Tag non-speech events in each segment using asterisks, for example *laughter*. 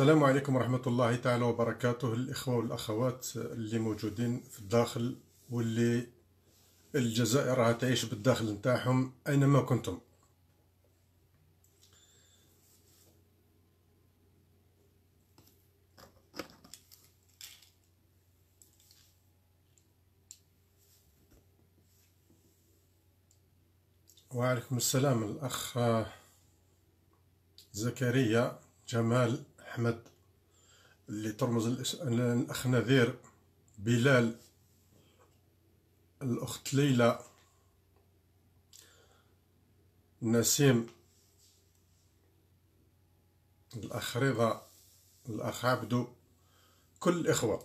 السلام عليكم ورحمة الله تعالى وبركاته الإخوة والأخوات اللي موجودين في الداخل واللي الجزائر راها تعيش بالداخل نتاعهم أينما كنتم وعليكم السلام الأخ زكريا جمال أحمد اللي ترمز الأخ نذير بلال الأخت ليلى نسيم الأخ رضا الأخ عبدو كل الإخوة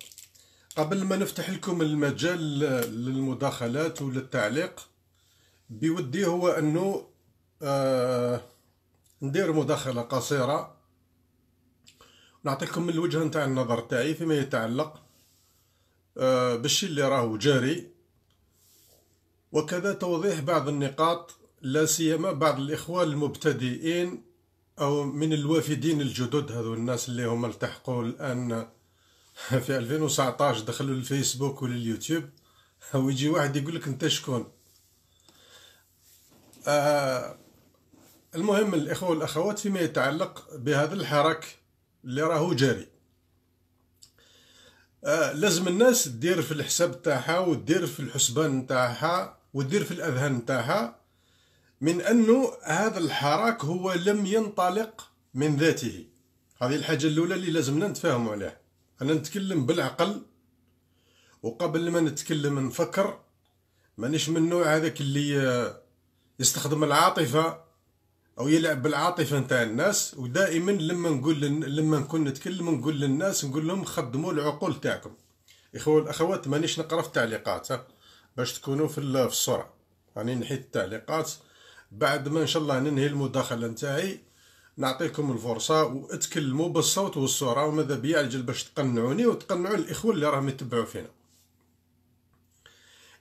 قبل ما نفتح لكم المجال للمداخلات وللتعليق بودي هو أنه آه ندير مداخلة قصيرة نعطيكم الوجهه نتاع النظر تاعي فيما يتعلق آه، بالشيء اللي راهو جاري وكذا توضيح بعض النقاط لا سيما بعض الاخوان المبتدئين او من الوافدين الجدد هذو الناس اللي هم التحقوا الان *laughs* في 2019 دخلوا للفيسبوك ولليوتيوب ويجي واحد يقول لك انت شكون آه المهم الاخوه والاخوات فيما يتعلق بهذا الحراك اللي راهو جاري آه لازم الناس دير في الحساب تاعها ودير في الحسبان تاعها ودير في الاذهان تاعها من انه هذا الحراك هو لم ينطلق من ذاته هذه الحاجه الاولى اللي لازمنا نتفاهموا عليها انا نتكلم بالعقل وقبل ما نتكلم نفكر مانيش من النوع هذاك اللي آه، يستخدم العاطفه او يلعب بالعاطفه نتاع الناس ودائما لما نقول لما نكون نتكلم نقول للناس نقول لهم خدموا العقول تاعكم اخو الاخوات مانيش نقرا في التعليقات باش تكونوا في الصوره راني يعني نحيد التعليقات بعد ما ان شاء الله ننهي المداخله نتاعي نعطيكم الفرصه واتكلموا بالصوت والصوره وماذا بيا عجل باش تقنعوني وتقنعوا الاخوه اللي راهم يتبعوا فينا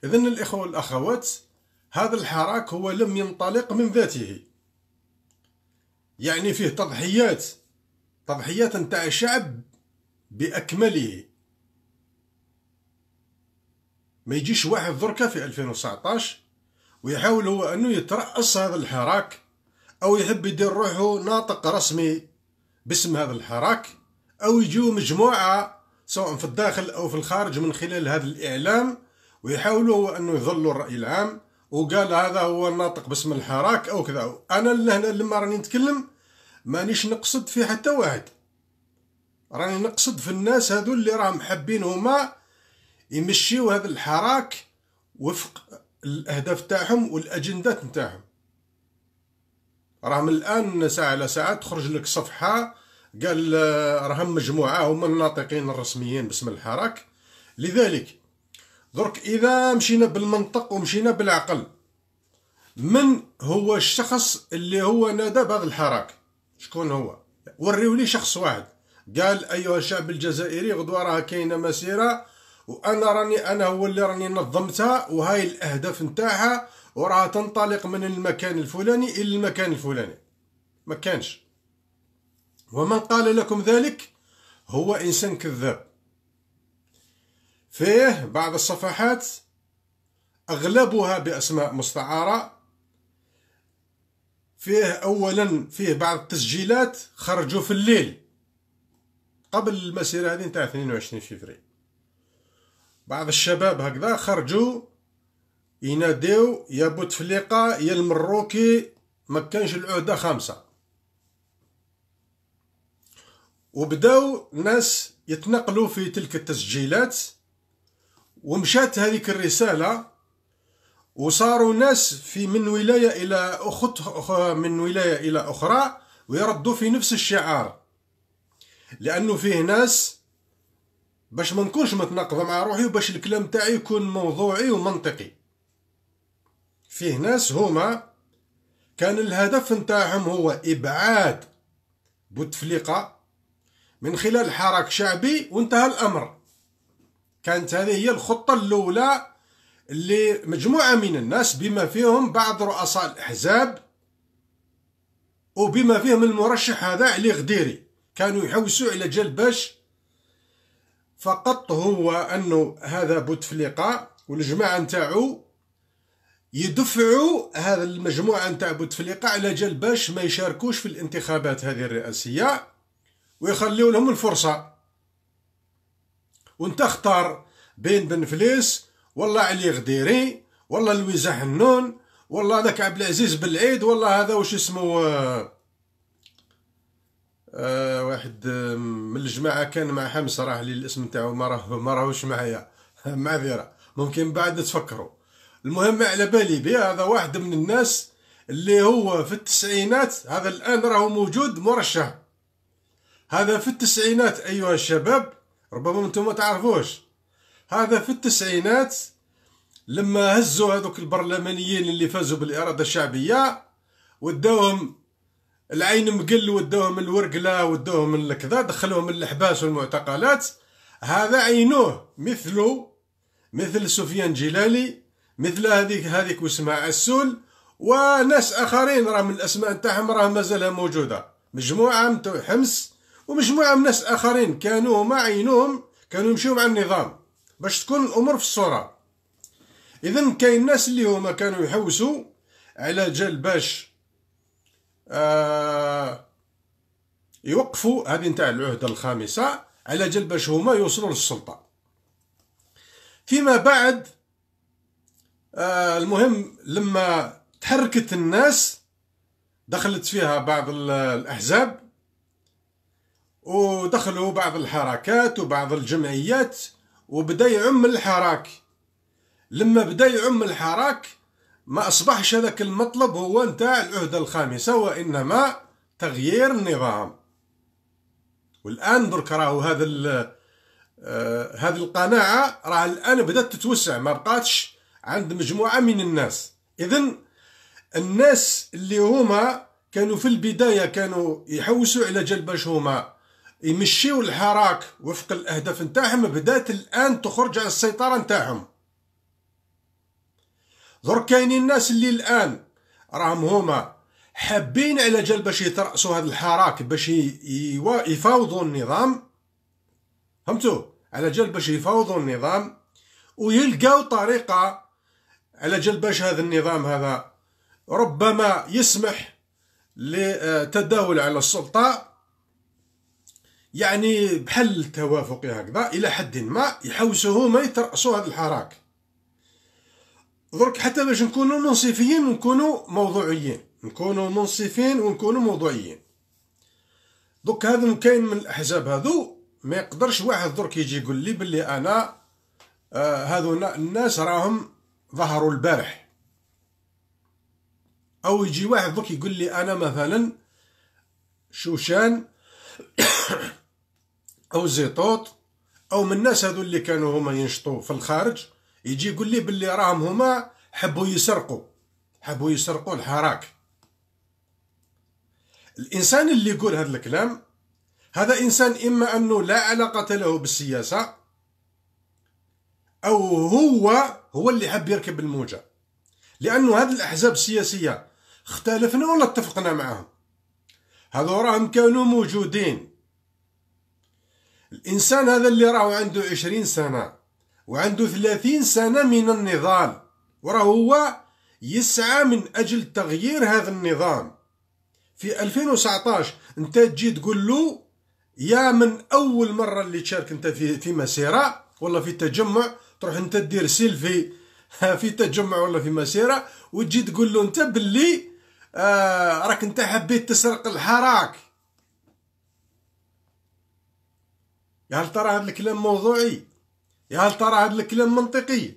اذا الاخوه والاخوات هذا الحراك هو لم ينطلق من ذاته يعني فيه تضحيات تضحيات نتاع الشعب بأكمله ما يجيش واحد ذركة في 2019 ويحاول هو أنه يترأس هذا الحراك أو يحب يدير روحه ناطق رسمي باسم هذا الحراك أو يجيو مجموعة سواء في الداخل أو في الخارج من خلال هذا الإعلام ويحاولوا هو أنه يظلوا الرأي العام وقال هذا هو الناطق باسم الحراك او كذا انا لهنا لما راني نتكلم مانيش نقصد في حتى واحد راني نقصد في الناس هذو اللي راهم حابين هما يمشيو هذا الحراك وفق الاهداف تاعهم والاجندات نتاعهم راهم الان ساعه على ساعه تخرج لك صفحه قال آه، راهم مجموعه هما الناطقين الرسميين باسم الحراك لذلك درك اذا مشينا بالمنطق ومشينا بالعقل من هو الشخص اللي هو نادى بهذا الحراك شكون هو وريو لي شخص واحد قال ايها الشعب الجزائري غدوه راه كاينه مسيره وانا راني انا هو اللي راني نظمتها وهاي الاهداف نتاعها وراها تنطلق من المكان الفلاني الى المكان الفلاني ما كانش ومن قال لكم ذلك هو انسان كذاب فيه بعض الصفحات أغلبها بأسماء مستعارة فيه أولا فيه بعض التسجيلات خرجوا في الليل قبل المسيرة هذه نتاع 22 فيفري بعض الشباب هكذا خرجوا يناديو يا بوتفليقة يا المروكي ما كانش العهدة خمسة وبداو ناس يتنقلوا في تلك التسجيلات ومشات هذيك الرساله وصاروا ناس في من ولايه الى اخت من ولايه الى اخرى ويردوا في نفس الشعار لانه فيه ناس باش ما نكونش متناقضه مع روحي وباش الكلام تاعي يكون موضوعي ومنطقي فيه ناس هما كان الهدف نتاعهم هو ابعاد بوتفليقه من خلال حراك شعبي وانتهى الامر كانت هذه هي الخطة الأولى اللي مجموعة من الناس بما فيهم بعض رؤساء الأحزاب وبما فيهم المرشح هذا علي غديري كانوا يحوسوا على جلبش باش فقط هو أنه هذا بوتفليقة والجماعة نتاعو يدفعوا هذا المجموعة نتاع بوتفليقة على جلبش باش ما يشاركوش في الانتخابات هذه الرئاسية ويخليوا لهم الفرصة ونتختار اختار بين بن فليس والله علي غديري والله لويزا حنون والله هذاك عبد العزيز بالعيد والله هذا واش اسمه آه, آه، واحد من الجماعه كان مع حمص راه لي الاسم تاعو ما راه ما راهوش معايا *laughs* معذره ممكن بعد تفكروا المهم على بالي بيه هذا واحد من الناس اللي هو في التسعينات هذا الان راهو موجود مرشح هذا في التسعينات ايها الشباب ربما انتم ما تعرفوش هذا في التسعينات لما هزوا هذوك البرلمانيين اللي فازوا بالإرادة الشعبية وداوهم العين مقل وداوهم الورقلة وداوهم الكذا دخلوهم الاحباس والمعتقلات هذا عينوه مثله مثل سفيان جلالي مثل هذيك هذيك واسمها عسول وناس اخرين راه من الاسماء نتاعهم راه مازالها موجوده مجموعه نتاع حمص ومجموعه من الناس الاخرين كانوا هما عينوهم كانوا يمشيو مع النظام باش تكون الامور في الصوره اذا كاين ناس اللي هما كانوا يحوسوا على جال باش آه يوقفوا هذه نتاع العهده الخامسه على جال باش هما يوصلوا للسلطه فيما بعد آه المهم لما تحركت الناس دخلت فيها بعض الاحزاب ودخلوا بعض الحركات وبعض الجمعيات وبدا يعم الحراك لما بدا يعم الحراك ما اصبحش هذاك المطلب هو نتاع العهده الخامسه وانما تغيير النظام والان درك راهو هذا آه هذه القناعه راه الان بدات تتوسع ما بقاتش عند مجموعه من الناس اذا الناس اللي هما كانوا في البدايه كانوا يحوسوا على جلبش هما يمشيو الحراك وفق الاهداف نتاعهم بدات الان تخرج على السيطره نتاعهم درك كاينين الناس اللي الان راهم هما حابين على جال باش يترأسوا هذا الحراك باش يفاوضوا النظام فهمتوا على جال باش يفاوضوا النظام ويلقاو طريقه على جال باش هذا النظام هذا ربما يسمح لتداول على السلطه يعني بحل التوافق هكذا الى حد ما يحوسوا هما يترأسوا هذا الحراك درك حتى باش نكونوا منصفين ونكونوا موضوعيين نكونوا منصفين ونكونوا موضوعيين دوك هذا كاين من الاحزاب هذو ما يقدرش واحد درك يجي يقول لي بلي انا آه هذو الناس راهم ظهروا البارح او يجي واحد درك يقول لي انا مثلا شوشان او زيطوط او من الناس هذو اللي كانوا هما ينشطوا في الخارج يجي يقول لي باللي راهم هما حبوا يسرقوا حبوا يسرقوا الحراك الانسان اللي يقول هذا الكلام هذا انسان اما انه لا علاقه له بالسياسه او هو هو اللي حب يركب الموجه لانه هذه الاحزاب السياسيه اختلفنا ولا اتفقنا معهم هذو راهم كانوا موجودين الإنسان هذا اللي راهو عنده عشرين سنة وعنده ثلاثين سنة من النضال وراه هو يسعى من أجل تغيير هذا النظام في 2019 انت تجي تقول له يا من أول مرة اللي تشارك انت في, في مسيرة ولا في تجمع تروح انت دير سيلفي *laughs* في تجمع ولا في مسيرة وتجي تقول له انت باللي آه راك انت حبيت تسرق الحراك يا هل ترى هذا الكلام موضوعي يا هل ترى هذا الكلام منطقي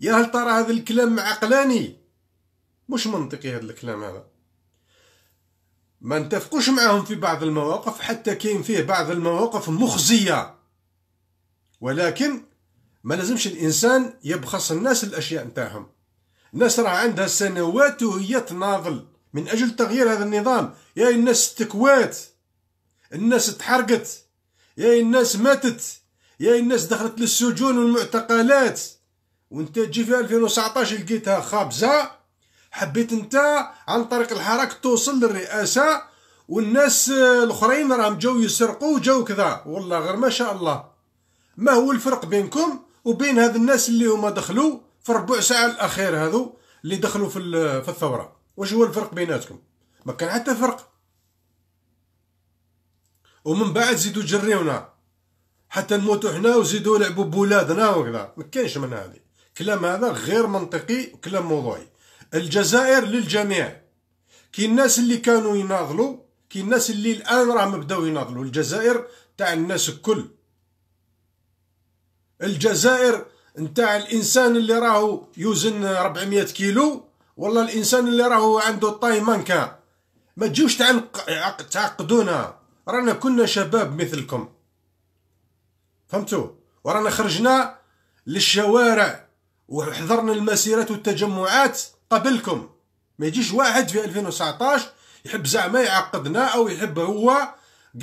يا هل ترى هذا الكلام عقلاني مش منطقي هذا الكلام هذا ما نتفقوش معهم في بعض المواقف حتى كاين فيه بعض المواقف مخزية ولكن ما لازمش الإنسان يبخص الناس الأشياء نتاعهم الناس راه عندها سنوات وهي تناضل من أجل تغيير هذا النظام يا الناس استكوات الناس تحرقت يا الناس ماتت يا الناس دخلت للسجون والمعتقلات وانت تجي في 2019 لقيتها خابزه حبيت انت عن طريق الحراك توصل للرئاسه والناس الاخرين راهم جاو يسرقوا وجاو كذا والله غير ما شاء الله ما هو الفرق بينكم وبين هاد الناس اللي هما دخلوا في ربع ساعه الاخير هذو اللي دخلوا في في الثوره واش هو الفرق بيناتكم ما كان حتى فرق ومن بعد زيدوا جريونا حتى نموتوا حنا وزيدوا لعبوا بولادنا وكذا ما كاينش من هذه كلام هذا غير منطقي وكلام موضوعي الجزائر للجميع كاين الناس اللي كانوا يناضلوا كاين الناس اللي الان راهم بداو يناضلوا الجزائر تاع الناس الكل الجزائر نتاع الانسان اللي راهو يوزن 400 كيلو والله الانسان اللي راهو عنده طاي مانكا ما تجوش تعقدونا رانا كنا شباب مثلكم فهمتوا ورانا خرجنا للشوارع وحضرنا المسيرات والتجمعات قبلكم ما يجيش واحد في 2019 يحب زعما يعقدنا او يحب هو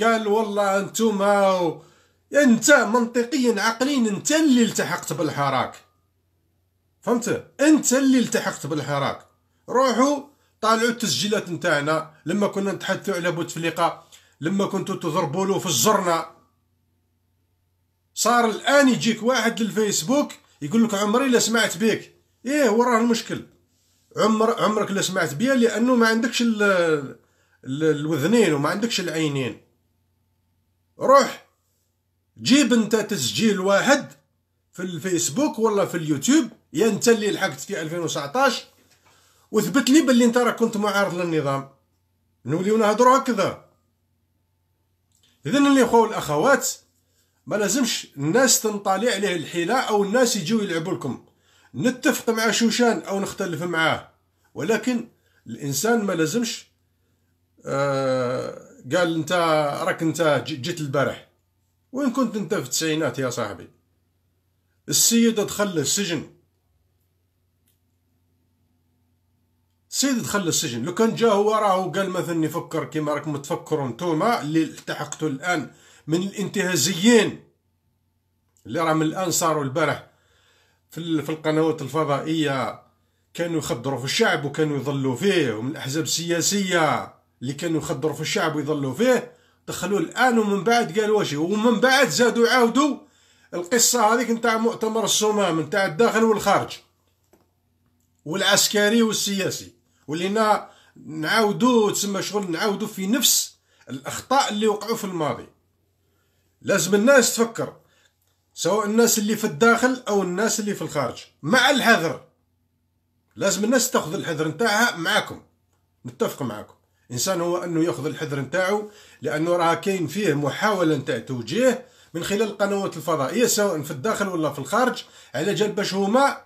قال والله انتوما و... يعني انت منطقيا عقليا انت اللي التحقت بالحراك فهمت انت اللي التحقت بالحراك روحوا طالعوا التسجيلات نتاعنا لما كنا نتحدثوا على بوتفليقه لما كنتو تضربوا له في الجرنة صار الآن يجيك واحد للفيسبوك يقول لك عمري لا سمعت بك إيه وراه المشكل عمر عمرك لا سمعت بيا لأنه ما عندكش ال ال الوذنين وما عندكش العينين روح جيب انت تسجيل واحد في الفيسبوك ولا في اليوتيوب يا انت اللي لحقت في 2019 وثبت لي باللي انت راك كنت معارض للنظام نوليو نهضروا هكذا اذا الاخوه والاخوات ما لازمش الناس تنطالع عليه الحيله او الناس يجيو يلعبوا لكم نتفق مع شوشان او نختلف معاه ولكن الانسان ما لازمش آه قال انت راك انت جيت البارح وين كنت انت في التسعينات يا صاحبي السيد دخل السجن سيد دخل للسجن لو كان جا هو راهو قال مثلا يفكر كيما راكم تفكروا نتوما اللي التحقتوا الان من الانتهازيين اللي راهم الان صاروا البارح في القنوات الفضائيه كانوا يخدروا في الشعب وكانوا يظلوا فيه ومن الاحزاب السياسيه اللي كانوا يخدروا في الشعب ويظلوا فيه دخلوا الان ومن بعد قالوا واش ومن بعد زادوا عاودوا القصه هذيك نتاع مؤتمر الصمام نتاع الداخل والخارج والعسكري والسياسي ولينا نعاودو تسمى شغل نعاودو في نفس الاخطاء اللي وقعوا في الماضي لازم الناس تفكر سواء الناس اللي في الداخل او الناس اللي في الخارج مع الحذر لازم الناس تاخذ الحذر نتاعها معاكم نتفق معاكم الانسان هو انه ياخذ الحذر نتاعو لانه راه كاين فيه محاوله نتاع توجيه من خلال القنوات الفضائيه سواء في الداخل ولا في الخارج على جال باش هما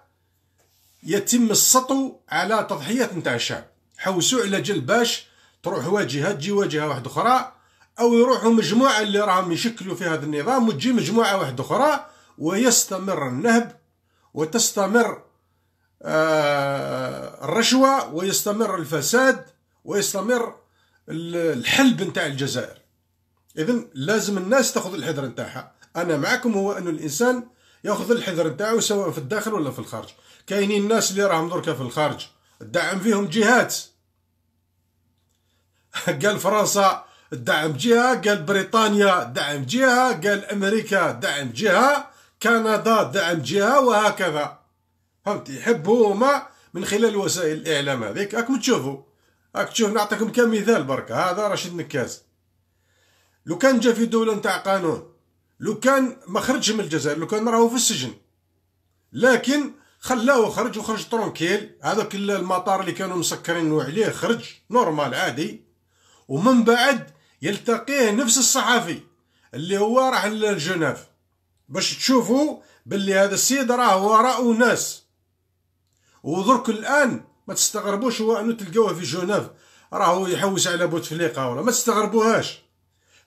يتم السطو على تضحيات نتاع الشعب حوسوا على جل باش تروح واجهه تجي واجهه واحده اخرى او يروحوا مجموعه اللي راهم يشكلوا في هذا النظام وتجي مجموعه واحده اخرى ويستمر النهب وتستمر آه، الرشوه ويستمر الفساد ويستمر الحلب نتاع الجزائر اذا لازم الناس تاخذ الحذر نتاعها انا معكم هو ان الانسان ياخذ الحذر نتاعو سواء في الداخل ولا في الخارج كاينين الناس اللي راهم دركا في الخارج تدعم فيهم جهات *laughs* قال فرنسا دعم جهه قال بريطانيا دعم جهه قال امريكا دعم جهه كندا دعم جهه وهكذا فهمتي يحبوا هما من خلال وسائل الاعلام هذيك راكم تشوفوا راك تشوف نعطيكم كمثال برك هذا رشيد نكاز لو كان جا في دوله نتاع قانون لو كان ما خرجش من الجزائر لو كان راهو في السجن لكن خلاه خرج وخرج ترونكيل هذاك المطار اللي كانوا مسكرين عليه خرج نورمال عادي ومن بعد يلتقيه نفس الصحفي اللي هو راح لجنيف باش تشوفوا باللي هذا السيد راه وراء ناس ودرك الان ما تستغربوش هو انه تلقاوه في جنيف راهو يحوس على بوتفليقه ولا ما تستغربوهاش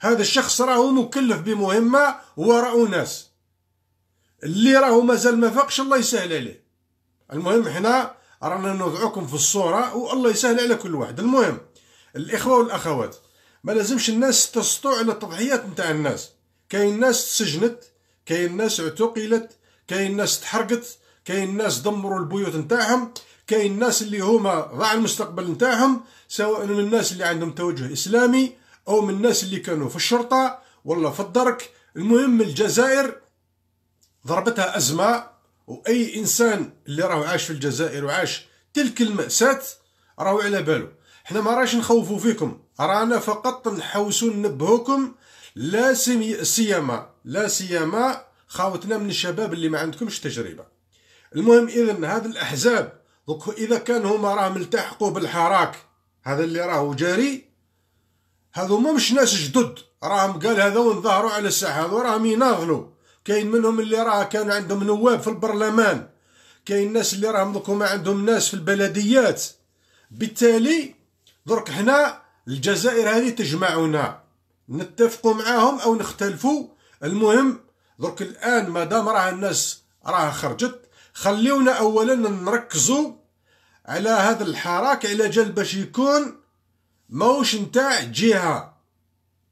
هذا الشخص راهو مكلف بمهمه وراء ناس اللي راهو مازال ما فاقش الله يسهل عليه المهم حنا رانا نوضعوكم في الصوره والله يسهل على كل واحد المهم الاخوه والاخوات ما لازمش الناس تسطو على التضحيات نتاع الناس كاين ناس سجنت كاين ناس اعتقلت كاين ناس تحرقت كاين ناس دمروا البيوت نتاعهم كاين ناس اللي هما ضاع المستقبل نتاعهم سواء من الناس اللي عندهم توجه اسلامي او من الناس اللي كانوا في الشرطه ولا في الدرك المهم الجزائر ضربتها ازمه واي انسان اللي راه عاش في الجزائر وعاش تلك الماساه راهو على بالو حنا ما راش نخوفوا فيكم رانا فقط نحوسوا ننبهوكم لا سيما لا سيما خاوتنا من الشباب اللي ما عندكمش تجربه المهم اذا هذا الاحزاب اذا كان هما راهم التحقوا بالحراك هذا اللي راهو جاري هذو ما مش ناس جدد راهم قال هذا ونظهروا على الساحه هذو راهم يناضلوا كاين منهم اللي راه كان عندهم نواب في البرلمان كاين الناس اللي راهم دوك ما عندهم ناس في البلديات بالتالي درك حنا الجزائر هذه تجمعنا نتفقوا معاهم او نختلفوا المهم درك الان مادام راه الناس راه خرجت خليونا اولا نركزوا على هذا الحراك على جال باش يكون ماهوش نتاع جهه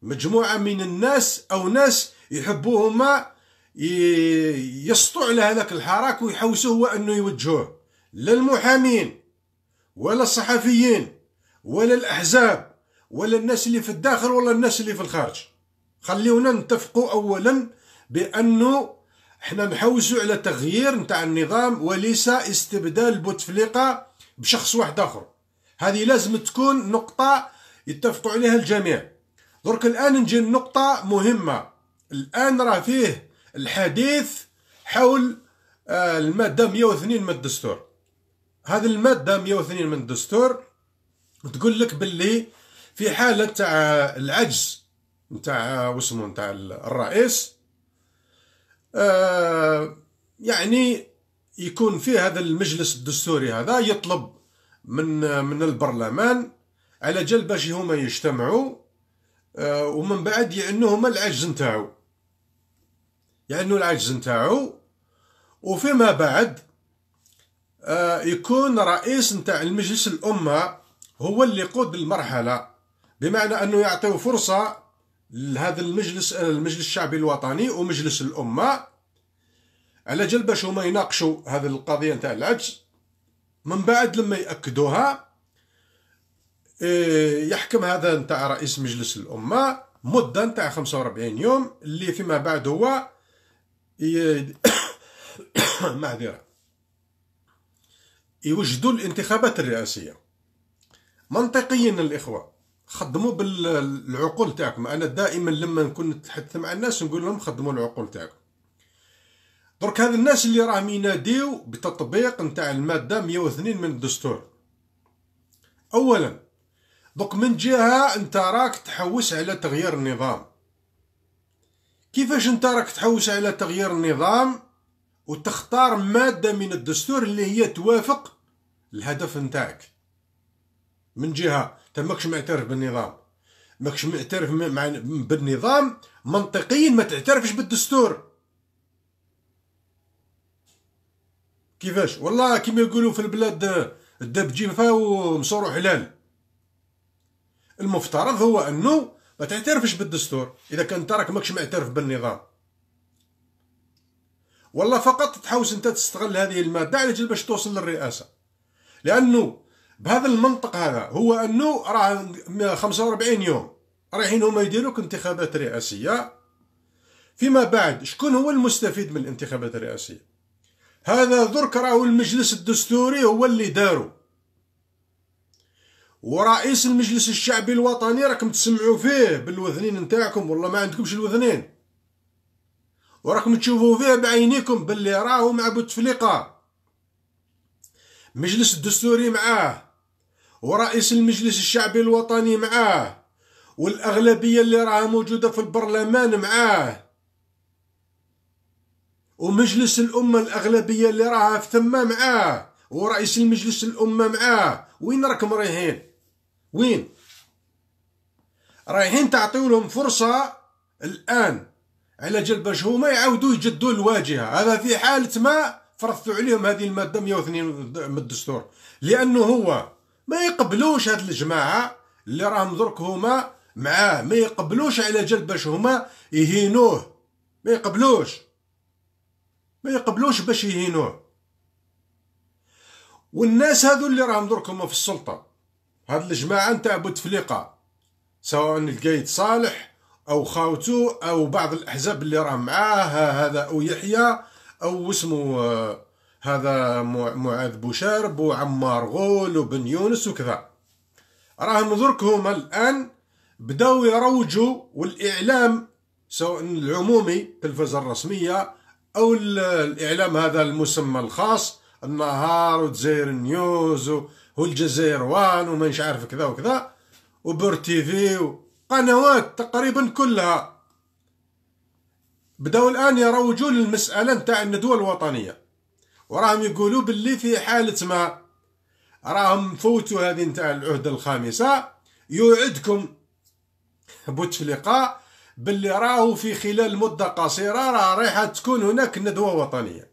مجموعه من الناس او ناس يحبوهما يسطو على هذاك الحراك ويحوسوه هو انه يوجهوه لا المحامين ولا الصحفيين ولا الاحزاب ولا الناس اللي في الداخل ولا الناس اللي في الخارج خليونا نتفقوا اولا بانه احنا نحوسوا على تغيير نتاع النظام وليس استبدال بوتفليقه بشخص واحد اخر هذه لازم تكون نقطه يتفقوا عليها الجميع درك الان نجي لنقطه مهمه الان راه فيه الحديث حول آه، المادة 102 من الدستور هذه المادة 102 من الدستور تقول لك باللي في حالة تاع العجز نتاع واسمو نتاع الرئيس آه، يعني يكون في هذا المجلس الدستوري هذا يطلب من من البرلمان على جال باش هما يجتمعوا آه، ومن بعد يعنوا هما العجز نتاعو لانه يعني العجز نتاعو وفيما بعد آه، يكون رئيس نتاع المجلس الامه هو اللي يقود المرحله بمعنى انه يعطيو فرصه لهذا المجلس آه، المجلس الشعبي الوطني ومجلس الامه على جل باش هما يناقشوا هذه القضيه نتاع العجز من بعد لما ياكدوها آه، يحكم هذا نتاع رئيس مجلس الامه مده نتاع 45 يوم اللي فيما بعد هو إيه، *coughs* معذره يوجدوا الانتخابات الرئاسيه منطقيا الاخوه خدموا بالعقول تاعكم انا دائما لما نكون نتحدث مع الناس نقول لهم خدموا العقول تاعكم درك هذا الناس اللي راهم يناديو بتطبيق نتاع الماده 102 من الدستور اولا دوك من جهه انت راك تحوس على تغيير النظام كيفاش انت راك تحوس على تغيير النظام وتختار مادة من الدستور اللي هي توافق الهدف نتاعك من جهة انت ماكش معترف بالنظام ماكش معترف بالنظام منطقيا ما تعترفش بالدستور كيفاش والله كيما يقولوا في البلاد الدب جيفا ومصروع حلال المفترض هو انه ما تعترفش بالدستور اذا كان ترك ماكش معترف بالنظام والله فقط تحوس انت تستغل هذه الماده على جل باش توصل للرئاسه لانه بهذا المنطق هذا هو انه راه 45 يوم رايحين هما يديروك انتخابات رئاسيه فيما بعد شكون هو المستفيد من الانتخابات الرئاسيه هذا درك راهو المجلس الدستوري هو اللي دارو ورئيس المجلس الشعبي الوطني راكم تسمعوا فيه بالوذنين نتاعكم والله ما عندكمش الوذنين وراكم تشوفوا فيه بعينيكم باللي راهو مع بوتفليقة مجلس الدستوري معاه ورئيس المجلس الشعبي الوطني معاه والأغلبية اللي راها موجودة في البرلمان معاه ومجلس الأمة الأغلبية اللي راها في تما معاه ورئيس المجلس الأمة معاه وين راكم رايحين وين رايحين تعطيو لهم فرصة الآن على جلب هما يعاودوا يجدوا الواجهة هذا في حالة ما فرضتوا عليهم هذه المادة 102 من الدستور لأنه هو ما يقبلوش هاد الجماعة اللي راهم درك هما معاه ما يقبلوش على جلب باش هما يهينوه ما يقبلوش ما يقبلوش باش يهينوه والناس هذو اللي راهم درك هما في السلطة هاد الجماعة نتاع بوتفليقة سواء القايد صالح أو خاوتو أو بعض الأحزاب اللي راه معاه هذا أو يحيى أو اسمه آه، هذا معاذ بوشارب وعمار غول وبن يونس وكذا راهم درك هما الآن بداو يروجوا والإعلام سواء العمومي التلفزة الرسمية أو الإعلام هذا المسمى الخاص النهار وتزير نيوز وما ومانش عارف كذا وكذا وبور في قنوات تقريبا كلها بداو الان يروجوا للمساله نتاع الندوه الوطنيه وراهم يقولوا باللي في حاله ما راهم فوتوا هذه نتاع العهده الخامسه يوعدكم بوتفليقه باللي راهو في خلال مده قصيره راه رايحه تكون هناك ندوه وطنيه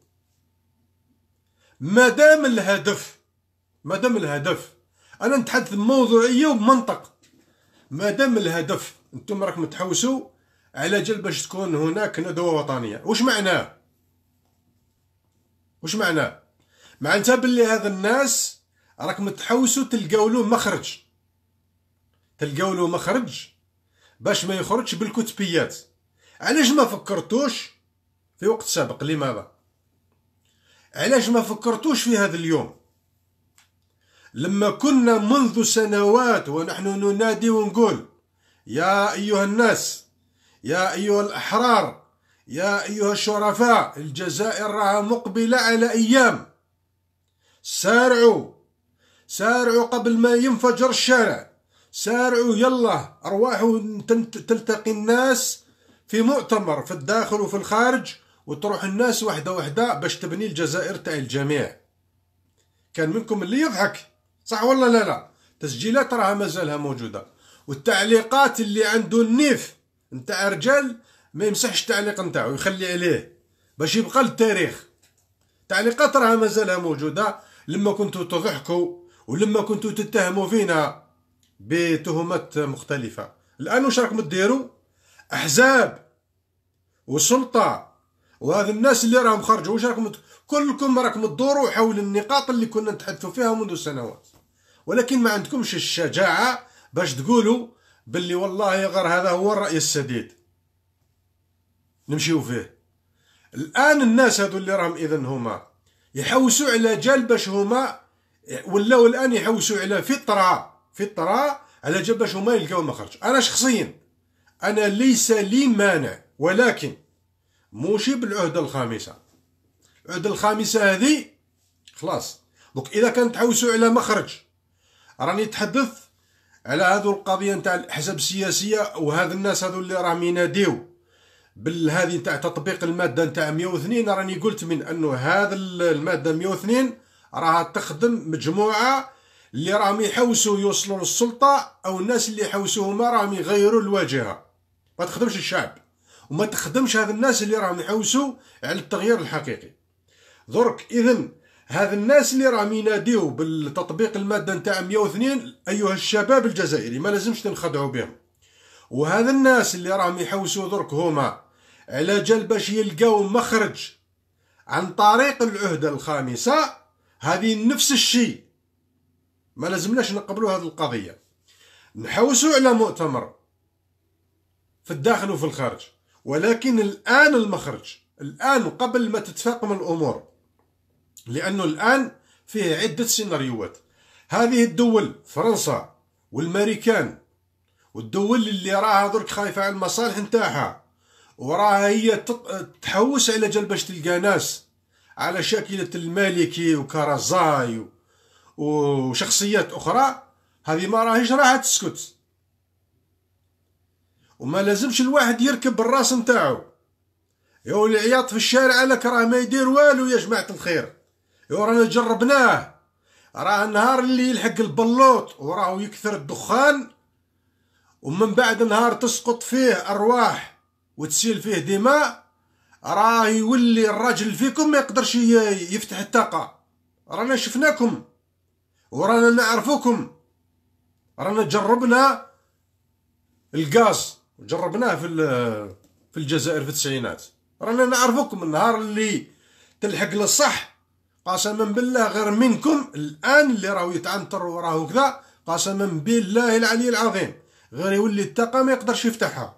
مادام الهدف ما دام الهدف انا نتحدث بموضوعيه وبمنطق ما دام الهدف انتم راكم تحوسوا على جال باش تكون هناك ندوه وطنيه واش معناه واش معناه معناتها بلي هذا الناس راكم تحوسوا تلقاو له مخرج تلقاو له مخرج باش ما يخرجش بالكتبيات علاش ما فكرتوش في وقت سابق لماذا علاش ما فكرتوش في هذا اليوم لما كنا منذ سنوات ونحن ننادي ونقول يا أيها الناس يا أيها الأحرار يا أيها الشرفاء الجزائر راها مقبلة على أيام سارعوا سارعوا قبل ما ينفجر الشارع سارعوا يلا أرواحوا تلتقي الناس في مؤتمر في الداخل وفي الخارج وتروح الناس واحدة واحدة باش تبني الجزائر تاع الجميع كان منكم اللي يضحك صح ولا لا لا تسجيلات راها مازالها موجوده والتعليقات اللي عنده النيف نتاع رجال ما يمسحش التعليق نتاعو يخلي عليه باش يبقى للتاريخ تعليقات راها مازالها موجوده لما كنتو تضحكوا ولما كنتو تتهموا فينا بتهمات مختلفه الان واش راكم ديروا احزاب والسلطه وهذا الناس اللي راهم خرجوا واش راكم كلكم راكم تدوروا حول النقاط اللي كنا نتحدثوا فيها منذ سنوات ولكن ما عندكمش الشجاعه باش تقولوا باللي والله غير هذا هو الراي السديد نمشيو فيه الان الناس هذو اللي راهم اذا هما يحوسوا على جال باش هما ولاو الان يحوسوا على فطره فطره على جال باش هما يلقاو مخرج انا شخصيا انا ليس لي مانع ولكن موشي بالعهده الخامسه العهده الخامسه هذه خلاص دوك اذا كان تحوسوا على مخرج راني نتحدث على هذو القضيه نتاع الاحزاب السياسيه وهذا الناس هذو اللي راهم يناديو بالهذه نتاع تطبيق الماده نتاع 102 راني قلت من انه هذا الماده 102 راها تخدم مجموعه اللي راهم يحوسوا يوصلوا للسلطه او الناس اللي هما راهم يغيروا الواجهه ما تخدمش الشعب وما تخدمش هذا الناس اللي راهم يحوسوا على التغيير الحقيقي درك اذا هذا الناس اللي راهم يناديو بالتطبيق الماده نتاع 102 ايها الشباب الجزائري ما لازمش تنخدعوا بهم وهذا الناس اللي راهم يحوسوا درك هما على جال باش يلقاو مخرج عن طريق العهده الخامسه هذه نفس الشيء ما لازمناش نقبلوا هذه القضيه نحوسوا على مؤتمر في الداخل وفي الخارج ولكن الان المخرج الان قبل ما تتفاقم الامور لأنه الآن فيه عدة سيناريوهات هذه الدول فرنسا والمريكان والدول اللي راها درك خايفة على المصالح نتاعها وراها هي تحوس على جال باش تلقى ناس على شاكلة المالكي وكرزاي وشخصيات أخرى هذه ما راهيش راح تسكت وما لازمش الواحد يركب الراس نتاعو يا العياط في الشارع لك راه ما يدير والو يا جماعة الخير يو إيه، رانا جربناه راه النهار اللي يلحق البلوط وراه يكثر الدخان ومن بعد نهار تسقط فيه ارواح وتسيل فيه دماء راه يولي الراجل فيكم ما يقدرش يفتح الطاقه رانا شفناكم ورانا نعرفوكم رانا جربنا الغاز جربناه في في الجزائر في التسعينات رانا نعرفوكم النهار اللي تلحق للصح قسما بالله غير منكم الان اللي راهو يتعنتر وراهو كذا قسما بالله العلي العظيم غير يولي التقى ما يقدرش يفتحها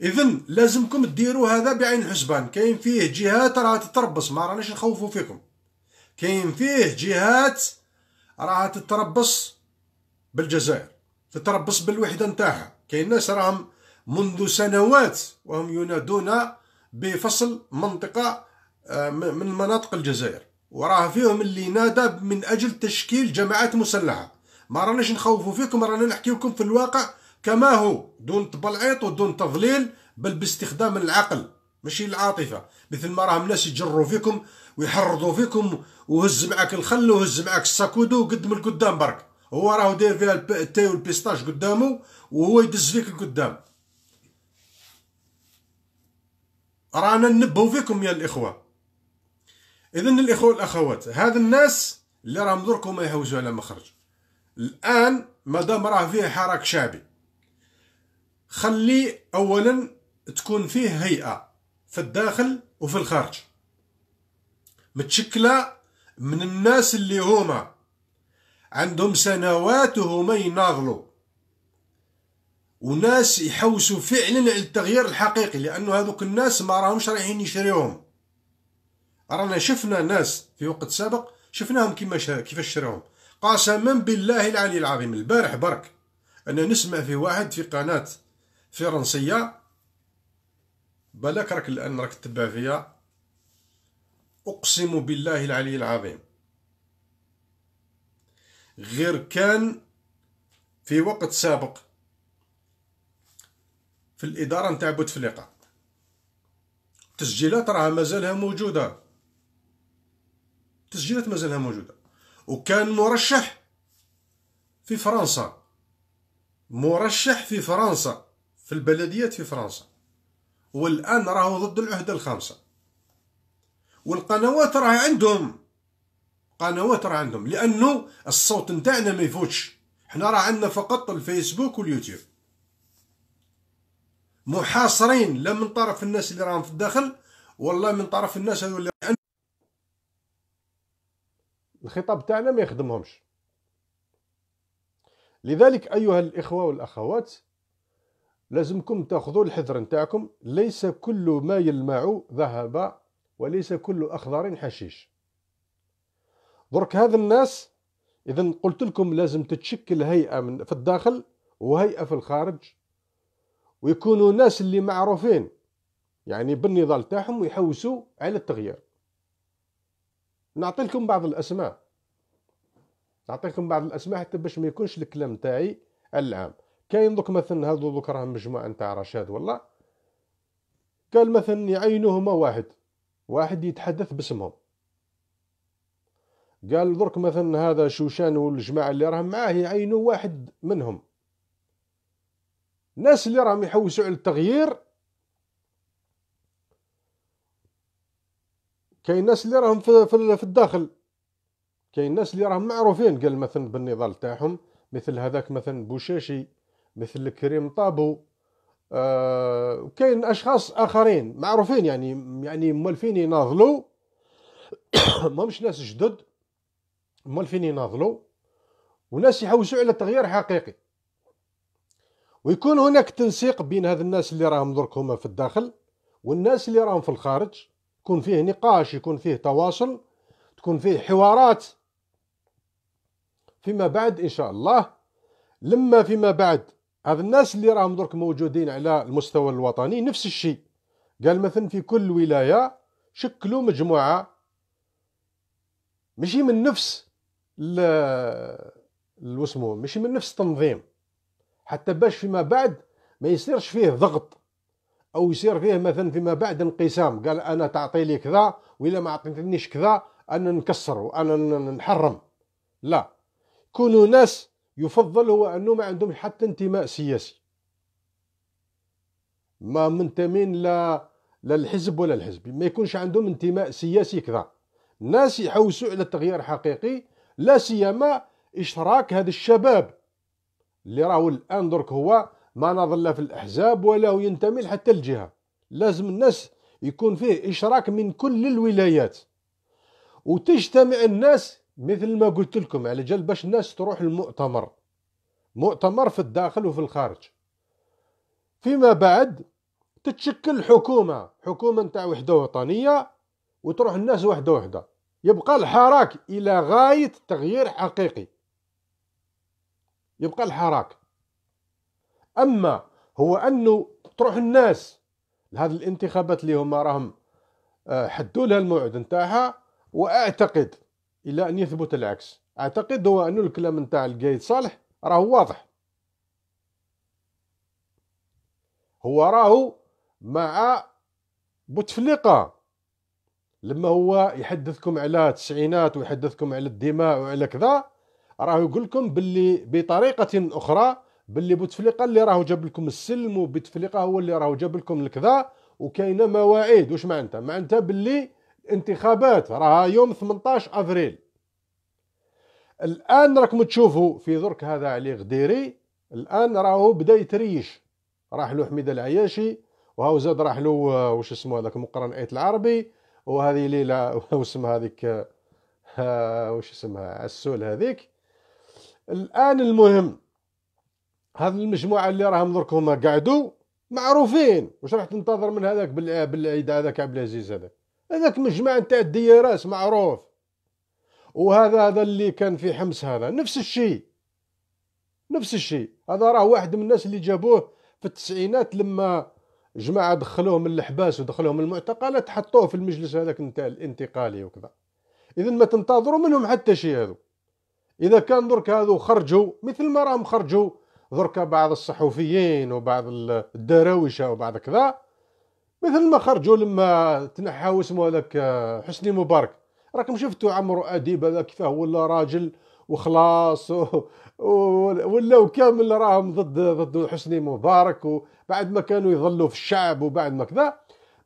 اذا لازمكم ديروا هذا بعين حسبان كاين فيه جهات راها تتربص ما راناش نخوفوا فيكم كاين فيه جهات راها تتربص بالجزائر تتربص بالوحده نتاعها كاين ناس راهم منذ سنوات وهم ينادون بفصل منطقه آه، من مناطق الجزائر وراه فيهم اللي نادى من اجل تشكيل جماعات مسلحه ما راناش نخوفوا فيكم رانا نحكيوكم في الواقع كما هو دون تبلعيط ودون تضليل بل باستخدام العقل ماشي العاطفه مثل ما راهم ناس يجروا فيكم ويحرضوا فيكم وهز معاك الخل وهز معاك الساكودو وقدم القدام برك هو راهو داير فيها التاي والبيستاش قدامه وهو يدز فيك القدام رانا ننبهوا فيكم يا الاخوه اذا الاخوه والاخوات هاد الناس اللي راهم دركم ما يهوجوا على مخرج الان مادام راه فيه حراك شعبي خلي اولا تكون فيه هيئه في الداخل وفي الخارج متشكله من الناس اللي هما عندهم سنوات وهما يناضلوا وناس يحوسوا فعلا على التغيير الحقيقي لانه هذوك الناس ما راهمش رايحين يشريوهم رانا شفنا ناس في وقت سابق شفناهم كيما شا... كيفاش شراهم قسما بالله العلي العظيم البارح برك انا نسمع في واحد في قناه فرنسيه بلاك راك الان راك تتبع فيا اقسم بالله العلي العظيم غير كان في وقت سابق في الاداره نتاع بوتفليقه التسجيلات راها مازالها موجوده التسجيلات مازالها موجوده وكان مرشح في فرنسا مرشح في فرنسا في البلديات في فرنسا والان راهو ضد العهده الخامسه والقنوات راه عندهم قنوات راه عندهم لانه الصوت نتاعنا ما يفوتش حنا راه عندنا فقط الفيسبوك واليوتيوب محاصرين لا من طرف الناس اللي راهم في الداخل والله من طرف الناس اللي الخطاب تاعنا ما يخدمهمش لذلك أيها الإخوة والأخوات لازمكم تأخذوا الحذر نتاعكم ليس كل ما يلمع ذهب وليس كل أخضر حشيش درك هذا الناس إذا قلت لكم لازم تتشكل هيئة من في الداخل وهيئة في الخارج ويكونوا ناس اللي معروفين يعني بالنضال تاعهم ويحوسوا على التغيير نعطي لكم بعض الاسماء نعطي لكم بعض الاسماء حتى باش ما يكونش الكلام تاعي العام كاين دوك مثلا هذو دوك راهم مجموعه نتاع رشاد والله قال مثلا يعينهما واحد واحد يتحدث باسمهم قال درك مثلا هذا شوشان والجماعه اللي راهم معاه يعينوا واحد منهم الناس اللي راهم يحوسوا على التغيير كاين ناس اللي راهم في, في, في الداخل كاين ناس اللي راهم معروفين قال مثلا بالنضال تاعهم مثل هذاك مثلا بوشاشي مثل كريم طابو آه وكاين اشخاص اخرين معروفين يعني يعني مولفين يناضلوا *coughs* ماهمش ناس جدد مولفين يناضلوا وناس يحوسوا على تغيير حقيقي ويكون هناك تنسيق بين هاد الناس اللي راهم درك هما في الداخل والناس اللي راهم في الخارج يكون فيه نقاش يكون فيه تواصل تكون فيه حوارات فيما بعد ان شاء الله لما فيما بعد هذا الناس اللي راهم درك موجودين على المستوى الوطني نفس الشيء قال مثلا في كل ولايه شكلوا مجموعه ماشي من نفس الوسمو ماشي من نفس التنظيم حتى باش فيما بعد ما يصيرش فيه ضغط او يصير فيه مثلا فيما بعد انقسام قال انا تعطي لي كذا والا ما عطيتنيش كذا انا نكسر وانا نحرم لا كونوا ناس يفضل هو انه ما عندهم حتى انتماء سياسي ما منتمين لا لا الحزب ولا الحزب ما يكونش عندهم انتماء سياسي كذا ناس يحوسوا على التغيير حقيقي لا سيما اشراك هذا الشباب اللي راهو الان درك هو ما نظل لا في الأحزاب ولا هو ينتمي حتى الجهة لازم الناس يكون فيه إشراك من كل الولايات وتجتمع الناس مثل ما قلت لكم على جال باش الناس تروح المؤتمر مؤتمر في الداخل وفي الخارج فيما بعد تتشكل حكومة حكومة نتاع وحدة وطنية وتروح الناس وحدة وحدة يبقى الحراك إلى غاية تغيير حقيقي يبقى الحراك اما هو انه تروح الناس لهذه الانتخابات اللي هما راهم آه، حدوا لها الموعد نتاعها واعتقد الى ان يثبت العكس اعتقد هو انه الكلام نتاع القايد صالح راه واضح هو راهو مع بوتفليقه لما هو يحدثكم على التسعينات ويحدثكم على الدماء وعلى كذا راه يقول لكم باللي بطريقه اخرى باللي بوتفليقه اللي راهو جاب لكم السلم وبوتفليقه هو اللي راهو جاب لكم الكذا وكاينه مواعيد واش معناتها معناتها باللي الانتخابات راها يوم 18 افريل الان راكم تشوفوا في درك هذا علي غديري الان راهو بدا يتريش راح له حميده العياشي وهاو زاد راح له آه، واش اسمه هذاك مقرن ايت العربي وهذه ليله *laughs* واسمها هذيك آه، واش اسمها عسول هذيك الان المهم هذه المجموعه اللي راهم درك هما قعدوا معروفين واش راح تنتظر من هذاك بالعيد هذاك عبد العزيز هذاك هذاك مجمع نتاع الديراس معروف وهذا هذا اللي كان في حمص هذا نفس الشيء نفس الشيء هذا راه واحد من الناس اللي جابوه في التسعينات لما جماعه دخلوهم من الحباس ودخلوهم المعتقلات حطوه في المجلس هذاك نتاع الانتقالي وكذا اذا ما تنتظروا منهم حتى شيء هذو اذا كان درك هذو خرجوا مثل ما راهم خرجوا ذركا بعض الصحفيين وبعض الدراوشه وبعض كذا مثل ما خرجوا لما تنحاو اسمه هذاك آه، حسني مبارك راكم شفتوا عمرو اديب هذا كيفاه ولا راجل وخلاص ولاو كامل راهم ضد ضد حسني مبارك وبعد ما كانوا يظلوا في الشعب وبعد ما كذا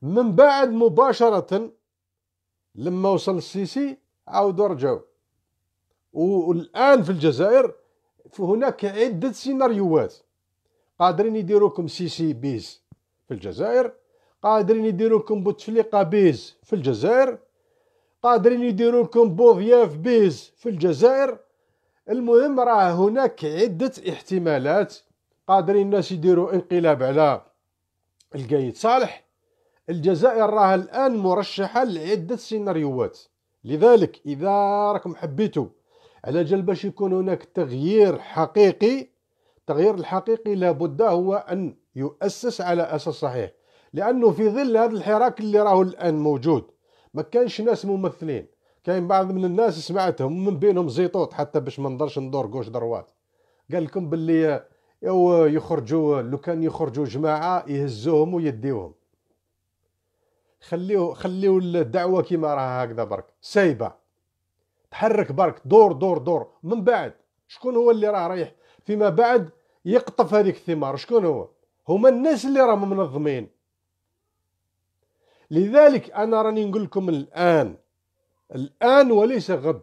من بعد مباشرة لما وصل السيسي عاودوا رجعوا والآن في الجزائر فهناك عدة سيناريوهات قادرين يديروكم سي سي بيز في الجزائر قادرين يديروكم بوتفليقة بيز في الجزائر قادرين يديروكم بوضياف بيز في الجزائر المهم راه هناك عدة احتمالات قادرين الناس يديروا انقلاب على القايد صالح الجزائر راه الآن مرشحة لعدة سيناريوهات لذلك إذا راكم حبيتوا على جال باش يكون هناك تغيير حقيقي التغيير الحقيقي لابد هو أن يؤسس على أساس صحيح لأنه في ظل هذا الحراك اللي راهو الآن موجود ما كانش ناس ممثلين كاين بعض من الناس سمعتهم من بينهم زيطوط حتى باش ما نضرش ندور كوش دروات قال لكم باللي يخرجوا لو كان يخرجوا جماعه يهزوهم ويديوهم خليو خليو الدعوه كيما راها هكذا برك سايبه تحرك برك دور دور دور من بعد شكون هو اللي راه رايح فيما بعد يقطف هذيك الثمار شكون هو هما الناس اللي راهم منظمين لذلك انا راني نقول لكم الان الان وليس غد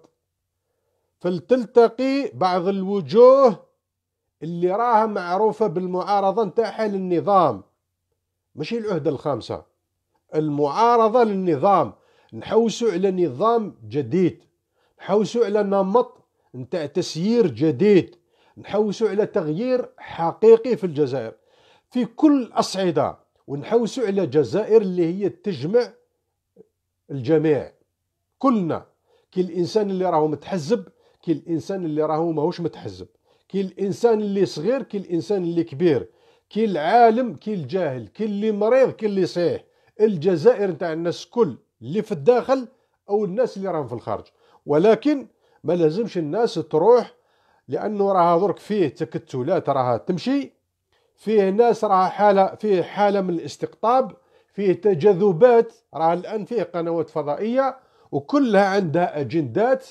فلتلتقي بعض الوجوه اللي راها معروفه بالمعارضه نتاعها للنظام ماشي العهده الخامسه المعارضه للنظام نحوسوا على نظام جديد نحوسوا على نمط نتاع تسيير جديد نحوسوا على تغيير حقيقي في الجزائر في كل الأصعدة ونحوسوا على جزائر اللي هي تجمع الجميع كلنا كي الإنسان اللي راهو متحزب كي الإنسان اللي راهو ماهوش متحزب كي الإنسان اللي صغير كي الإنسان اللي كبير كي العالم كي الجاهل كي اللي مريض كي اللي صحيح الجزائر نتاع الناس كل اللي في الداخل أو الناس اللي راهم في الخارج ولكن ما لازمش الناس تروح لانه راها درك فيه تكتلات راها تمشي فيه ناس راها حاله فيه حاله من الاستقطاب فيه تجاذبات راه الان فيه قنوات فضائيه وكلها عندها اجندات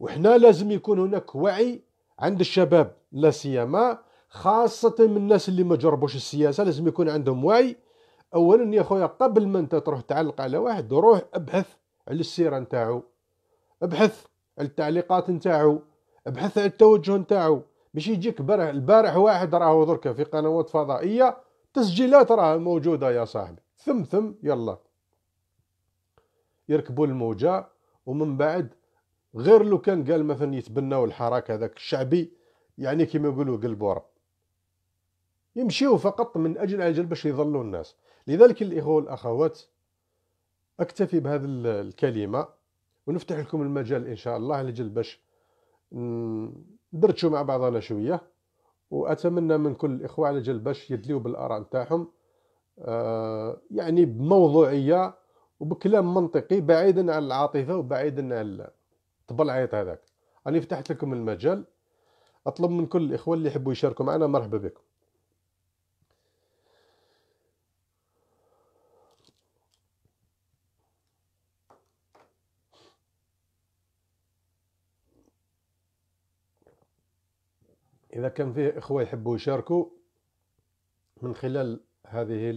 وحنا لازم يكون هناك وعي عند الشباب لا سيما خاصة من الناس اللي ما جربوش السياسة لازم يكون عندهم وعي أولا يا خويا قبل ما أنت تروح تعلق على واحد روح ابحث على السيرة نتاعو ابحث على التعليقات نتاعو ابحث على التوجه نتاعو باش يجيك بارح البارح واحد راهو دركا في قنوات فضائيه تسجيلات راه موجوده يا صاحبي ثم ثم يلا يركبوا الموجه ومن بعد غير لو كان قال مثلا يتبناو الحراك هذاك الشعبي يعني كيما يقولوا قلبوره يمشيو فقط من اجل اجل باش يظلوا الناس لذلك الاخوه والاخوات اكتفي بهذه الكلمه ونفتح لكم المجال إن شاء الله لجل باش ندرتشوا مع بعضنا شوية وأتمنى من كل الإخوة على جل باش يدليوا بالآراء نتاعهم آه يعني بموضوعية وبكلام منطقي بعيدا عن العاطفة وبعيدا عن عيط هذاك راني فتحت لكم المجال أطلب من كل الإخوة اللي يحبوا يشاركوا معنا مرحبا بكم إذا كان فيه إخوة يحبوا يشاركوا من خلال هذه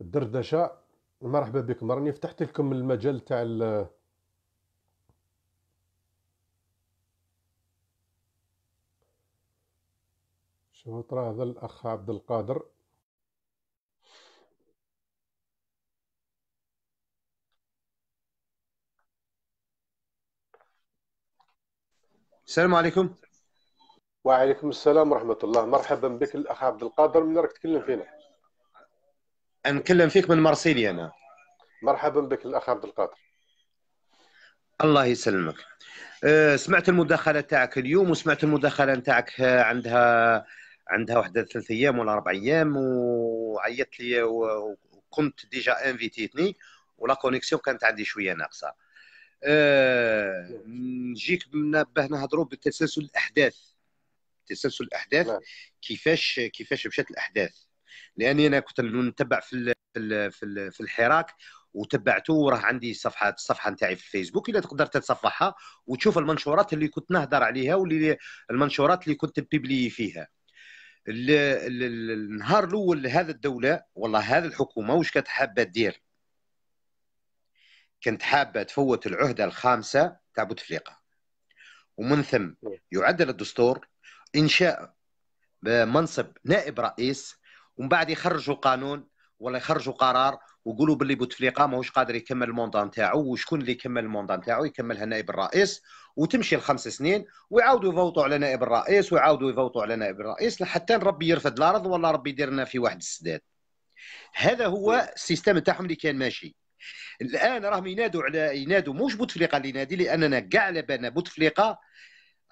الدردشة مرحبا بكم راني فتحت لكم المجال تاع شوف ترى هذا الأخ عبد القادر السلام عليكم وعليكم السلام ورحمه الله مرحبا بك الاخ عبد القادر من راك تكلم فينا نكلم فيك من مارسيليا انا مرحبا بك الاخ عبد القادر الله يسلمك أه، سمعت المداخله تاعك اليوم وسمعت المداخله تاعك عندها عندها واحد ثلاث ايام ولا اربع ايام وعيطت لي وكنت ديجا انفيتيتني ولا كونيكسيون كانت عندي شويه ناقصه آه نجيك باه نهضروا بتسلسل الاحداث تسلسل الاحداث نعم. كيفاش كيفاش مشات الاحداث لاني انا كنت نتبع في في في الحراك وتبعته وراه عندي صفحه الصفحه نتاعي في الفيسبوك اذا تقدر تتصفحها وتشوف المنشورات اللي كنت نهضر عليها واللي المنشورات اللي كنت بيبلي فيها النهار الاول هذا الدوله والله هذه الحكومه واش كانت حابه دير كنت حابه تفوت العهده الخامسه تاع بوتفليقه ومن ثم يعدل الدستور انشاء منصب نائب رئيس ومن بعد يخرجوا قانون ولا يخرجوا قرار ويقولوا باللي بوتفليقه ماهوش قادر يكمل الموندان تاعو وشكون اللي يكمل الموندان تاعو يكملها نائب الرئيس وتمشي الخمس سنين ويعاودوا يفوتوا على نائب الرئيس ويعاودوا يفوتوا على نائب الرئيس لحتى ربي يرفد الارض ولا ربي يديرنا في واحد السداد هذا هو السيستم تاعهم اللي كان ماشي الان راهم ينادوا على ينادوا موش بوتفليقه اللي نادي لاننا كاع على بالنا بوتفليقه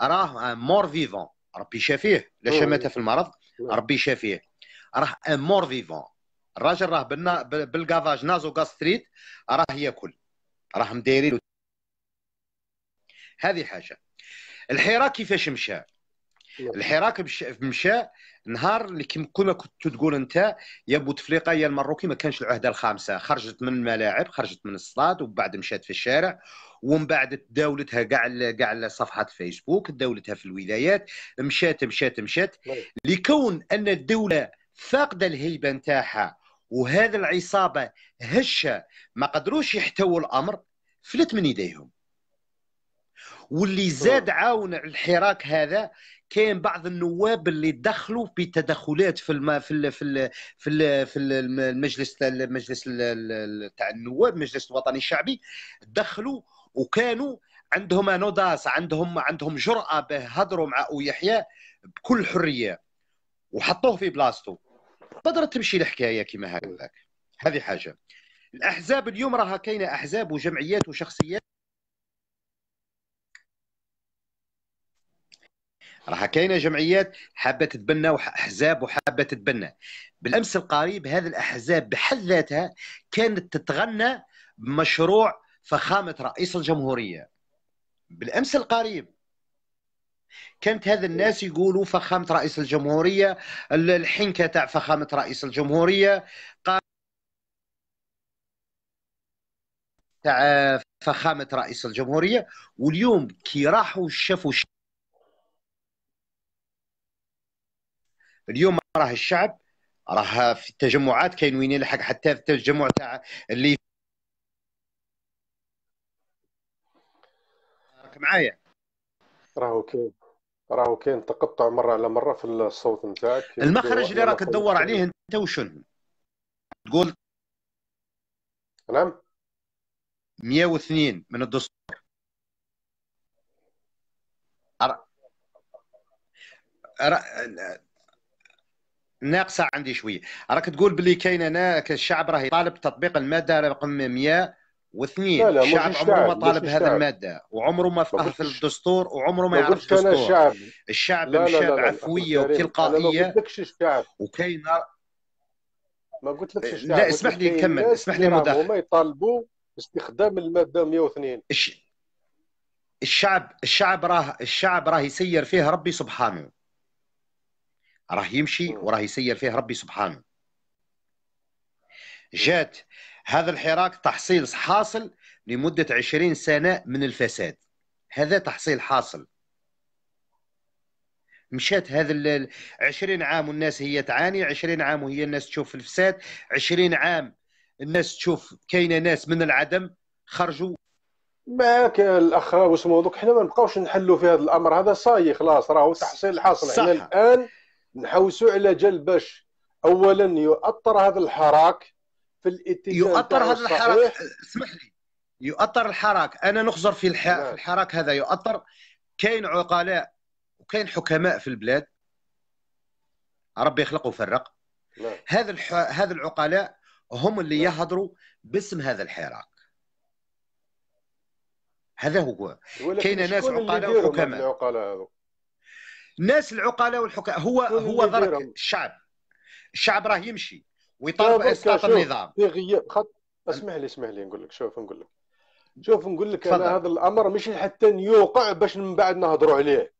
راه مور فيفون ربي شافيه لا شمت في المرض نعم. ربي شافيه راه ان مور فيفون الراجل راه بالنا بالكافاج نازو غاستريت راه ياكل راه مدايرين هذه حاجه الحراك كيفاش مشى الحراك مشى نهار اللي كيما كما كنت تقول انت يا بوتفليقه يا المروكي ما كانش العهده الخامسه خرجت من الملاعب خرجت من الصلاه وبعد مشات في الشارع ومن بعد تداولتها كاع كاع صفحات فيسبوك تداولتها في الولايات مشات مشات مشات طيب. لكون ان الدوله فاقده الهيبه نتاعها وهذه العصابه هشه ما قدروش يحتووا الامر فلت من يديهم واللي طيب. زاد عاون الحراك هذا كاين بعض النواب اللي دخلوا في تدخلات في الم... في ال... في ال... في, ال... في المجلس المجلس تاع النواب المجلس الوطني الشعبي دخلوا وكانوا عندهم نوداس عندهم عندهم جراه به هضروا مع او يحيى بكل حريه وحطوه في بلاصتو قدرت تمشي الحكايه كما هكذاك هذه حاجه الاحزاب اليوم راها كاينه احزاب وجمعيات وشخصيات راه كاينه جمعيات حابه تتبنى واحزاب وحابه تتبنى بالامس القريب هذه الاحزاب بحد ذاتها كانت تتغنى بمشروع فخامه رئيس الجمهوريه بالامس القريب كانت هذا الناس يقولوا فخامه رئيس الجمهوريه الحنكه تاع فخامه رئيس الجمهوريه قال تاع فخامه رئيس الجمهوريه واليوم كي راحوا شافوا اليوم راه الشعب راه في التجمعات كاين وين يلحق حتى التجمع تاع اللي راك معايا راهو كاين راهو كاين تقطع مره على مره في الصوت نتاعك المخرج اللي راك تدور عليه انت وشنو تقول نعم 102 من الدستور أر... أر... ناقصه عندي شويه راك تقول باللي كاين انا الشعب راه يطالب تطبيق الماده رقم 102 لا الشعب عمره ما طالب هذا الماده وعمره ما فقه في الدستور وعمره ما يعرف الدستور الشعب الشعب مشى بعفويه وتلقائيه ما قلتلكش الشعب وكاين ما قلتلكش الشعب لا اسمح لي نكمل اسمح لي مداخله هما يطالبوا باستخدام الماده 102 الشعب الشعب راه الشعب راه يسير فيه ربي سبحانه راه يمشي وراه يسير فيه ربي سبحانه جات هذا الحراك تحصيل حاصل لمدة عشرين سنة من الفساد هذا تحصيل حاصل مشات هذا عشرين عام والناس هي تعاني عشرين عام وهي الناس تشوف الفساد عشرين عام الناس تشوف كاينة ناس من العدم خرجوا كان الاخ واسمو دوك حنا ما نبقاوش نحلوا في هذا الامر هذا صاي خلاص راهو تحصيل حاصل احنا الان نحوسوا على جل باش اولا يؤطر هذا الحراك في الاتجاه يؤطر هذا الحراك اسمح لي يؤطر الحراك انا نخزر في, الح... نعم. في الحراك هذا يؤطر كاين عقلاء وكاين حكماء في البلاد ربي يخلق وفرق نعم. هذا الح... هذا العقلاء هم اللي نعم. يهضروا باسم هذا الحراك هذا هو كاين ناس عقلاء وحكماء الناس العقلاء والحكام هو هو ضرب الشعب الشعب راه يمشي ويطالب اسقاط النظام في غياب خط اسمح لي اسمح لي نقول لك شوف نقول لك شوف نقول لك انا هذا الامر مش حتى يوقع باش من بعد نهضروا عليه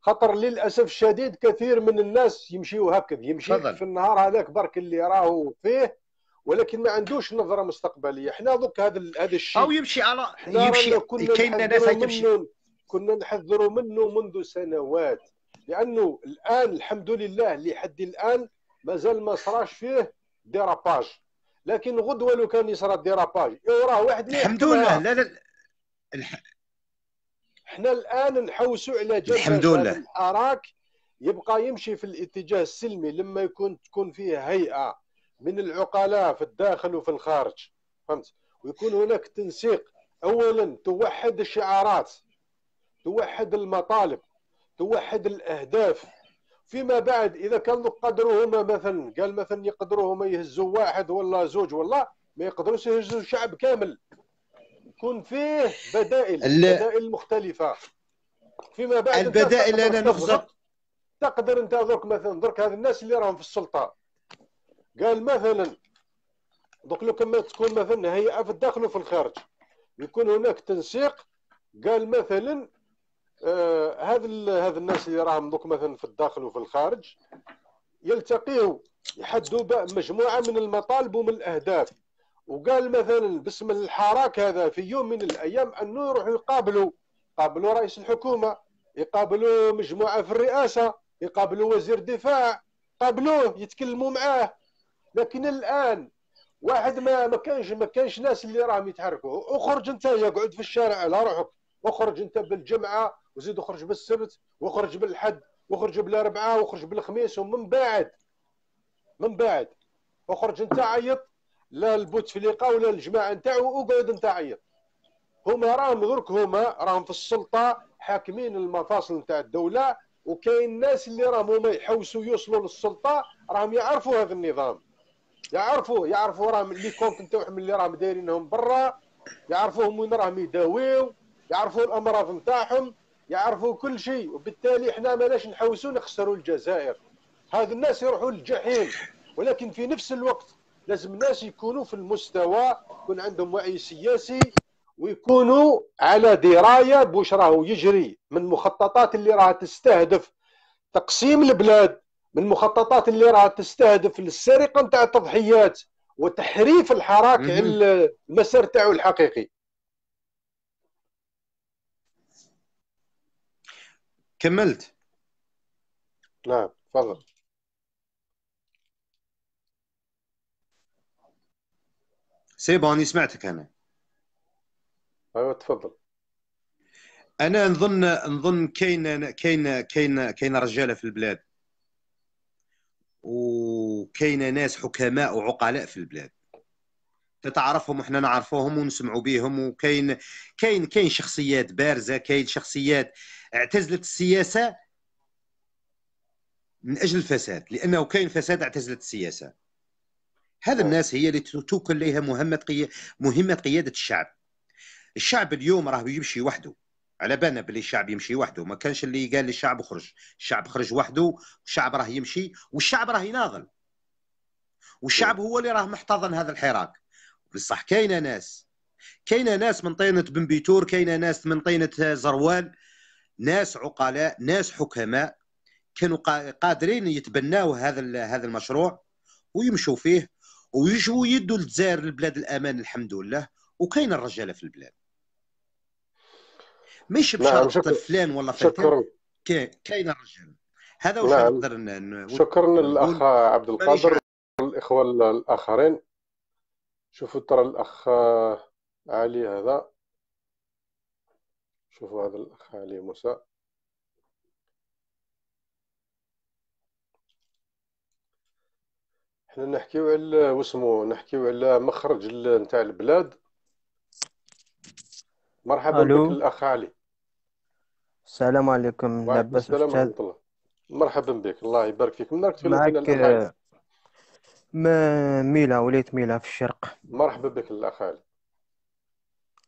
خطر للاسف الشديد كثير من الناس يمشيوا هكذا يمشي فضل. في النهار هذاك برك اللي راهو فيه ولكن ما عندوش نظره مستقبليه احنا دوك هذا هذا الشيء او يمشي على يمشي كاين ناس تمشي كنا نحذروا منه منذ سنوات لانه الان الحمد لله لحد الان مازال ما صراش فيه ديراباج لكن غدوه لو كان يصرى ديراباج إيه وراه واحد الحمد لله لا لا الح... احنا الان نحوسوا على جبهه الحمد لله الاراك يبقى يمشي في الاتجاه السلمي لما يكون تكون فيه هيئه من العقلاء في الداخل وفي الخارج فهمت ويكون هناك تنسيق اولا توحد الشعارات توحد المطالب توحد الاهداف فيما بعد اذا كانوا قدروا هما مثلا قال مثلا يقدروا هما يهزوا واحد ولا زوج ولا ما يقدروش يهزوا شعب كامل يكون فيه بدائل بدائل مختلفه فيما بعد البدائل انا نخزق تقدر انت درك مثلا درك هذ الناس اللي راهم في السلطه قال مثلا دوك لو كما تكون مثلا هيئه في الداخل وفي الخارج يكون هناك تنسيق قال مثلا آه، هذا هذا الناس اللي راهم دوك مثلا في الداخل وفي الخارج يلتقيو يحدوا مجموعه من المطالب ومن الاهداف وقال مثلا باسم الحراك هذا في يوم من الايام انه يروحوا يقابلوا يقابلوا رئيس الحكومه يقابلوا مجموعه في الرئاسه يقابلوا وزير الدفاع قابلوه يتكلموا معاه لكن الان واحد ما ما كانش ما كانش ناس اللي راهم يتحركوا اخرج انت يقعد في الشارع على روحك اخرج انت بالجمعه وزيد اخرج بالسبت وخرج بالحد وخرج بالاربعاء وخرج بالخميس ومن بعد من بعد اخرج انت عيط لا البوتفليقه ولا الجماعه نتاعو وقعد انت عيط هما راهم درك هما راهم في السلطه حاكمين المفاصل نتاع الدوله وكاين الناس اللي راهم هما يحوسوا يوصلوا للسلطه راهم يعرفوا هذا النظام يعرفوا يعرفوا راهم اللي كونت نتاعهم اللي راهم دايرينهم برا يعرفوهم وين راهم يداويو يعرفوا الامراض نتاعهم يعرفوا كل شيء وبالتالي احنا لاش نحوسوا نخسروا الجزائر هذا الناس يروحوا للجحيم ولكن في نفس الوقت لازم الناس يكونوا في المستوى يكون عندهم وعي سياسي ويكونوا على درايه بوش راهو يجري من مخططات اللي راها تستهدف تقسيم البلاد من مخططات اللي راها تستهدف السرقه نتاع التضحيات وتحريف الحراك المسار تاعو الحقيقي كملت نعم تفضل سيبا أنا سمعتك أنا أيوة تفضل أنا نظن نظن كاين كاين كاين كاين رجالة في البلاد وكاين ناس حكماء وعقلاء في البلاد تتعرفهم وحنا نعرفوهم ونسمعوا بيهم وكاين كاين كاين شخصيات بارزه كاين شخصيات اعتزلت السياسه من اجل الفساد لانه كاين فساد اعتزلت السياسه هذا الناس هي اللي توكل لها مهمه قي... مهمه قياده الشعب الشعب اليوم راه يمشي وحده على بالنا بلي الشعب يمشي وحده ما كانش اللي قال للشعب اخرج الشعب خرج وحده الشعب راه يمشي والشعب راه يناضل والشعب هو اللي راه محتضن هذا الحراك بصح كاينه ناس كاينه ناس من طينه بن بيتور كاينه ناس من طينه زروان ناس عقلاء ناس حكماء كانوا قادرين يتبناوا هذا هذا المشروع ويمشوا فيه ويجوا يدوا الجزائر لبلاد الامان الحمد لله وكاين الرجاله في البلاد مش نعم، بشرط فلان ولا فلان كاين الرجال هذا واش نعم. نقدر شكرا للاخ عبد القادر الاخوه الاخرين شوفوا ترى الأخ علي هذا شوفوا هذا الأخ علي موسى حنا نحكيو على واسمو نحكيو على مخرج نتاع البلاد مرحبا ألو. بك الأخ علي السلام عليكم لاباس السلام مرحبا بك الله يبارك فيك من راك معك ما ميلا وليت ميلا في الشرق مرحبا بك الاخ علي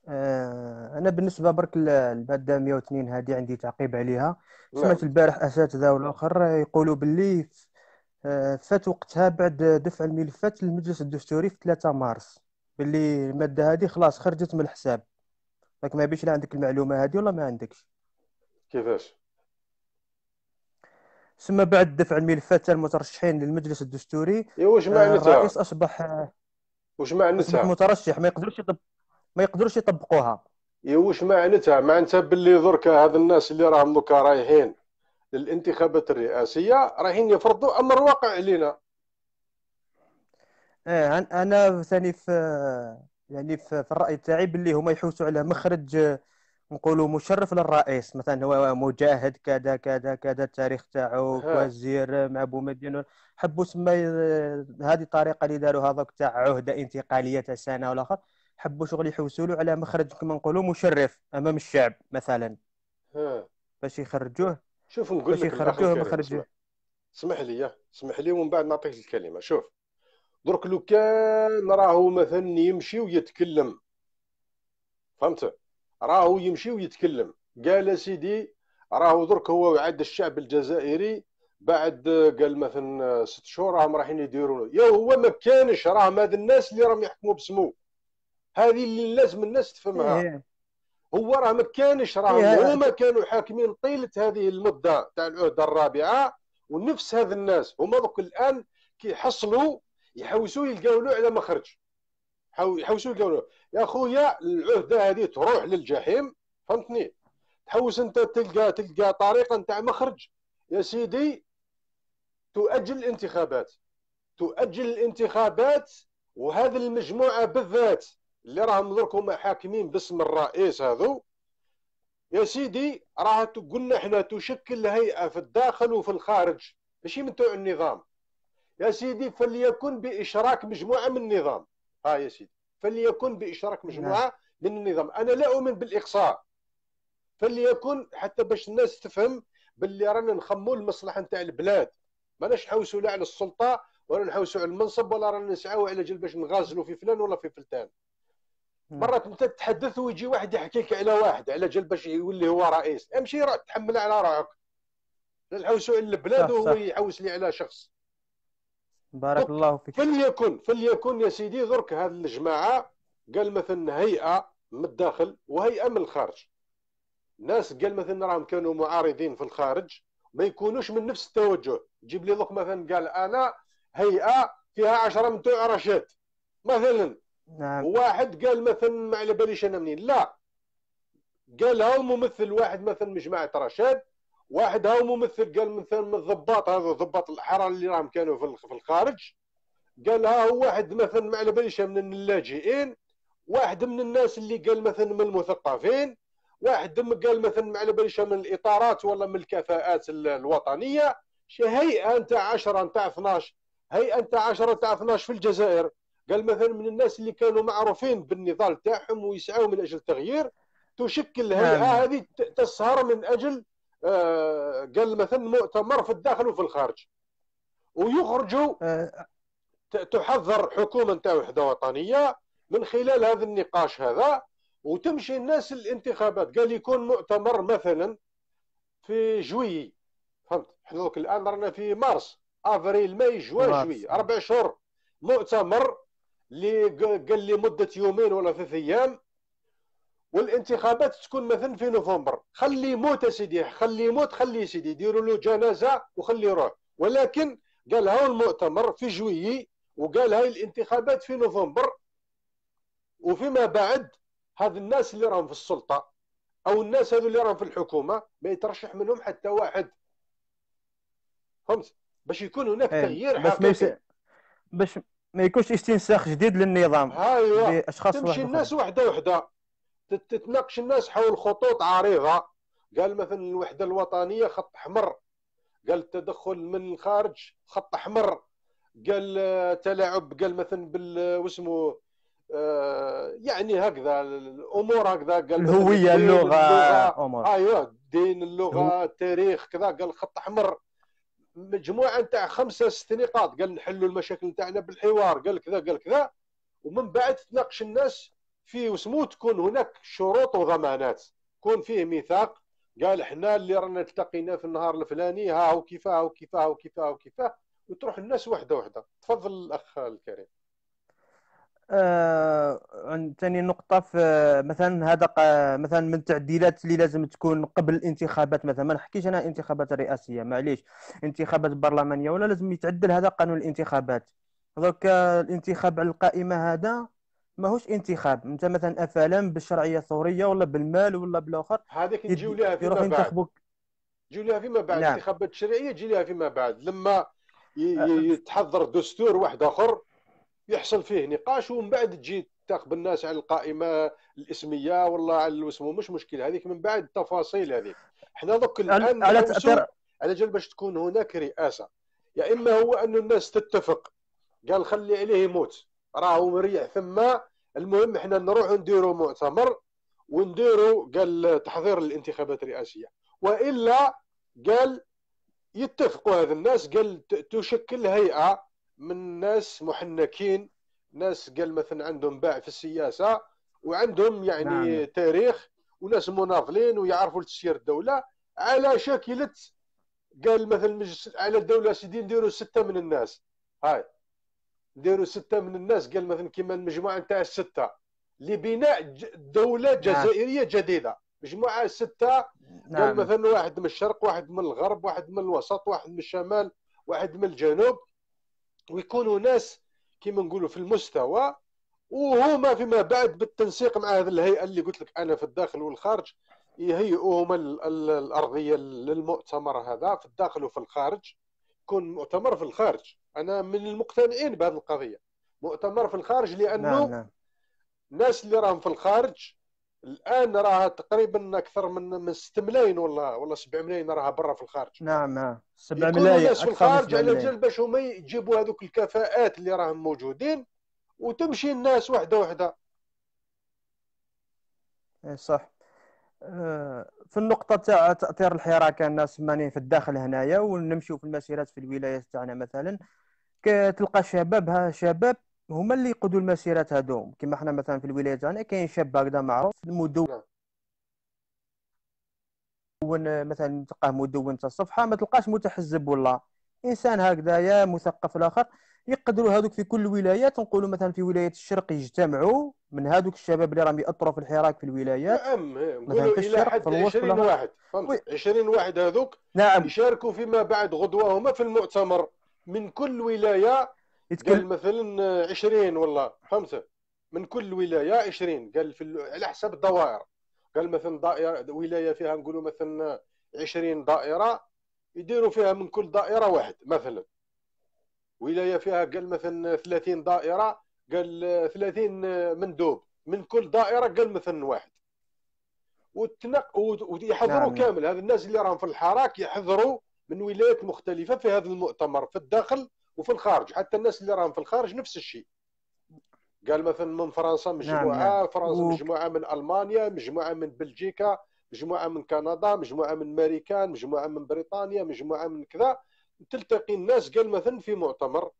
آه انا بالنسبه برك الماده 102 هذه عندي تعقيب عليها نعم. سمعت البارح اساتذه والاخر يقولوا باللي آه، فات وقتها بعد دفع الملفات للمجلس الدستوري في 3 مارس باللي الماده هذه خلاص خرجت من الحساب راك ما بيش لا عندك المعلومه هذه ولا ما عندكش كيفاش ثم بعد دفع الملفات المترشحين للمجلس الدستوري ايوا جمع آه، النساء الرئيس اصبح وجمع النساء مترشح ما يقدروش يطب... ما يقدروش يطبقوها ايوا واش معناتها معناتها باللي درك هاد الناس اللي راهم دوكا رايحين للانتخابات الرئاسيه رايحين يفرضوا امر واقع علينا ايه انا ثاني في يعني في الراي تاعي باللي هما يحوسوا على مخرج نقولوا مشرف للرئيس مثلا هو مجاهد كذا كذا كذا التاريخ تاعو وزير مع بومدين حبوا سما آه، هذه الطريقه اللي داروا هذاك تاع عهده انتقاليه تاع سنه ولا اخر حبوا شغل يحوسوا له على مخرج كما نقولوا مشرف امام الشعب مثلا ها. باش يخرجوه شوف نقول باش يخرجوه مخرجوه اسمح لي اسمح لي ومن بعد نعطيك الكلمه شوف درك لو كان راهو مثلا يمشي ويتكلم فهمت راهو يمشي ويتكلم قال سيدي راهو درك هو وعد الشعب الجزائري بعد قال مثلا ست شهور راهم رايحين يديروا يا هو ما كانش راه هذا الناس اللي راهم يحكموا بسمو هذه اللي لازم الناس تفهمها إيه. هو راه ما كانش راه إيه. هما كانوا حاكمين طيله هذه المده تاع العهده الرابعه ونفس هذا الناس هما دوك الان كيحصلوا يحوسوا يلقاو له على مخرج يحوسوا يقولوا يا خويا العهده هذه تروح للجحيم فهمتني تحوس انت تلقى تلقى طريقه نتاع مخرج يا سيدي تؤجل الانتخابات تؤجل الانتخابات وهذه المجموعه بالذات اللي راهم دركم حاكمين باسم الرئيس هذو يا سيدي راه قلنا احنا تشكل هيئه في الداخل وفي الخارج ماشي من النظام يا سيدي فليكن باشراك مجموعه من النظام ها يا سيدي فليكن باشراك نعم. مجموعه نعم. من النظام انا لا اؤمن بالاقصاء فليكن حتى باش الناس تفهم باللي رانا نخمو المصلحه نتاع البلاد ماناش نحوسوا لا على السلطه ولا نحوسوا على المنصب ولا رانا نسعوا على جل باش نغازلوا في فلان ولا في فلتان نعم. مرات انت تتحدث ويجي واحد يحكيك على واحد على جل باش يولي هو رئيس امشي تحمل على روحك نحوسوا على البلاد وهو يحوس لي على شخص بارك الله فيك فليكن فليكن يا سيدي درك هذه الجماعه قال مثلا هيئه من الداخل وهيئه من الخارج ناس قال مثلا راهم كانوا معارضين في الخارج ما يكونوش من نفس التوجه جيب لي دوك مثلا قال انا هيئه فيها عشرة من تاع رشاد مثلا نعم. واحد قال مثلا ما على باليش انا منين لا قالها ممثل واحد مثلا من جماعه رشاد واحد هاو ممثل قال مثلا من الضباط هذا ضباط الاحرار اللي راهم كانوا في الخارج قال ها هو واحد مثلا ما على باليش من اللاجئين واحد من الناس اللي قال مثلا من المثقفين واحد قال مثلا ما على باليش من الاطارات ولا من الكفاءات الوطنيه شي هيئه نتاع 10 نتاع 12 هيئه نتاع 10 نتاع 12 في الجزائر قال مثلا من الناس اللي كانوا معروفين بالنضال تاعهم ويسعوا من اجل التغيير تشكل هيئه نعم. هذه تسهر من اجل آه، قال مثلا مؤتمر في الداخل وفي الخارج ويخرجوا آه، تحذر حكومه نتاع وحده وطنيه من خلال هذا النقاش هذا وتمشي الناس الانتخابات قال يكون مؤتمر مثلا في جوي فهمت حنا الان رانا في مارس افريل ماي جوان جوي اربع شهور مؤتمر اللي قال لي مده يومين ولا ثلاث ايام والانتخابات تكون مثلا في نوفمبر خلي يموت سيدي خلي يموت خلي سيدي ديروا له جنازه وخلي يروح ولكن قالها المؤتمر في جويي وقال هاي الانتخابات في نوفمبر وفيما بعد هذ الناس اللي راهم في السلطه او الناس هذو اللي راهم في الحكومه ما يترشح منهم حتى واحد فهمت باش يكون هناك إيه، تغيير بس حقيقي باش ما يكونش استنساخ جديد للنظام ايوا تمشي الناس وحده وحده تتناقش الناس حول خطوط عريضه قال مثلا الوحده الوطنيه خط احمر قال التدخل من الخارج خط احمر قال آه، تلاعب قال مثلا بال آه، واسمه آه يعني هكذا الامور هكذا قال الهويه اللغه, اللغة. ايوه الدين اللغه التاريخ كذا قال خط احمر مجموعه نتاع خمسه ست نقاط قال نحلوا المشاكل نتاعنا بالحوار قال كذا قال كذا ومن بعد تناقش الناس في وسمو تكون هناك شروط وضمانات يكون فيه ميثاق قال احنا اللي رانا التقينا في النهار الفلاني ها وكيفاه وكيفاه وكيفاه وكيفاه وتروح الناس وحده وحده تفضل الاخ الكريم آه، ثاني نقطة في مثلا هذا مثلا من التعديلات اللي لازم تكون قبل الانتخابات مثلا ما نحكيش انا انتخابات رئاسية معليش انتخابات برلمانية ولا لازم يتعدل هذا قانون الانتخابات دوك الانتخاب على القائمة هذا ماهوش انتخاب انت مثلا افلام بالشرعيه الثوريه ولا بالمال ولا بالاخر هذيك نجيو لها فيما بعد ينتخبوك نجيو لها فيما بعد نعم. الانتخابات الشرعيه تجي لها فيما بعد لما أه. يتحضر دستور واحد اخر يحصل فيه نقاش ومن بعد تجي تاخذ الناس على القائمه الاسميه ولا على اسمه مش مشكله هذيك من بعد التفاصيل هذيك حنا دوك الان على تأثير... على جال باش تكون هناك رئاسه يا اما هو ان الناس تتفق قال خلي عليه يموت راهو مريح ثما المهم احنا نروحوا نديروا مؤتمر ونديروا قال تحضير الانتخابات الرئاسيه والا قال يتفقوا هذا الناس قال تشكل هيئه من ناس محنكين ناس قال مثلا عندهم باع في السياسه وعندهم يعني نعم. تاريخ وناس مناضلين ويعرفوا تسيير الدوله على شكلة قال مثلا على الدوله سيدي نديروا سته من الناس هاي داروا سته من الناس قال مثلا كيما المجموعه نتاع السته لبناء دوله نعم. جزائريه جديده مجموعه سته نعم. قال مثلا واحد من الشرق واحد من الغرب واحد من الوسط واحد من الشمال واحد من الجنوب ويكونوا ناس كيما نقولوا في المستوى وهما فيما بعد بالتنسيق مع هذه الهيئه اللي قلت لك انا في الداخل والخارج يهيئوا هما الارضيه للمؤتمر هذا في الداخل وفي الخارج يكون مؤتمر في الخارج انا من المقتنعين بهذه القضيه مؤتمر في الخارج لانه نعم نعم. الناس اللي راهم في الخارج الان راها تقريبا اكثر من من 6 ملايين ولا ولا 7 ملايين راها برا في الخارج نعم نعم 7 ملايين الناس في الخارج على جال باش هما يجيبوا هذوك الكفاءات اللي راهم موجودين وتمشي الناس وحده وحده اي صح أه، في النقطة تاع تأثير الحراك الناس ماني في الداخل هنايا ونمشيو في المسيرات في الولايات تاعنا مثلا تلقى شباب شباب هما اللي يقودوا المسيرات هادوم كما حنا مثلا في الولايات هنا كاين شاب هكذا معروف مدون مثلا تلقاه مدون تاع الصفحه ما تلقاش متحزب ولا انسان هكذا يا مثقف الاخر يقدروا هذوك في كل ولايات نقولوا مثلا في ولايه الشرق يجتمعوا من هذوك الشباب اللي راهم ياثروا في الحراك في الولايات نعم إيه، نقولوا الى حد 20 واحد 20 واحد هذوك نعم يشاركوا فيما بعد غدوه هما في المؤتمر من كل ولايه يتكلم قال مثلا 20 ولا فهمت من كل ولايه 20 قال في على حسب الدوائر قال مثلا دائره ولايه فيها نقولوا مثلا 20 دائره يديروا فيها من كل دائره واحد مثلا ولايه فيها قال مثلا 30 دائره قال 30 مندوب من كل دائره قال مثلا واحد وتنق ويحضروا نعم. كامل هذا الناس اللي راهم في الحراك يحضروا من ولايات مختلفه في هذا المؤتمر في الداخل وفي الخارج حتى الناس اللي راهم في الخارج نفس الشيء قال مثلا من فرنسا نعم، مجموعه نعم. فرنسا و... مجموعه من المانيا مجموعه من بلجيكا مجموعه من كندا مجموعه من امريكان مجموعه من بريطانيا مجموعه من كذا تلتقي الناس قال مثلا في مؤتمر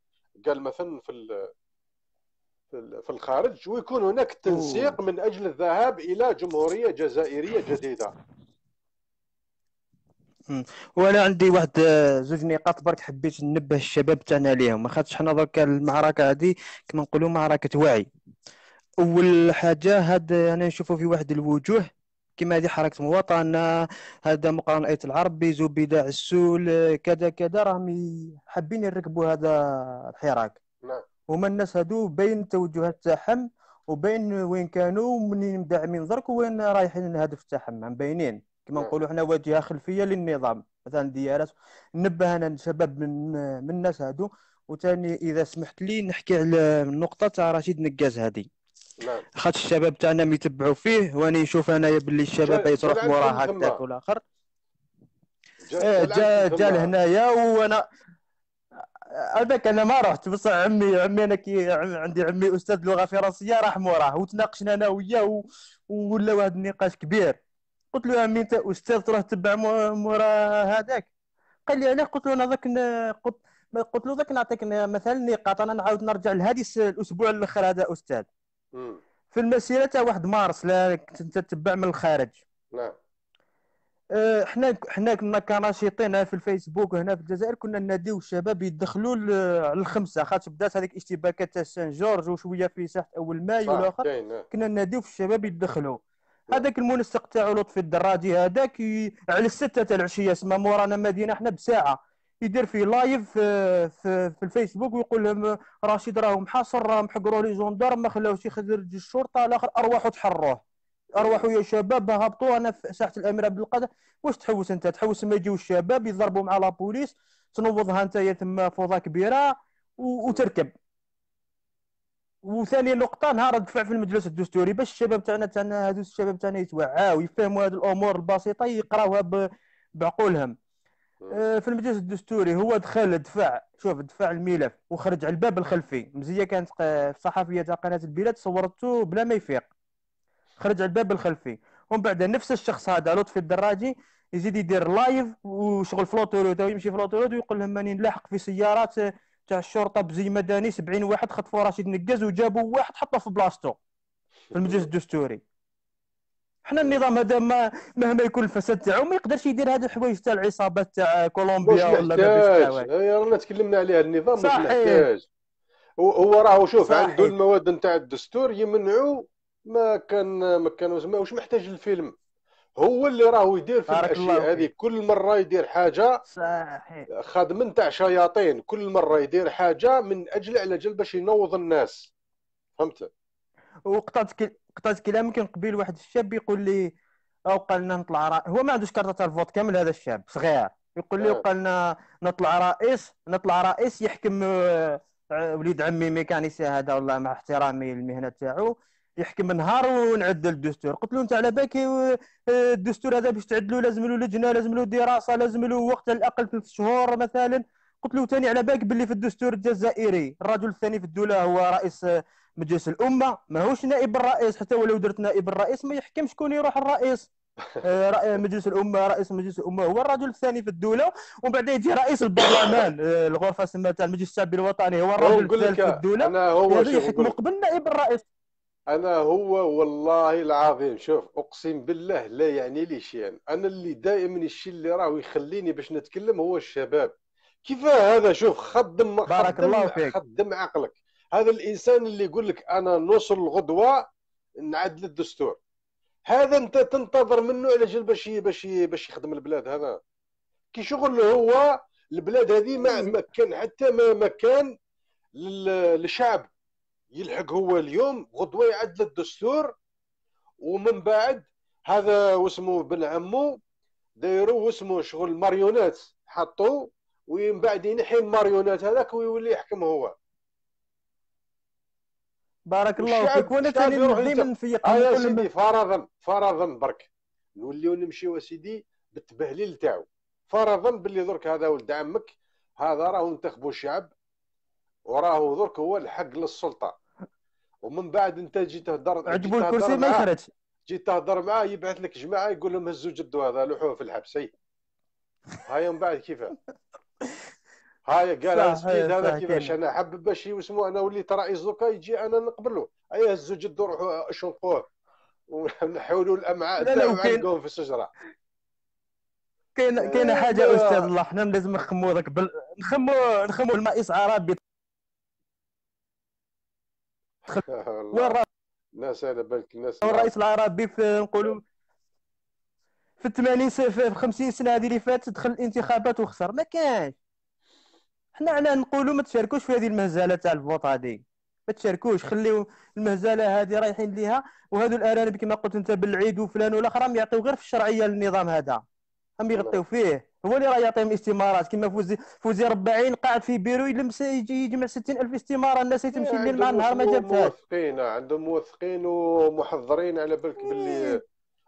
قال مثلا في في الخارج ويكون هناك تنسيق من اجل الذهاب الى جمهوريه جزائريه جديده وانا عندي واحد آه، زوج نقاط برك حبيت ننبه الشباب تاعنا عليهم خاطش حنا درك المعركه هذه كما نقولوا معركه وعي اول حاجه هاد آه، انا نشوفه في واحد الوجوه كما هذه حركه مواطنه هذا مقارنه ايت العربي زبيده السول آه، كذا كذا راهم حابين يركبوا هذا الحراك نعم. هما الناس هادو بين التوجهات تاعهم وبين وين كانوا ومنين مدعمين درك وين رايحين الهدف تاعهم باينين كما نقولوا حنا واجهه خلفيه للنظام مثلا ديالات نبه انا الشباب من من الناس هادو وثاني اذا سمحت لي نحكي على النقطه تاع رشيد نقاز هذه نعم. خاطر الشباب تاعنا يتبعوا فيه وانا نشوف انا باللي الشباب يتروح وراه هكذا ولا اخر آه، جا جا لهنايا وانا هذاك انا ما رحت بصح عمي عمي انا كي عندي عمي استاذ لغه فرنسيه راح موراه وتناقشنا انا وياه ولا واحد النقاش كبير قلت له امين انت استاذ تراه تبع مورا هذاك قال لي علاش قلت له انا ذاك قلت قلت له ذاك نعطيك مثلا نقاط انا نعاود نرجع لهذه الاسبوع الاخر هذا استاذ في المسيره تاع واحد مارس لا كنت تتبع من الخارج نعم احنا أه، احنا كنا كناشطين في الفيسبوك هنا في الجزائر كنا ناديو الشباب يدخلوا للخمسه خاطر بدات هذيك الاشتباكات تاع سان جورج وشويه في ساحه اول مايو والاخر نعم. كنا ناديو في الشباب يدخلوا هذاك المنسق تاعو لطفي الدراجي هذاك على الستة تاع العشيه اسمها مورانا مدينه احنا بساعه يدير فيه لايف في, في, في الفيسبوك ويقول لهم رشيد راهو محاصر راهم محقروه لي جوندار ما خلاوش يخرج الشرطه الاخر ارواحوا تحروه ارواحوا يا شباب هبطوا انا في ساحه الامير عبد القادر واش تحوس انت تحوس ما يجيو الشباب يضربوا مع لابوليس تنوضها انت تما فوضى كبيره وتركب وثاني نقطه نهار دفع في المجلس الدستوري باش الشباب تاعنا تاعنا هادو الشباب تاعنا يتوعاو يفهموا هاد الامور البسيطه يقراوها بعقولهم آه، في المجلس الدستوري هو دخل دفع شوف دفع الملف وخرج على الباب الخلفي مزيه كانت في صحفيه تاع قناه البلاد صورته بلا ما يفيق خرج على الباب الخلفي ومن بعد نفس الشخص هذا لطفي الدراجي يزيد يدير لايف وشغل فلوتورود يمشي فلوتورود ويقول لهم ماني نلاحق في سيارات تاع الشرطه بزي مدني 70 واحد خطفوا رشيد نقاز وجابوا واحد حطوه في بلاصتو في المجلس الدستوري حنا النظام هذا ما مهما يكون الفساد تاعو ما يقدرش يدير هذه الحوايج تاع العصابات تاع كولومبيا ولا ما إيه، رانا تكلمنا عليها النظام صحيح هو راهو شوف عنده المواد نتاع الدستور يمنعوا ما كان ما كانوا واش محتاج الفيلم هو اللي راهو يدير في الاشياء هذه كل مره يدير حاجه صحيح خادم تاع شياطين كل مره يدير حاجه من اجل على جل باش ينوض الناس فهمت وقطعت قطعت كلامك قبيل واحد الشاب يقول لي او قال لنا نطلع رأ... هو ما عندوش كارطه تاع الفوت كامل هذا الشاب صغير يقول لي آه. وقال لنا نطلع رئيس نطلع رئيس يحكم آه، وليد عمي ميكانيسي هذا والله مع احترامي للمهنه تاعو يحكم نهار ونعدل الدستور قلت له انت على بالك آه، الدستور هذا باش تعدلو لازم له لجنه لازم له دراسه لازم له وقت على الاقل ثلاث شهور مثلا قلت له ثاني على بالك باللي في الدستور الجزائري الرجل الثاني في الدوله هو رئيس مجلس الامه ماهوش نائب الرئيس حتى ولو درت نائب الرئيس ما يحكمش شكون يروح الرئيس *laughs* آه، مجلس الامه رئيس مجلس الامه هو الرجل الثاني في الدوله ومن بعد يجي رئيس البرلمان آه، الغرفه تاع المجلس الشعبي الوطني هو الرجل الثالث في الدوله هو يحكموا قبل نائب الرئيس انا هو والله العظيم شوف اقسم بالله لا يعني لي شيء انا اللي دائما الشيء اللي راه يخليني باش نتكلم هو الشباب كيف هذا شوف خدم بارك خدم الله فيك خدم عقلك هذا الانسان اللي يقول لك انا نوصل الغدوه نعدل الدستور هذا انت تنتظر منه على جل باش باش باش يخدم البلاد هذا كي شغل هو البلاد هذه ما كان حتى ما مكان للشعب يلحق هو اليوم غدوه يعدل الدستور ومن بعد هذا واسمه بن عمو دايروا واسمه شغل ماريونات حطوا ومن بعد ينحي الماريونات هذاك ويولي يحكم هو بارك الله فيك وانا ثاني ديما في آه يا سيدي فرضا فرضا برك نوليو نمشيو سيدي بالتبهليل تاعو فرضا باللي درك هذا ولد عمك هذا راهو انتخبوا الشعب وراهو درك هو الحق للسلطه ومن بعد انت جيت تهضر عجبو الكرسي ما يخرج جيت تهضر معاه يبعث لك جماعه يقول لهم هزوا جدو هذا لوحوه في الحبس هي هاي من بعد كيف *laughs* هاي قال مسكين هذا كيفاش انا حب باش يسمو انا وليت رئيس دوكا يجي انا نقبله اي هزوا جدو روحوا شنقوه ونحولوا الامعاء لا في الشجره كاين كاين آه. حاجه استاذ الله حنا لازم نخمو ذاك بل... نخمو نخمو الماء اسعى *laughs* وين الرئيس الناس انا بالك الناس الرئيس العربي في نقولوا في 80 في 50 سنه هذه اللي فاتت دخل الانتخابات وخسر ما كانش حنا على نقولوا ما تشاركوش في هذه المهزله تاع الفوط هذه ما تشاركوش خليو المهزله هذه رايحين ليها وهذو الارانب كما قلت انت بالعيد وفلان والاخر يعطيو غير في الشرعيه للنظام هذا هم يغطيو فيه هو اللي راه يعطيهم استمارات كما فوزي فوزي 40 قاعد في بيرو يلمس يجي يجمع 60000 استماره الناس تمشي الليل مع النهار ما جابتهاش موثقين عندهم موثقين ومحضرين على بالك إيه. باللي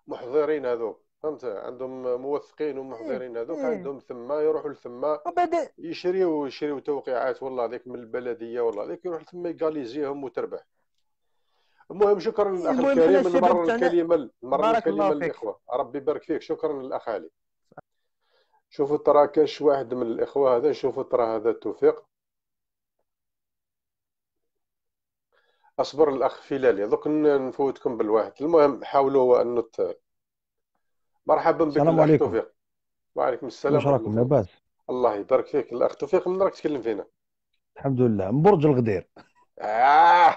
محضرين هذوك فهمت عندهم موثقين ومحضرين إيه. هذوك إيه. عندهم ثما يروحوا لثما يشريو يشريو توقيعات والله هذيك من البلديه والله هذيك يروح لثما يكاليزيهم وتربح المهم شكرا للاخ الكريم المره الكلمه المره الكلمه للاخوه ربي يبارك فيك شكرا للاخ علي شوفوا ترى كاش واحد من الاخوه هذا شوفوا ترى هذا توفيق اصبر الاخ فيلالي دوك نفوتكم بالواحد المهم حاولوا هو انه مرحبا بك السلام عليكم توفيق وعليكم السلام واش راكم لاباس الله يبارك فيك الاخ توفيق من راك تكلم فينا الحمد لله من برج الغدير اه *laughs*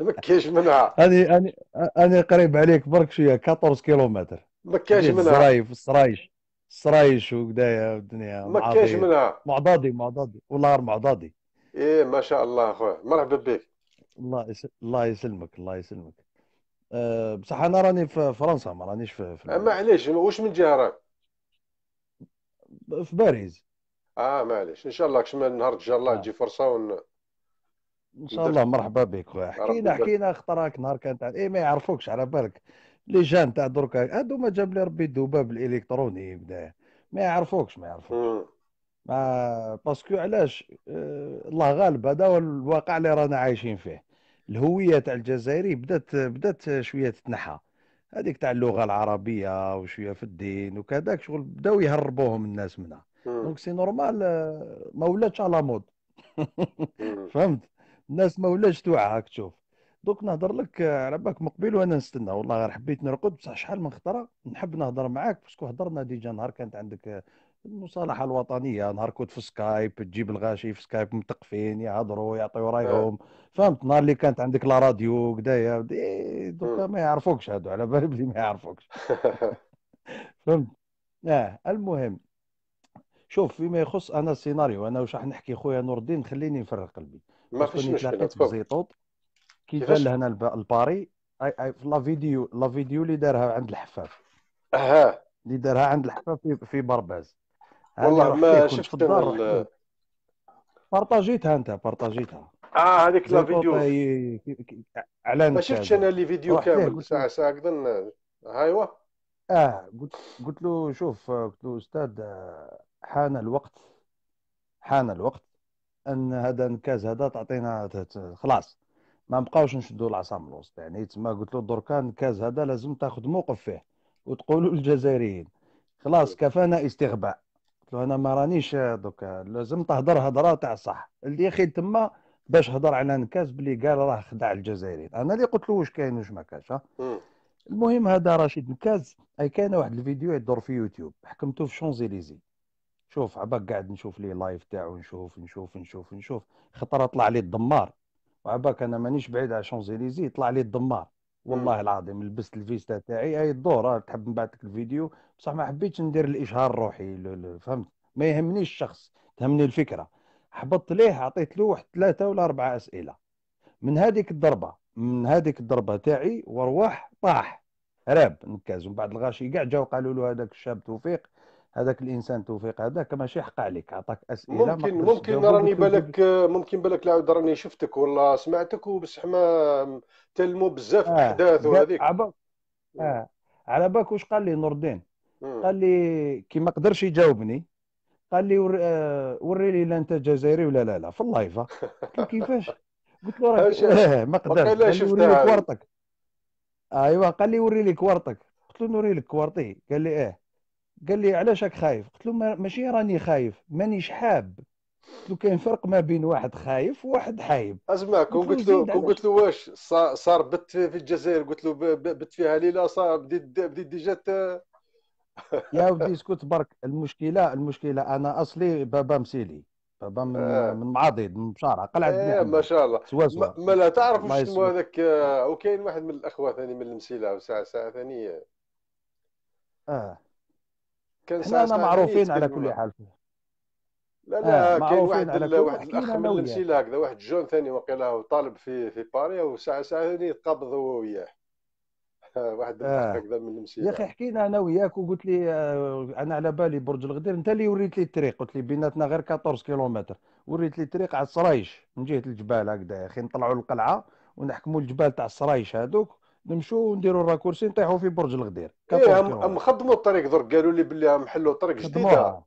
ما كاينش منها انا انا انا قريب عليك برك شويه 14 كيلومتر ما كاينش منها الصرايف الصرايش سرايش وكدايا الدنيا ما كاينش منها معضادي معضادي والله غير معضادي ايه ما شاء الله خويا مرحبا بك الله يس... الله يسلمك الله يسلمك أه بصح انا راني في فرنسا ما رانيش في, في معليش واش من جهه راك في باريس اه معليش ان شاء الله كش من نهار ان شاء الله آه. تجي فرصه ون... ان شاء الله مرحبا بك خويا حكينا حكينا خطرك نهار كانت ايه ما يعرفوكش على بالك لي جان تاع دركا هادو ما جاب لي ربي الذباب الالكتروني بدايه ما يعرفوكش ما يعرفوكش ما باسكو علاش آه، الله غالب هذا هو الواقع اللي رانا عايشين فيه الهويه تاع الجزائري بدات بدات شويه تتنحى هذيك تاع اللغه العربيه وشويه في الدين وكذاك شغل بداو يهربوهم الناس منها دونك سي نورمال ما ولاتش على مود *laughs* فهمت الناس ما ولاتش توعى هاك تشوف دوك نهضر لك على بالك مقبل وانا نستنى والله غير حبيت نرقد بصح شحال من خطره نحب نهضر معاك باسكو هضرنا ديجا نهار كانت عندك المصالحه الوطنيه نهار كنت في سكايب تجيب الغاشي في سكايب متقفين يهضروا يعطيوا رايهم آه. فهمت نهار اللي كانت عندك لا راديو كدايا دوكا ما يعرفوكش هادو على بالي بلي ما يعرفوكش *laughs* *laughs* فهمت اه المهم شوف فيما يخص انا السيناريو انا واش راح نحكي خويا نور الدين خليني نفرغ قلبي ما فيش مشكله كيبان لهنا الباري لا فيديو لا فيديو اللي دارها عند الحفاف اها اللي دارها عند الحفاف في, في برباز والله ما شفت الدار بارطاجيتها انت بارطاجيتها اه هذيك لا فيديو على ما شفتش انا لي فيديو كامل ساعه ساعه قدر ايوا اه قلت قلت له شوف قلت له استاذ حان الوقت حان الوقت ان هذا الكاز هذا تعطينا خلاص ما نبقاوش نشدوا العصا من الوسط يعني تما قلت له دركا الكاز هذا لازم تاخذ موقف فيه وتقولوا للجزائريين خلاص أيوة. كفانا استغباء قلت له انا ما رانيش دوكا لازم تهضر هضره تاع صح اللي اخي تما باش هضر على نكاز بلي قال راه خدع الجزائريين انا اللي قلت له واش كاين واش ما كاش المهم هذا رشيد نكاز اي كاين واحد الفيديو يدور في يوتيوب حكمته في شونزيليزي شوف عباك قاعد نشوف لي لايف تاعو نشوف نشوف نشوف نشوف خطره طلع لي الدمار وعباك انا مانيش بعيد على شونزيليزي يطلع لي الدمار والله العظيم لبست الفيستا تاعي اي الدور تحب لك الفيديو بصح ما حبيتش ندير الاشهار روحي فهمت ما يهمنيش الشخص تهمني الفكره حبطت ليه عطيت له واحد ثلاثه ولا اربعه اسئله من هذيك الضربه من هذيك الضربه تاعي وارواح طاح راب نكاز ومن بعد الغاشي كاع جاو قالوا له هذاك الشاب توفيق هذاك الانسان توفيق هذاك ماشي حق عليك عطاك اسئله ممكن ممكن راني بالك ممكن بالك لا راني شفتك ولا سمعتك وبصح ما تلموا بزاف آه، الاحداث آه. وهذيك عبق. اه على بالك واش قال لي نور الدين قال لي كي ما قدرش يجاوبني قال لي ور... آه، وري لي لا انت جزائري ولا لا لا في اللايف *laughs* كيفاش قلت له راه آه، ما قدرش لي وري لي كوارتك ايوا قال لي وري أيوة، لي كوارتك قلت له نوري لك كوارتي قال لي اه قال لي علاش راك خايف قلت له ماشي راني خايف مانيش حاب قلت له كاين فرق ما بين واحد خايف وواحد حايب اسمع كون قلت له كون قلت له واش صار بت في الجزائر قلت له بت فيها ليله صار بديت بديت ديجا *laughs* يا ودي اسكت برك المشكله المشكله انا اصلي بابا مسيلي بابا من آه. من معاضيد من بشاره قلعه آه ما شاء الله سوا سوا ما لا تعرف شنو اسمه هذاك آه، وكاين واحد من الاخوه ثاني من المسيله ساعه ساعه ثانيه اه كان ساعه معروفين على كل حال لا لا آه كاين واحد واحد الاخ من المسيله هكذا واحد جون ثاني وقيلا طالب في في باريا وساعه ساعه ثاني تقابض هو وياه *laughs* واحد آه. هكذا من المسيله يا اخي حكينا انا وياك وقلت لي آه، انا على بالي برج الغدير انت اللي وريت لي الطريق قلت لي بيناتنا غير 14 كيلومتر وريت لي الطريق على الصرايش من جهه الجبال هكذا يا اخي نطلعوا للقلعه ونحكموا الجبال تاع الصرايش هذوك نمشوا ونديروا الراكورسي نطيحوا في برج الغدير ايه هم خدموا الطريق درك قالوا لي بلي هم حلوا طريق جديده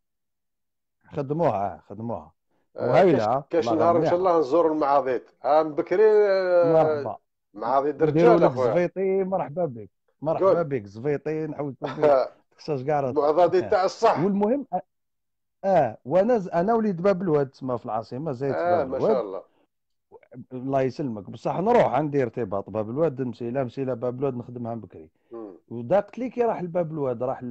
خدموها خدموها آه، آه، وهايله كاش نهار ان شاء الله نزور المعاضيد عام آه، بكري مرحبا معاضيد رجال اخويا زفيطي مرحبا بك مرحبا بك زفيطي نحوس خصاش كاع المعضدي تاع *laughs* الصح والمهم اه وانا انا وليد باب الواد تسمى في العاصمه زايد آه باب الواد ما شاء الله الله يسلمك بصح نروح عندي ارتباط باب الواد لا مسيله باب الواد نخدمها بكري وداقت لي كي راح لباب الواد راح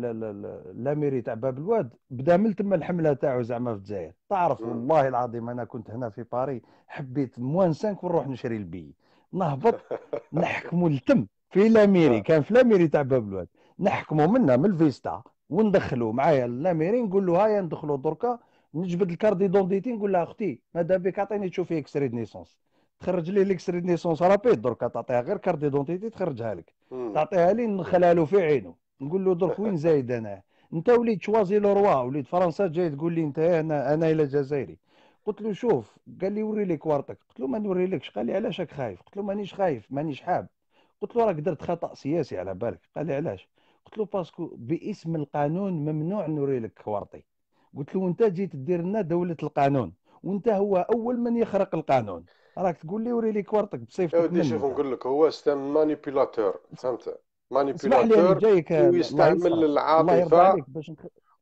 لاميري تاع باب الواد بدا من تما الحمله تاعو زعما في الجزائر تعرف والله العظيم انا كنت هنا في باري حبيت موان 5 ونروح نشري البي نهبط *laughs* نحكموا التم في لاميري آه. كان في لاميري تاع باب الواد نحكموا منا من الفيستا وندخلوا معايا لاميري نقول له هيا ندخلوا دركا نجبد الكارد دونتيتي نقول لها اختي ماذا بك اعطيني تشوفي اكس ريد نيسونس تخرج ليه ليكس رينيسونس رابيد درك تعطيها غير كارت ديدونتيتي تخرجها لك تعطيها لي نخلالو في عينو نقول له درك *laughs* وين زايد انا انت وليت شوازي لو روا وليت فرنسا جاي تقول لي انت انا انا الى جزائري قلت له شوف قال لي وري لي كوارتك قلت له ما لكش قال لي علاش راك خايف قلت له مانيش خايف مانيش حاب قلت له راك درت خطا سياسي على بالك قال لي علاش قلت له باسكو باسم القانون ممنوع نوري لك كوارتي قلت له انت جيت دير لنا دوله القانون وانت هو اول من يخرق القانون راك تقول لي وري لي كوارتك يا ودي شوف نقول لك هو سيستم مانيبيلاتور فهمت مانيبيلاتور ويستعمل العاطفه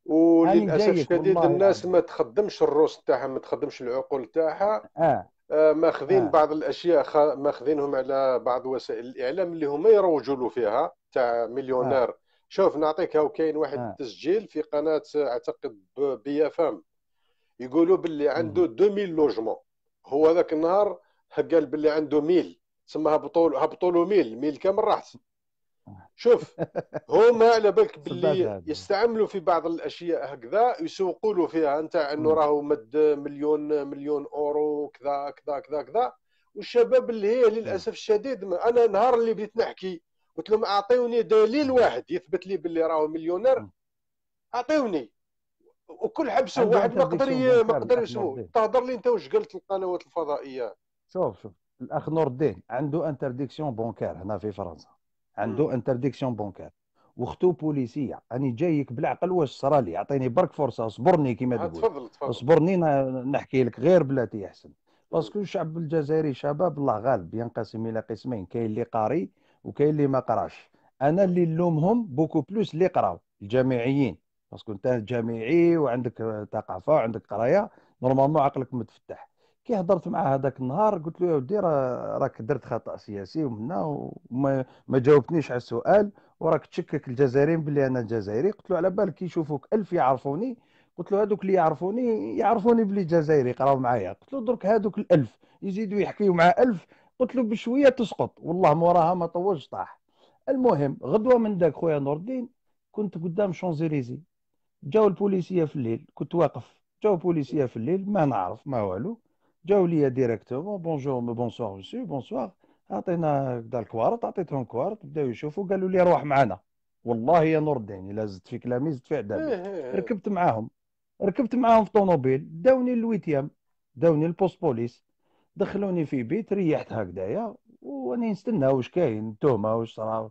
وللاسف الشديد الناس ما تخدمش الروس تاعها ما تخدمش العقول تاعها آه. آه ماخذين آه. بعض الاشياء خ... ماخذينهم على بعض وسائل الاعلام اللي هما يروجوا له فيها تاع مليونير آه. شوف نعطيك هاو كاين واحد آه. التسجيل في قناه اعتقد اف ام يقولوا باللي عنده 2000 لوجمون هو ذاك النهار قال باللي عنده ميل تسمى هبطوا هبطوا ميل ميل كامل راحت شوف *laughs* هما على بالك باللي يستعملوا في بعض الاشياء هكذا يسوقوا له فيها نتاع انه راهو مد مليون مليون اورو كذا كذا كذا كذا والشباب اللي هي للاسف الشديد انا نهار اللي بديت نحكي قلت لهم اعطيوني دليل واحد يثبت لي باللي راهو مليونير اعطيوني وكل حبسه واحد ما قدر ما قدر يسوق تهضر لي انت واش قلت القنوات الفضائيه شوف شوف الاخ نور الدين عنده انترديكسيون بونكار هنا في فرنسا عنده انترديكسيون بونكار واختو بوليسيه راني جايك بالعقل واش صرا لي اعطيني برك فرصه اصبرني كيما آه، تقول تفضل تفضل اصبرني نحكي لك غير بلاتي احسن باسكو الشعب الجزائري شباب الله غالب ينقسم الى قسمين كاين اللي قاري وكاين اللي ما قراش انا اللي نلومهم بوكو بلوس اللي قراو الجامعيين باسكو انت جامعي وعندك ثقافه وعندك قرايه نورمالمون عقلك متفتح كي هضرت مع هذاك النهار قلت له يا ودي راه راك درت خطا سياسي ومنا وما جاوبتنيش على السؤال وراك تشكك الجزائريين باللي انا جزائري قلت له على بالك كي يشوفوك الف يعرفوني قلت له هذوك اللي يعرفوني يعرفوني بلي جزائري قراو معايا قلت له درك هذوك الالف يزيدوا يحكيوا مع الف قلت له بشويه تسقط والله موراها ما طولش طاح المهم غدوه من داك خويا نور الدين كنت قدام شونزيليزي جاو البوليسيه في الليل كنت واقف جاو البوليسيه في الليل ما نعرف ما والو جاو ليا ديريكتومون بونجور بونسوار مسيو بونسوار عطينا دا الكوارت عطيتهم كوارت بداو يشوفوا قالوا لي روح معنا والله يا نور الدين الا زدت في كلامي زدت في عذابي ركبت معاهم ركبت معاهم في طوموبيل داوني الويتيام داوني البوست بوليس دخلوني في بيت ريحت هكذايا واني نستنى واش كاين التهمه واش صرا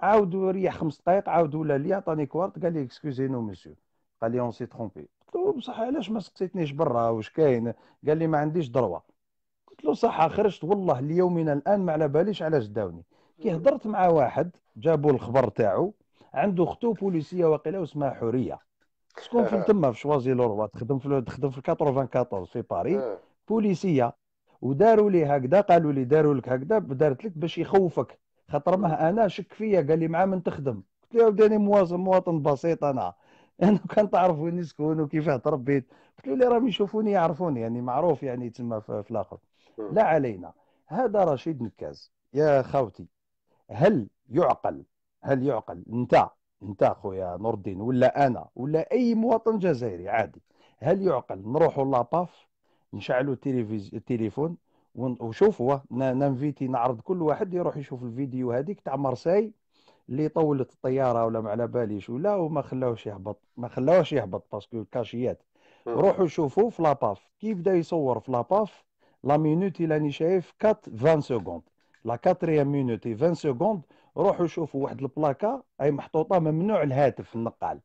عاود ريح خمس دقائق عاود ولا لي عطاني كوارت قال لي اكسكوزي نو مسيو قال لي اون سي ترومبي قلت له بصح علاش ما سقسيتنيش برا واش كاين قال لي ما عنديش دروه قلت له صح خرجت والله ليومنا الان ما على باليش علاش داوني كي هضرت مع واحد جابوا الخبر تاعو عنده اختو بوليسيه واقيلا واسمها حوريه شكون في آه. تما في شوازي لوروا تخدم في تخدم في 94 في باري آه. بوليسيه وداروا لي هكذا قالوا لي داروا لك هكذا دارت لك باش يخوفك خاطر ما انا شك فيا قال لي مع من تخدم قلت له داني مواطن بسيط انا لانه *laughs* كان تعرف وين نسكن وكيفاه تربيت قلت له اللي راهم يشوفوني يعرفوني يعني معروف يعني تما في الاخر لا علينا هذا رشيد نكاز يا خوتي هل يعقل هل يعقل انت انت خويا نور الدين ولا انا ولا اي مواطن جزائري عادي هل يعقل نروحوا لاباف نشعلوا التليفون ونشوفوا ننفيتي نعرض كل واحد يروح يشوف الفيديو هذيك تاع مرساي اللي طولت الطياره ولا ما على باليش ولا وما خلاوش يهبط ما خلاوش يهبط باسكو الكاشيات روحوا شوفوا في لاباف كي بدا يصور في لاباف لا مينوت راني شايف 4 20 سكوند لا كاتريام مينوت 20 سكوند روحوا شوفوا واحد البلاكا اي محطوطه ممنوع الهاتف النقال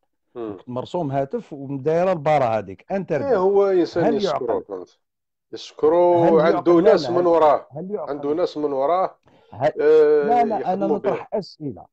مرسوم هاتف ومدايره الباره هذيك انترنت ايه هو انسان يشكرو يشكرو عنده ناس من وراه عنده ناس من وراه هل... آه لا لا انا نطرح اسئله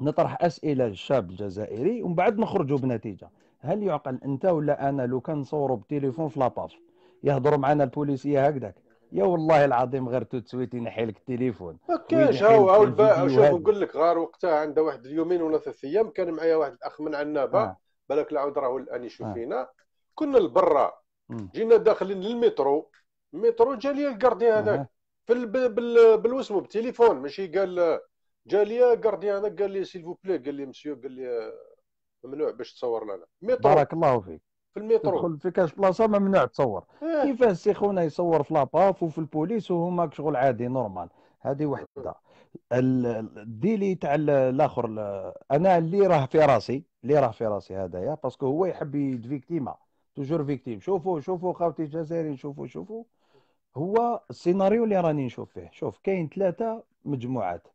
نطرح اسئله للشاب الجزائري ومن بعد نخرجوا بنتيجه هل يعقل انت ولا انا لو كان نصوروا بالتليفون في لاباج يهضروا معنا البوليسيه هكذاك يا والله العظيم غير تسويتي ينحي لك التليفون ما كاش هو هو شوف نقول لك غير وقتها عنده واحد اليومين ولا ثلاث ايام كان معايا واحد الاخ من عنابه آه. بالك العود راهو الان يشوف آه. فينا كنا لبرا جينا داخلين للمترو المترو جا لي الكاردي هذاك آه. في بال... بال... بالوسم بالتليفون ماشي قال جا لي غارديان قال لي سيل بلي قال لي مسيو قال لي ممنوع باش تصور لنا بارك الله فيك في الميترو تدخل في كاش بلاصه ممنوع تصور إيه. كيفاش سي خونا يصور في لاباف وفي البوليس وهما شغل عادي نورمال هذه وحده الديلي تاع الاخر انا اللي راه في راسي اللي راه في راسي هذايا باسكو هو يحب فيكتيما توجور فيكتيم شوفوا شوفوا خاوتي الجزائريين شوفوا شوفوا هو السيناريو اللي راني نشوف فيه شوف كاين ثلاثه مجموعات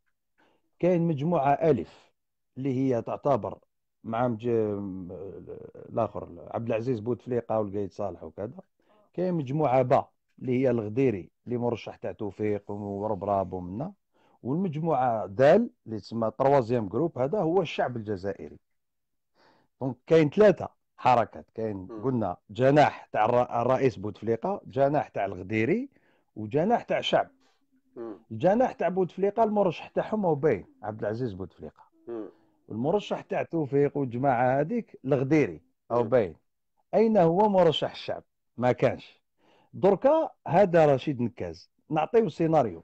كاين مجموعه الف اللي هي تعتبر مع مج... الاخر عبد العزيز بوتفليقه والقايد صالح وكذا كاين مجموعه با اللي هي الغديري اللي مرشح تاع توفيق وربراب ومنا والمجموعه دال اللي تسمى تروازيام جروب هذا هو الشعب الجزائري دونك كاين ثلاثه حركات كاين قلنا جناح تاع الرئيس بوتفليقه جناح تاع الغديري وجناح تاع الشعب الجناح تاع بوتفليقه المرشح تاعهم هو باين عبد العزيز بوتفليقه المرشح تاع توفيق والجماعه هذيك الغديري او باين اين هو مرشح الشعب ما كانش دركا هذا رشيد نكاز نعطيو سيناريو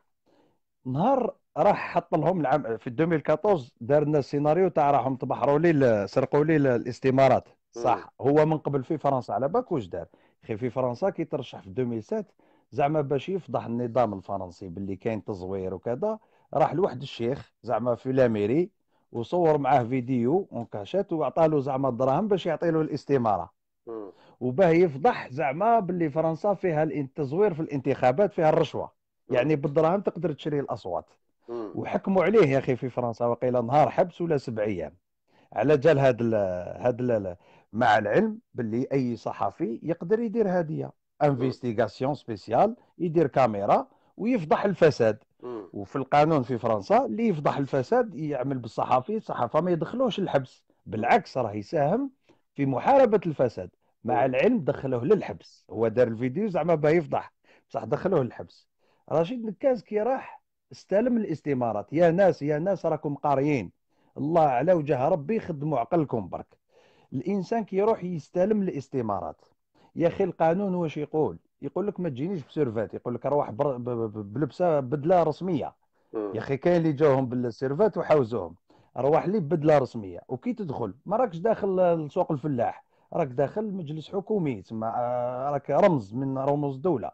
نهار راح حط لهم العام في 2014 دار لنا السيناريو تاع راهم تبحروا لي سرقوا لي الاستمارات صح هو من قبل في فرنسا على باك واش دار خي في فرنسا كي ترشح في 2007 زعما باش يفضح النظام الفرنسي باللي كاين تزوير وكذا راح لواحد الشيخ زعما في لاميري وصور معاه فيديو كاشيت وعطى له زعما الدراهم باش يعطي له الاستماره وباه يفضح زعما باللي فرنسا فيها التزوير في الانتخابات فيها الرشوه يعني بالدراهم تقدر تشري الاصوات وحكموا عليه يا اخي في فرنسا وقيل نهار حبس ولا سبع ايام على جال هذا هذا مع العلم باللي اي صحفي يقدر يدير هديه انفستيغاسيون سبيسيال يدير كاميرا ويفضح الفساد وفي القانون في فرنسا اللي يفضح الفساد يعمل بالصحفي الصحافه ما يدخلوش الحبس بالعكس راه يساهم في محاربه الفساد مع hmm. العلم دخلوه للحبس هو دار الفيديو زعما باه يفضح بصح دخلوه للحبس رشيد نكاز كي راح استلم الاستمارات يا ناس يا ناس راكم قاريين الله على وجه ربي خدموا عقلكم برك الانسان كي يروح يستلم الاستمارات يا اخي القانون واش يقول يقول لك ما تجينيش بسيرفات يقول لك روح بر... بلبسه بدله رسميه يا اخي كاين اللي جاوهم بالسيرفات وحوزوهم روح لي بدله رسميه وكي تدخل ما راكش داخل لسوق الفلاح راك داخل مجلس حكومي تسمى آه، راك رمز من رموز الدوله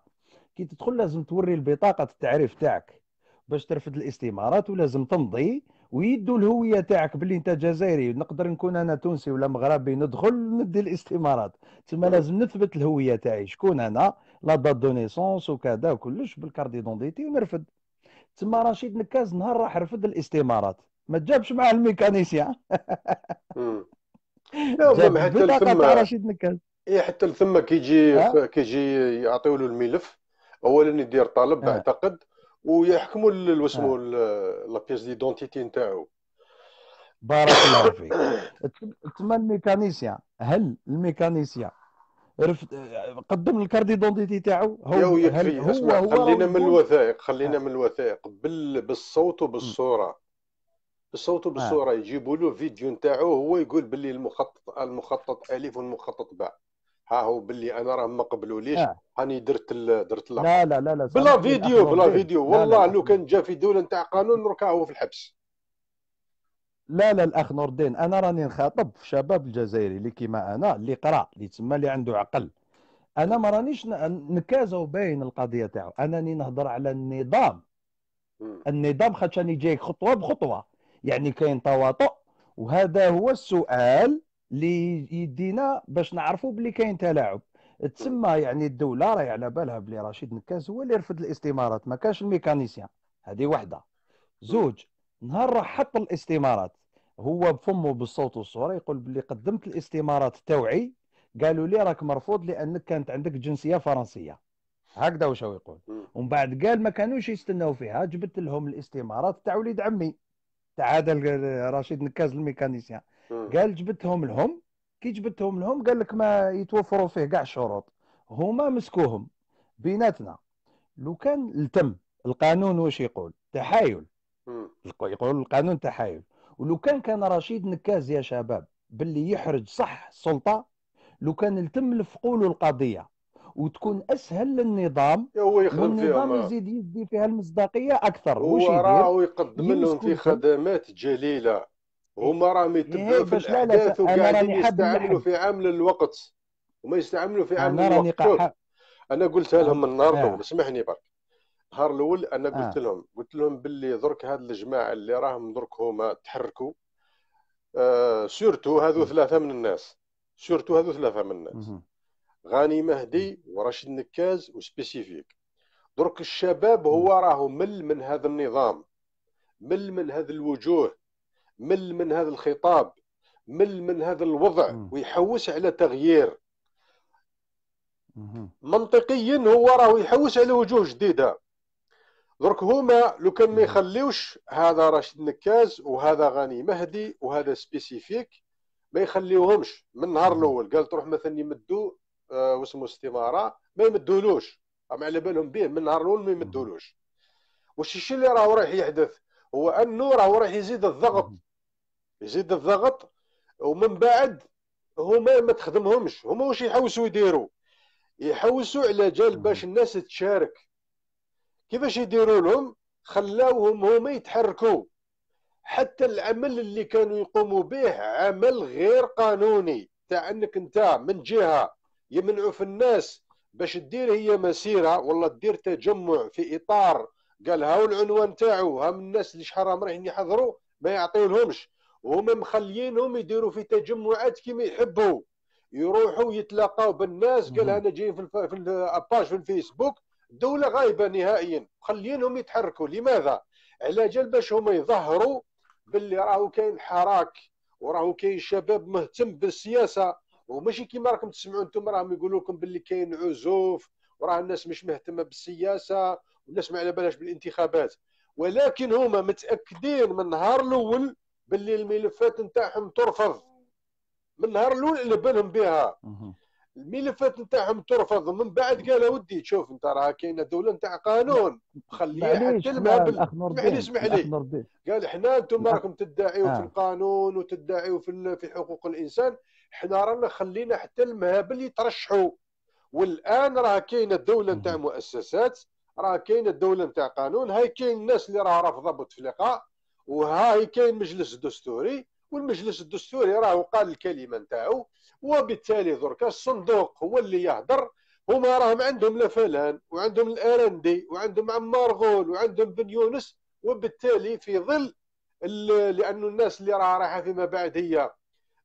كي تدخل لازم توري البطاقه التعريف تاعك باش ترفد الاستمارات ولازم تمضي ويدوا الهويه تاعك باللي انت جزائري نقدر نكون انا تونسي ولا مغربي ندخل ندي الاستمارات تسمى لازم نثبت الهويه تاعي شكون انا لا دات دو نيسونس وكذا وكلش بالكارت ديدونتيتي ونرفد تسمى رشيد نكاز نهار راح رفد الاستمارات ما جابش معاه الميكانيسيان *laughs* لا حتى لثما رشيد نكاز اي حتى لثما كيجي كيجي يعطيو له الملف اولا يدير طلب اه. اعتقد ويحكموا واسمو آه. لا بيس ديدونتيتي نتاعو بارك الله *coughs* فيك تما الميكانيسيان هل الميكانيسيان رفت قدم الكارد دونتيتي تاعو هو هو, هو, أسمع. هو خلينا من الوثائق خلينا آه. من الوثائق بال... بالصوت وبالصوره آه. بالصوت وبالصوره يجيبوا له فيديو نتاعو هو يقول باللي المخطط المخطط الف والمخطط باء ها هو باللي انا راه ما قبلوليش راني آه. درت الـ درت لا لا لا لا بلا فيديو بلا فيديو والله لو كان جا في دوله نتاع قانون ركا هو في الحبس لا لا الاخ نور الدين انا راني نخاطب الشباب الجزائري اللي كيما انا اللي قرا اللي تسمى اللي عنده عقل انا ما رانيش نكازو باين القضيه تاعو انا راني نهضر على النظام النظام خاطرش راني جاي خطوه بخطوه يعني كاين تواطؤ وهذا هو السؤال اللي يدينا باش نعرفوا بلي كاين تلاعب تسمى يعني الدوله راهي على بالها بلي رشيد نكاز هو اللي رفض الاستمارات ما كانش الميكانيسيان هذه واحده زوج نهار راح حط الاستمارات هو بفمه بالصوت والصوره يقول بلي قدمت الاستمارات توعي قالوا لي راك مرفوض لانك كانت عندك جنسيه فرنسيه هكذا واش هو يقول ومن بعد قال ما كانوش يستناو فيها جبت لهم الاستمارات تاع وليد عمي تعادل رشيد نكاز الميكانيسيان قال جبتهم لهم كي جبتهم لهم قال لك ما يتوفروا فيه كاع الشروط هما مسكوهم بيناتنا لو كان التم القانون واش يقول تحايل يقول القانون تحايل ولو كان كان رشيد نكاز يا شباب باللي يحرج صح السلطه لو كان التم لفقوله القضيه وتكون اسهل للنظام هو يخدم فيها يزيد يدي فيها المصداقيه اكثر هو راه يقدم لهم في خدمات جليله هما راهم يتبعوا إيه، في الاحداث وقاعدين يستعملوا في عامل الوقت وما يستعملوا في عامل الوقت شوف انا قلت لهم من آه. نهار الاول آه. اسمحني برك النهار الاول انا آه. قلت لهم قلت لهم باللي درك هاد الجماعه اللي راهم درك هما تحركوا آه سورتو هذو ثلاثه من الناس سورتو هذو ثلاثه من الناس غاني مهدي ورشيد نكاز وسبيسيفيك درك الشباب هو راهو مل من هذا النظام مل من هذه الوجوه مل من هذا الخطاب مل من هذا الوضع ويحوس على تغيير منطقيا هو راه يحوس على وجوه جديده درك هما لو كان ما يخليوش هذا راشد نكاز وهذا غني مهدي وهذا سبيسيفيك ما يخليوهمش من النهار الاول قال تروح مثلا يمدوا آه واسمه استماره ما يمدولوش ما على بالهم به من النهار الاول ما يمدولوش واش الشيء اللي راه رايح يحدث هو انه راه رايح يزيد الضغط يزيد الضغط ومن بعد هما ما تخدمهمش هما واش يحوسوا يديروا يحوسوا على جال باش الناس تشارك كيفاش يديروا لهم خلاوهم هما يتحركوا حتى العمل اللي كانوا يقوموا به عمل غير قانوني تاع انك انت من جهه يمنعوا في الناس باش تدير هي مسيره ولا تدير تجمع في اطار قال هاو العنوان تاعو هم الناس اللي شحال راهم رايحين يحضروا ما يعطيولهمش هما مخلينهم يديروا في تجمعات كيما يحبوا يروحوا يتلاقاو بالناس قال انا جايين في, الف... في الاباج في الفيسبوك دولة غايبة نهائيا خلينهم يتحركوا لماذا؟ على جال باش هما يظهروا باللي راهو كاين حراك وراهو كاين شباب مهتم بالسياسة وماشي كيما راكم تسمعوا انتم راهم يقولوا لكم باللي كاين عزوف وراه الناس مش مهتمة بالسياسة والناس ما على بالهاش بالانتخابات ولكن هما متأكدين من نهار الأول باللي الملفات نتاعهم ترفض من النهار الاول اللي بالهم بها الملفات نتاعهم ترفض ومن بعد قال ودي تشوف انت راه كاينه دوله نتاع قانون خليها حتى بال... اسمح لي اسمح لي قال حنا انتم نعم. راكم تدعيوا في نعم. القانون وتدعيوا في في حقوق الانسان حنا رانا خلينا حتى المهابل يترشحوا والان راه كاينه الدوله نتاع مؤسسات راه كاينه الدوله نتاع قانون هاي كاين الناس اللي راه رافضه بوتفليقه وهاي كاين مجلس دستوري والمجلس الدستوري راه قال الكلمه نتاعو وبالتالي دركا الصندوق هو اللي يهدر هما راهم عندهم لفلان وعندهم الارندي وعندهم عمار غول وعندهم بن يونس وبالتالي في ظل لانه الناس اللي راه رايحه فيما بعد هي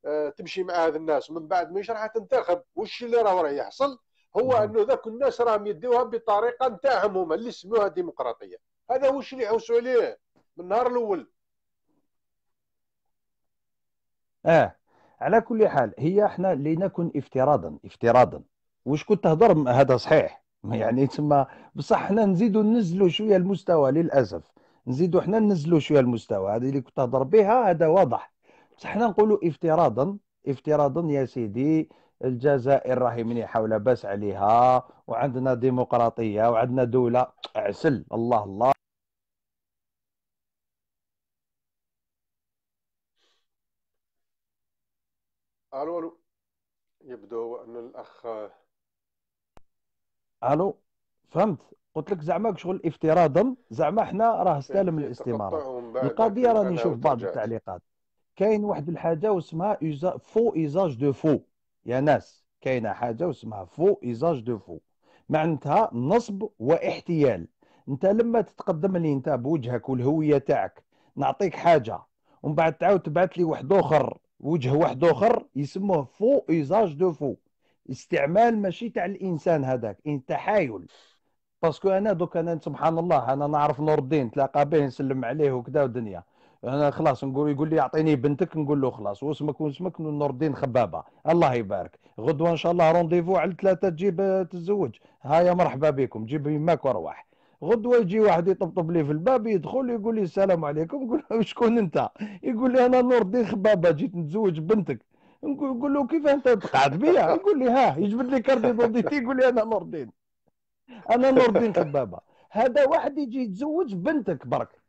آه، تمشي مع هذ الناس ومن بعد ما راح تنتخب وش اللي راه راح يحصل هو نعم. انه ذاك الناس راهم يديوها بطريقه نتاعهم هما اللي سموها ديمقراطيه هذا وش اللي يحوسوا عليه من النهار الاول اه على كل حال هي احنا لنكن افتراضا افتراضا واش كنت تهضر هذا صحيح *laughs* يعني تسمى بصح حنا نزيدوا ننزلوا شويه المستوى للاسف نزيدوا حنا ننزلوا شويه المستوى هذه اللي كنت تهضر بها هذا واضح بصح حنا نقولوا افتراضا افتراضا يا سيدي الجزائر راهي منيحه حول بس عليها وعندنا ديمقراطيه وعندنا دوله عسل الله الله الو الو يبدو ان الاخ الو فهمت قلت لك زعما شغل افتراضا زعما حنا راه استلم إيه، إيه، الاستماره القضيه راني نشوف بعض التعليقات كاين واحد الحاجه واسمها إزا... فو ايزاج دو فو يا ناس كاينه حاجه واسمها فو ايزاج دو فو معناتها نصب واحتيال انت لما تتقدم لي انت بوجهك والهويه تاعك نعطيك حاجه ومن بعد تعاود تبعث لي واحد اخر وجه واحد اخر يسموه فو ايزاج دو فو استعمال ماشي تاع الانسان هذاك ان تحايل باسكو انا دوك انا سبحان الله انا نعرف نور الدين تلاقى به نسلم عليه وكذا ودنيا انا خلاص نقول يقول لي اعطيني بنتك نقول له خلاص واسمك واسمك نور الدين خبابه الله يبارك غدوه ان شاء الله رونديفو على ثلاثه تجيب تتزوج هيا مرحبا بكم جيب يماك وارواح غدوه يجي واحد يطبطب لي في الباب يدخل يقول لي السلام عليكم يقول له شكون انت يقول لي انا نور الدين خبابه جيت نتزوج بنتك نقول له كيف انت تقعد بيا يقول لي ها يجبد لي كارت ايدونتيتي *laughs* يقول لي انا نور الدين انا نور الدين خبابه هذا واحد يجي يتزوج بنتك برك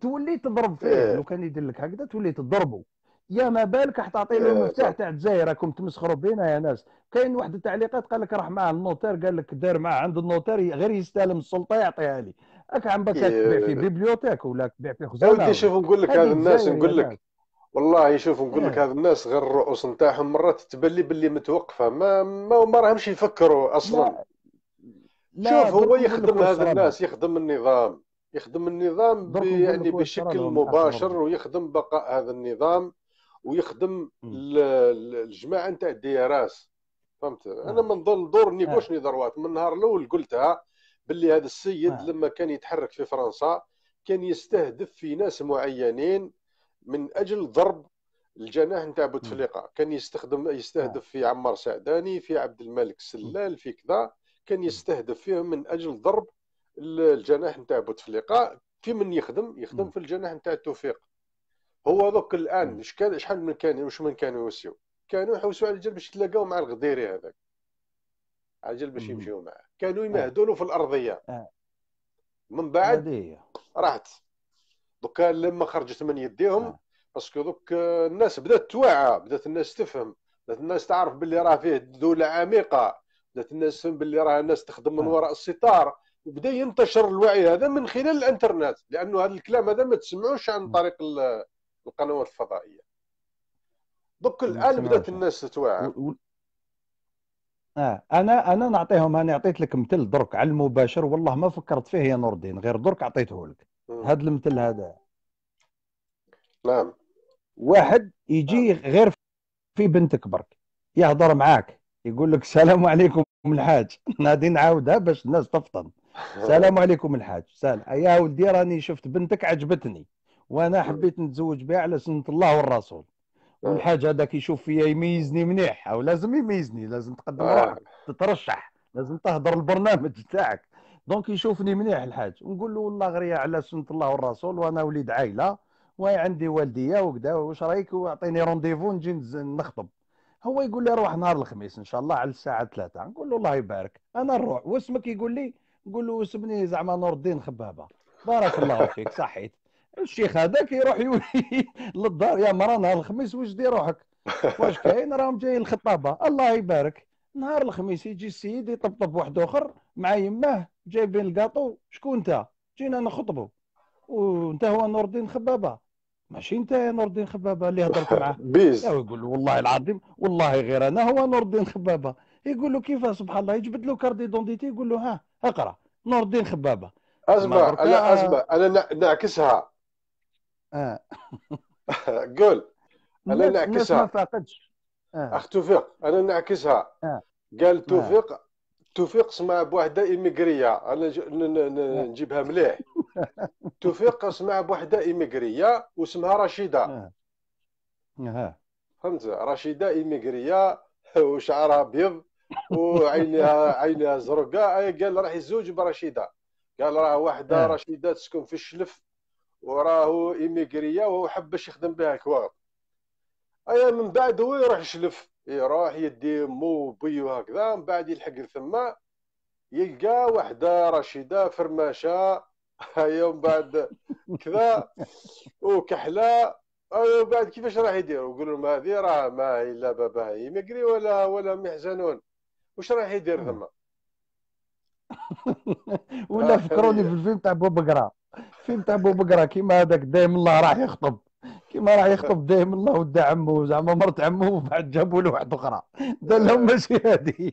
تولي تضرب فيه إيه. لو كان يدير لك هكذا تولي تضربه يا ما بالك تعطي له المفتاح تاع الجزائر راكم تمسخروا بينا يا ناس كاين واحد التعليقات قال لك راح مع النوتير قال لك دار معاه عند النوتير غير يستلم السلطه يعطيها لي راك عم بك تبيع في بيبليوتيك ولا تبيع في خزانه ودي شوف نقول لك هذا الناس نقول لك والله شوف نقول لك إيه. هذا الناس غير الرؤوس نتاعهم مرات تبلي باللي متوقفه ما ما, ما راهمش يفكروا اصلا لا. لا شوف هو يخدم هذا الناس يخدم النظام يخدم النظام يعني بشكل مباشر ويخدم بقاء هذا النظام ويخدم الجماعه نتاع الديارات فهمت انا من دور نيغوشني ضروات آه. من النهار الاول قلتها باللي هذا السيد آه. لما كان يتحرك في فرنسا كان يستهدف في ناس معينين من اجل ضرب الجناح نتاع بوتفليقه كان يستخدم يستهدف آه. في عمار سعداني في عبد الملك سلال في كذا كان يستهدف فيهم من اجل ضرب الجناح نتاع بوتفليقه في من يخدم يخدم في الجناح نتاع توفيق هو دوك الان كان شحال من كان وش من كانوا يوسيو كانوا يحوسوا على الجل باش يتلاقاو مع الغديري هذاك على عجل باش يمشيو معاه كانوا آه. يمهدوا له في الارضيه آه. من بعد راحت دوكا لما خرجت من يديهم آه. باسكو دوك الناس بدات توعى بدات الناس تفهم بدات الناس تعرف باللي راه فيه دوله عميقه بدات الناس تفهم باللي راه الناس تخدم من وراء الستار وبدا ينتشر الوعي هذا من خلال الانترنت لانه هذا الكلام هذا ما تسمعوش عن طريق القنوات الفضائيه دوك الان بدات الناس تتوعى اه انا انا نعطيهم انا عطيت لك مثل درك على المباشر والله ما فكرت فيه يا نور الدين غير درك عطيته لك هذا المثل هذا نعم واحد يجي نعم. غير في بنتك برك يهضر معاك يقول لك السلام عليكم الحاج *laughs* نادي نعاودها باش الناس تفطن السلام *laughs* عليكم الحاج سال يا ولدي راني شفت بنتك عجبتني وانا حبيت نتزوج بها على سنه الله والرسول آه. والحاج هذا كيشوف فيا يميزني مليح او لازم يميزني لازم تقدم آه. روحك تترشح لازم تهضر البرنامج تاعك دونك يشوفني مليح الحاج نقول له والله غريا على سنه الله والرسول وانا وليد عائله وعندي والديه وكذا واش رايك واعطيني رونديفو نجي نخطب هو يقول لي روح نهار الخميس ان شاء الله على الساعه 3 نقول له الله يبارك انا نروح واسمك يقول لي نقول له اسمني زعما نور الدين خبابه بارك الله فيك صحيت الشيخ هذاك يروح يولي *laughs* للدار يا مرا نهار الخميس واش دير روحك واش كاين راهم جايين الخطابه الله يبارك نهار الخميس يجي السيد يطبطب واحد اخر مع يماه جايبين الكاطو شكون انت جينا نخطبوا وانت هو نور الدين خبابه ماشي انت يا نور الدين خبابه اللي هضرت معاه *laughs* بيز يقول والله العظيم والله غير انا هو نور الدين خبابه يقول له كيف سبحان الله يجبد له كارد ايدونتيتي يقول له ها اقرا نور الدين خبابه اسمع انا آه. اسمع انا نعكسها اه *laughs* قول انا نعكسها ما فاقدش آه. اخ توفيق انا نعكسها آه. قال توفيق آه. توفيق سمع بوحده ايميغريه انا ج... ن... ن... آه. نجيبها مليح *laughs* توفيق سمع بوحده ايميغريه واسمها رشيده آه. آه. فهمت رشيده ايميغريه وشعرها ابيض *laughs* وعينها عينها زرقاء قال راح يزوج برشيده قال راه واحده رشيده تسكن في الشلف وراه ايميغري وهو حب باش يخدم بها كوار أيا من بعد هو يروح يشلف يروح يدي مو بيو هكذا من بعد يلحق ثما يلقى وحده رشيده فرماشه هيا من بعد كذا وكحله من بعد كيفاش راح يدير يقول لهم هذه راه ما هي لا بابا هي مقري ولا ولا محزنون واش راح يدير ثما *laughs* ولا فكروني في الفيلم تاع بوب قرا فين تاع بقره كيما هذاك دايم الله راح يخطب كيما راح يخطب دايم الله ودا عمه زعما مرت عمه وبعد جابوا له واحد اخرى قال لهم ماشي هذه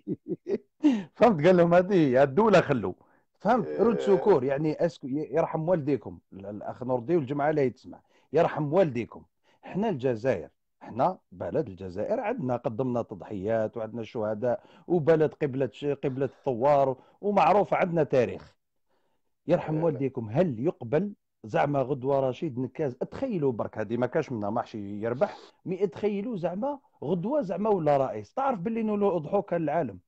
فهمت قال لهم هذه الدوله خلو فهمت رد آه. سكور يعني اسكو يرحم والديكم الاخ نوردي والجماعه لا يتسمع يرحم والديكم احنا الجزائر احنا بلد الجزائر عندنا قدمنا تضحيات وعندنا شهداء وبلد قبله قبله الثوار ومعروف عندنا تاريخ يرحم والديكم هل يقبل زعما غدوه رشيد نكاز تخيلوا برك هذه ما كاش منها ماحش يربح مي تخيلوا زعما غدوه زعما ولا رئيس تعرف باللي نولو ضحوك العالم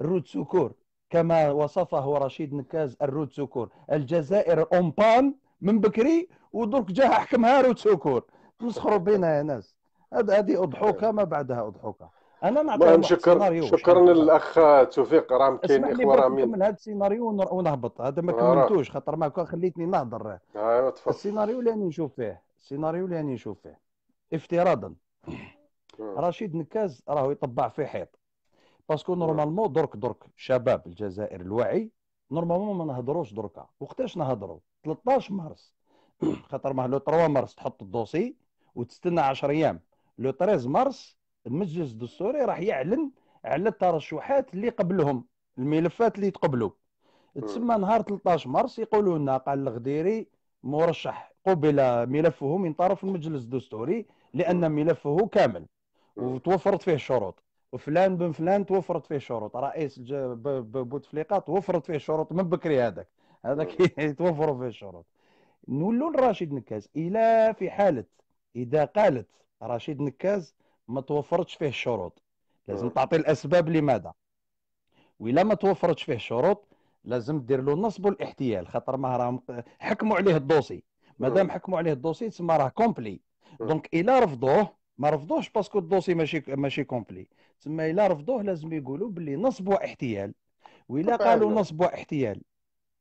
الرود سكور كما وصفه رشيد نكاز الرود سكور الجزائر اونبان من بكري ودرك جاه حكمها رود سكور تمسخروا بينا يا ناس هذه اضحوكه طيب. ما بعدها اضحوكه انا نعطيك شكر شكرا للاخ توفيق راه كاين اخوه راه من هذا السيناريو ونهبط هذا ما آه، كملتوش خاطر ما خليتني نهضر ايوا تفضل السيناريو اللي راني نشوف فيه السيناريو اللي راني نشوف فيه افتراضا رشيد نكاز راهو يطبع في حيط باسكو نورمالمون درك درك شباب الجزائر الواعي نورمالمون ما نهضروش دركا وقتاش نهضروا 13 مارس *clears throat* خاطر ما لو 3 مارس تحط الدوسي وتستنى 10 ايام لو 13 مارس المجلس الدستوري راح يعلن على الترشحات اللي قبلهم الملفات اللي تقبلوا تسمى نهار 13 مارس يقولوا لنا قال الغديري مرشح قبل ملفه من طرف المجلس الدستوري لان ملفه كامل وتوفرت فيه الشروط وفلان بن فلان توفرت فيه شروط رئيس بوتفليقه توفرت فيه شروط من بكري هذاك هذاك *laughs* يتوفروا فيه الشروط نولوا لراشد نكاز الى في حاله اذا قالت رشيد نكاز ما توفرتش فيه الشروط لازم تعطي الاسباب لماذا وإلا ما توفرتش فيه الشروط لازم دير له النصب والاحتيال خاطر ما راهم حكموا عليه الدوسي مادام حكموا عليه الدوسي تسمى راه كومبلي دونك الا رفضوه ما رفضوهش باسكو الدوسي ماشي ماشي كومبلي تسمى الا رفضوه لازم يقولوا باللي نصب واحتيال والا قالوا نصب واحتيال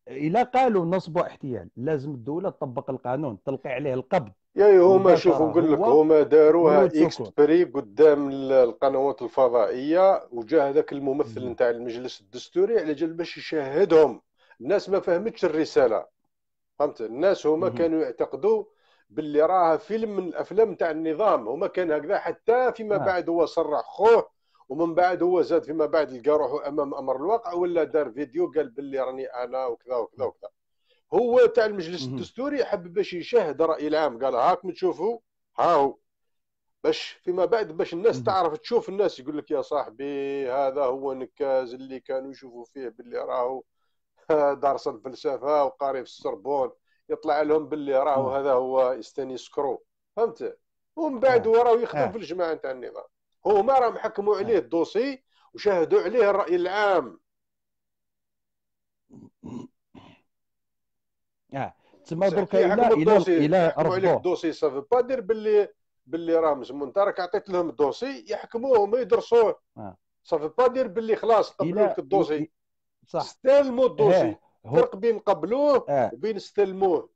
الا قالوا نصب واحتيال لازم الدوله تطبق القانون تلقي عليه القبض يا هما شوف نقول لك هما داروها اكسبري قدام القنوات الفضائيه وجا هذاك الممثل نتاع المجلس الدستوري على جال باش يشهدهم الناس ما فهمتش الرساله فهمت الناس هما كانوا يعتقدوا باللي راها فيلم من الافلام تاع النظام هما كان هكذا حتى فيما آه. بعد هو صرح خوه ومن بعد هو زاد فيما بعد لقى روحه امام امر الواقع ولا دار فيديو قال باللي راني انا وكذا وكذا وكذا هو تاع المجلس الدستوري حب باش يشهد الراي العام قال هاكم تشوفوا ها هو باش فيما بعد باش الناس تعرف تشوف الناس يقول لك يا صاحبي هذا هو نكاز اللي كانوا يشوفوا فيه باللي راهو *laughs* دارس الفلسفه وقاري في السربون يطلع لهم باللي راهو هذا هو يستني سكرو فهمت ومن آه. بعد هو راهو يخدم آه. في الجماعه نتاع النظام هما راهم حكموا آه. عليه الدوسي وشاهدوا عليه الراي العام اه تسمى درك الى الى الى ربوه الدوسي سافو با دير باللي باللي راه مزمون انت راك عطيت لهم الدوسي يحكموه وما يدرسوه آه. سافو با دير باللي خلاص قبلوا لك الدوسي صح استلموا الدوسي إيه، فرق بين قبلوه آه. وبين استلموه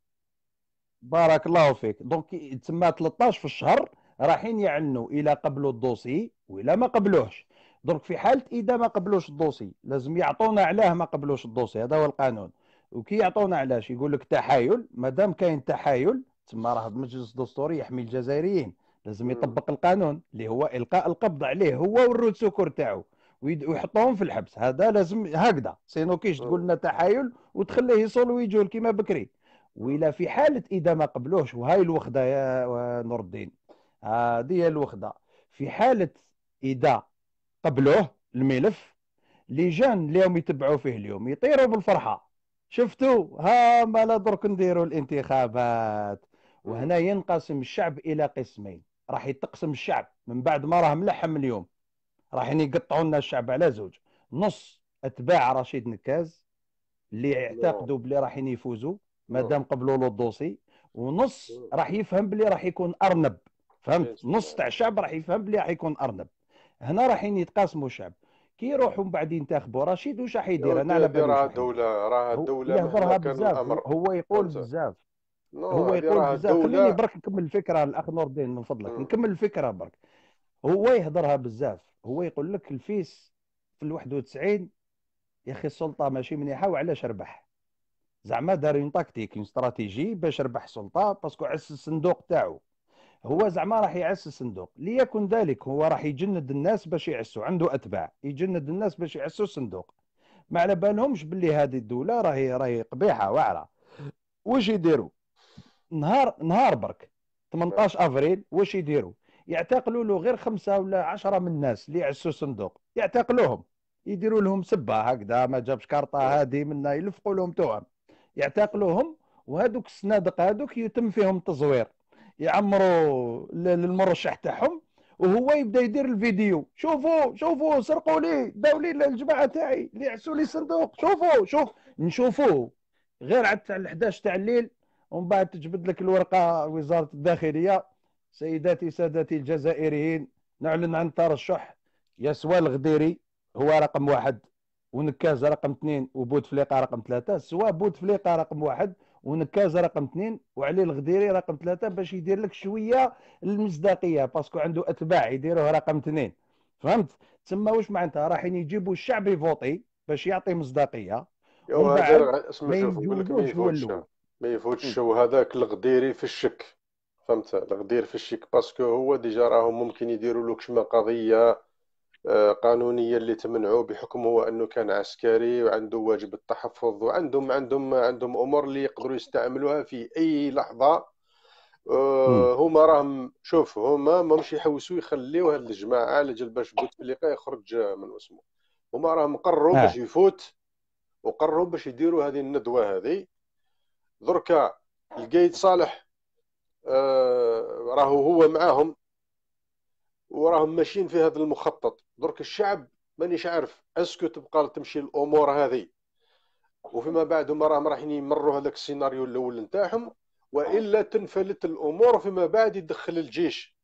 بارك الله فيك دونك تما 13 في الشهر رايحين يعلنوا الى قبلوا الدوسي والى ما قبلوهش دونك في حاله اذا ما قبلوش الدوسي لازم يعطونا علاه ما قبلوش الدوسي هذا هو القانون وكيعطونا علاش يقول لك تحايل مادام كاين تحايل تما راه المجلس الدستوري يحمي الجزائريين لازم يطبق القانون اللي هو القاء القبض عليه هو والرود سكور تاعو ويحطوهم في الحبس هذا لازم هكذا سينو كيش تقول لنا تحايل وتخليه يصول ويجول كيما بكري ولا في حاله اذا ما قبلوش وهاي الوخده يا نور الدين هذه هي الوخده في حاله اذا قبلوه الملف لي جان اليوم يتبعوا فيه اليوم يطيروا بالفرحه شفتوا ها مالا درك نديروا الانتخابات وهنا ينقسم الشعب الى قسمين راح يتقسم الشعب من بعد ما راه ملحم اليوم راح يقطعوا لنا الشعب على زوج نص اتباع رشيد نكاز اللي يعتقدوا بلي راح يفوزوا مادام قبلوا له الدوسي ونص راح يفهم بلي راح يكون ارنب فهمت نص تاع الشعب راح يفهم بلي راح يكون ارنب هنا راح يتقاسموا الشعب كي يروحوا من بعد ينتخبوا رشيد واش راح يدير انا على بالي راه دوله راه دوله يهضرها بزاف هو يقول بزاف هو يقول بزاف خليني برك نكمل الفكره الاخ نور الدين من فضلك م. نكمل الفكره برك هو يهضرها بزاف هو يقول لك الفيس في ال 91 يا اخي السلطه ماشي مليحه وعلاش ربح زعما دار اون تاكتيك اون استراتيجي باش ربح السلطه باسكو عس الصندوق تاعو هو زعما راح يعس الصندوق ليكن ذلك هو راح يجند الناس باش يعسوا عنده اتباع يجند الناس باش يعسوا الصندوق ما على بالهمش باللي هذه الدوله راهي راهي قبيحه واعره واش يديروا نهار نهار برك 18 افريل واش يديروا يعتقلوا له غير خمسه ولا عشرة من الناس اللي يعسوا الصندوق يعتقلوهم يديروا لهم سبه هكذا ما جابش كارطه هذه أيوة. منا يلفقوا لهم توهم يعتقلوهم وهذوك السنادق هذوك يتم فيهم تزوير يعمروا المرشح تاعهم وهو يبدا يدير الفيديو شوفوا شوفوا سرقوا لي داو لي الجماعه تاعي اللي عسوا لي صندوق شوفوا شوف نشوفوه غير عاد تاع 11 تاع الليل ومن بعد تجبد لك الورقه وزاره الداخليه سيداتي سادتي الجزائريين نعلن عن ترشح يسوى الغديري هو رقم واحد ونكاز رقم اثنين وبوتفليقه رقم ثلاثه سوا بوتفليقه رقم واحد ونكاز رقم اثنين وعلي الغديري رقم ثلاثه باش يدير لك شويه المصداقيه باسكو عنده اتباع يديروه رقم اثنين فهمت تما واش معناتها رايحين يجيبوا الشعب يفوطي باش يعطي مصداقيه ما يفوتش هو ما يفوتش هذاك الغديري في الشك فهمت الغدير في الشك باسكو هو ديجا راهم ممكن يديروا له كشما قضيه قانونيه اللي تمنعوه بحكم هو انه كان عسكري وعنده واجب التحفظ وعندهم عندهم عندهم امور اللي يقدروا يستعملوها في اي لحظه آه، هما راهم شوف هما ماهمش يحوسوا يخليوا هاد الجماعه على جال باش بوتفليقه يخرج آه، من اسمه هما راهم قرروا آه. باش يفوت وقرروا باش يديروا هذه الندوه هذه دركا لقيت صالح راهو هو معاهم وراهم ماشيين في هذا المخطط درك الشعب مانيش عارف اسكو تبقى تمشي الامور هذه وفيما بعد هما راهم رايحين يمروا هذاك السيناريو الاول نتاعهم والا تنفلت الامور فيما بعد يدخل الجيش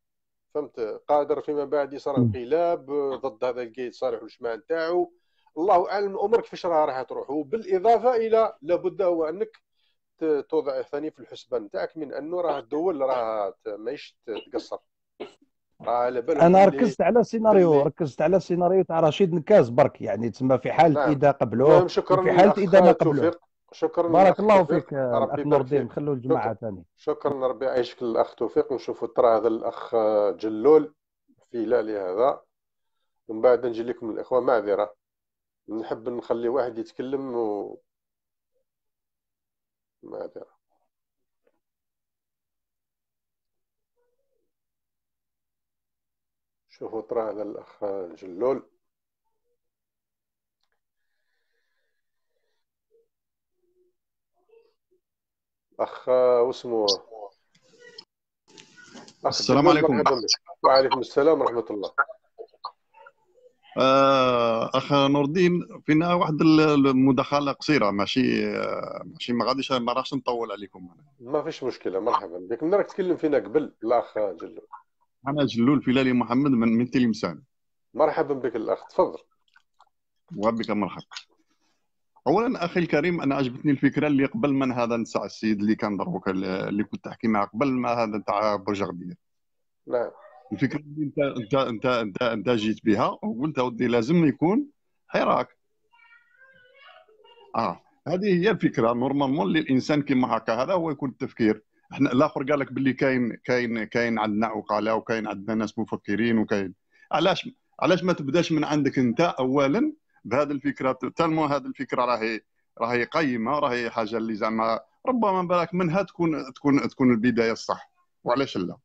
فهمت قادر فيما بعد يصير انقلاب ضد هذا القيد صالح والجماعه نتاعو الله اعلم الامور كيفاش راها راح تروح وبالاضافه الى لابد هو انك توضع ثاني في الحسبان نتاعك من انه راه الدول راه ماهيش تقصر على بالك انا ركزت على سيناريو ركزت على سيناريو تاع رشيد نكاز برك يعني تسمى في حاله نعم. اذا قبلوه شكرا في حاله اذا ما قبلوه شكرا بارك الله فيك ربي نور الدين خلوا الجماعه ثاني شكرا ربي يعيشك الاخ توفيق نشوفوا ترى هذا الاخ آه، جلول في لالي هذا ومن بعد نجي لكم الاخوه معذره نحب نخلي واحد يتكلم و معذره شوفوا طرا على الاخ جلول اخ واسمه السلام عليكم وعليكم السلام ورحمه الله آه، اخ نور الدين فينا واحد المداخله قصيره ماشي آه، ماشي ما غاديش ما راحش نطول عليكم انا ما فيش مشكله مرحبا بك راك تكلم فينا قبل الاخ جلول انا جلول لالي محمد من من تلمسان مرحبا بك الاخ تفضل وبك مرحبا اولا اخي الكريم انا عجبتني الفكره اللي قبل من هذا نتاع السيد اللي كان دروك اللي كنت تحكي معه قبل ما هذا نتاع برج غدير نعم الفكره اللي انت انت انت انت, انت جيت بها وقلت اودي لازم يكون حراك اه هذه هي الفكره نورمالمون اللي الانسان كيما هكا هذا هو يكون التفكير احنا الاخر قال لك باللي كاين كاين كاين عندنا عقلاء وكاين عندنا ناس مفكرين وكاين علاش علاش ما تبداش من عندك انت اولا بهذه الفكره تالمو هذه الفكره راهي راهي قيمه راهي حاجه اللي زعما ربما بالك منها تكون تكون تكون البدايه الصح وعلاش لا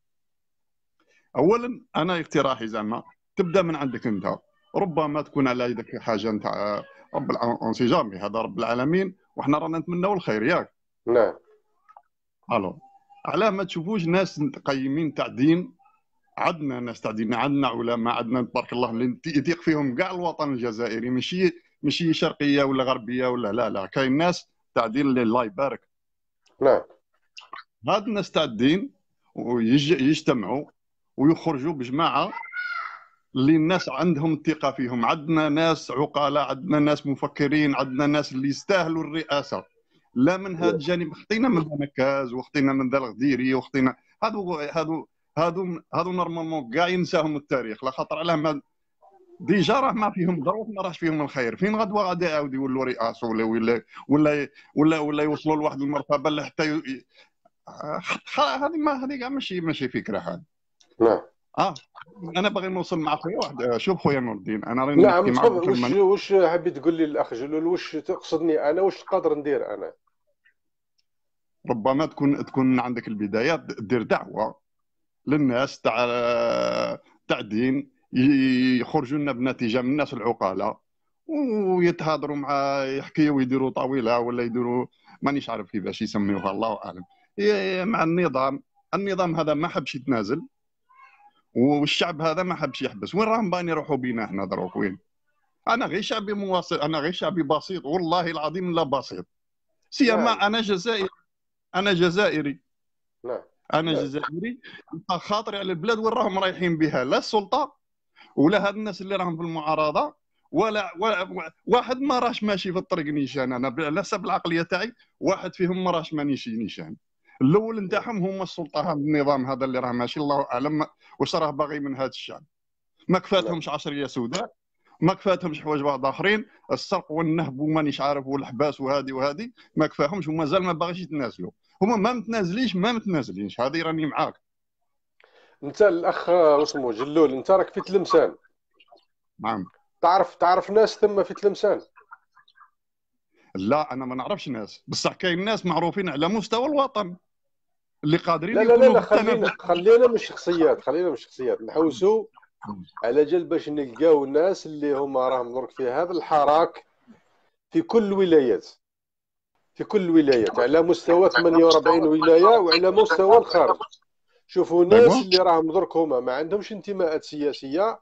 اولا انا اقتراحي زعما تبدا من عندك انت ربما تكون على يدك حاجه نتاع آه، رب الانسجام هذا رب العالمين وحنا رانا نتمناو الخير ياك نعم الو علاه ما تشوفوش ناس قيمين تاع دين عندنا ناس تاع دين عندنا علماء عندنا تبارك الله اللي يثيق فيهم كاع الوطن الجزائري ماشي ماشي شرقيه ولا غربيه ولا لا لا كاين ناس تاع دين اللي الله يبارك نعم هاد الناس تاع الدين ويجتمعوا ويخرجوا بجماعه اللي الناس عندهم الثقه فيهم عندنا ناس عقلاء عندنا ناس مفكرين عندنا ناس اللي يستاهلوا الرئاسه لا من هذا الجانب خطينا من المكاز وخطينا من ذا الغديري وخطينا هادو هادو هادو هادو نورمالمون كاع ينساهم التاريخ لا خاطر علاه ديجا راه ما فيهم ضروف ما راهش فيهم الخير فين غدوه غادي يعاود يولوا رئاسه ولا ولا ولا ولا, ولا يوصلوا لواحد المرتبه اللي حتى هذه ما هذه كاع ماشي ماشي فكره هذه نعم اه انا باغي نوصل مع خويا واحد آه، شوف خويا نور الدين انا راني نعم معك واش واش حبيت تقول لي الاخ جلول واش تقصدني انا واش قادر ندير انا ربما تكون تكون عندك البدايات دير دعوه للناس تاع تاع دين يخرجوا لنا بنتيجه من الناس العقلاء ويتهضروا مع يحكيوا ويديروا طاوله ولا يديروا مانيش عارف كيفاش يسميوها الله اعلم مع النظام النظام هذا ما حبش يتنازل والشعب هذا ما حبش يحبس وين راهم باني يروحوا بينا احنا دروك وين انا غير شعبي مواصل انا غير شعبي بسيط والله العظيم لا بسيط سيما يعني. انا جزائري انا جزائري نعم انا لا. نعم. جزائري خاطري على البلاد وين راهم رايحين بها لا السلطه ولا هاد الناس اللي راهم في المعارضه ولا, ولا واحد ما راش ماشي في الطريق نيشان انا على حسب العقليه تاعي واحد فيهم ما راش مانيش نيشان الاول نتاعهم هما السلطه هذا النظام هذا اللي راه ماشي الله اعلم واش راه باغي من هذا الشعب ما كفاتهمش نعم. عشريه سوداء ما كفاتهمش حوايج بعض اخرين السرق والنهب ومانيش عارف والحباس وهذه وهذه ما كفاهمش ومازال ما باغيش يتنازلوا هما ما متنازليش ما متنازلينش هذه راني معاك انت الاخ اسمه جلول انت راك في تلمسان نعم تعرف تعرف ناس ثم في تلمسان لا انا ما نعرفش ناس بصح كاين ناس معروفين على مستوى الوطن اللي قادرين لا لا لا, لا خلينا خلينا من الشخصيات خلينا من الشخصيات نحوسوا على جال باش نلقاو الناس اللي هما راهم درك في هذا الحراك في كل الولايات في كل الولايات على مستوى 48 ولايه وعلى مستوى الخارج شوفوا الناس أيوة. اللي راهم درك هما ما عندهمش انتماءات سياسيه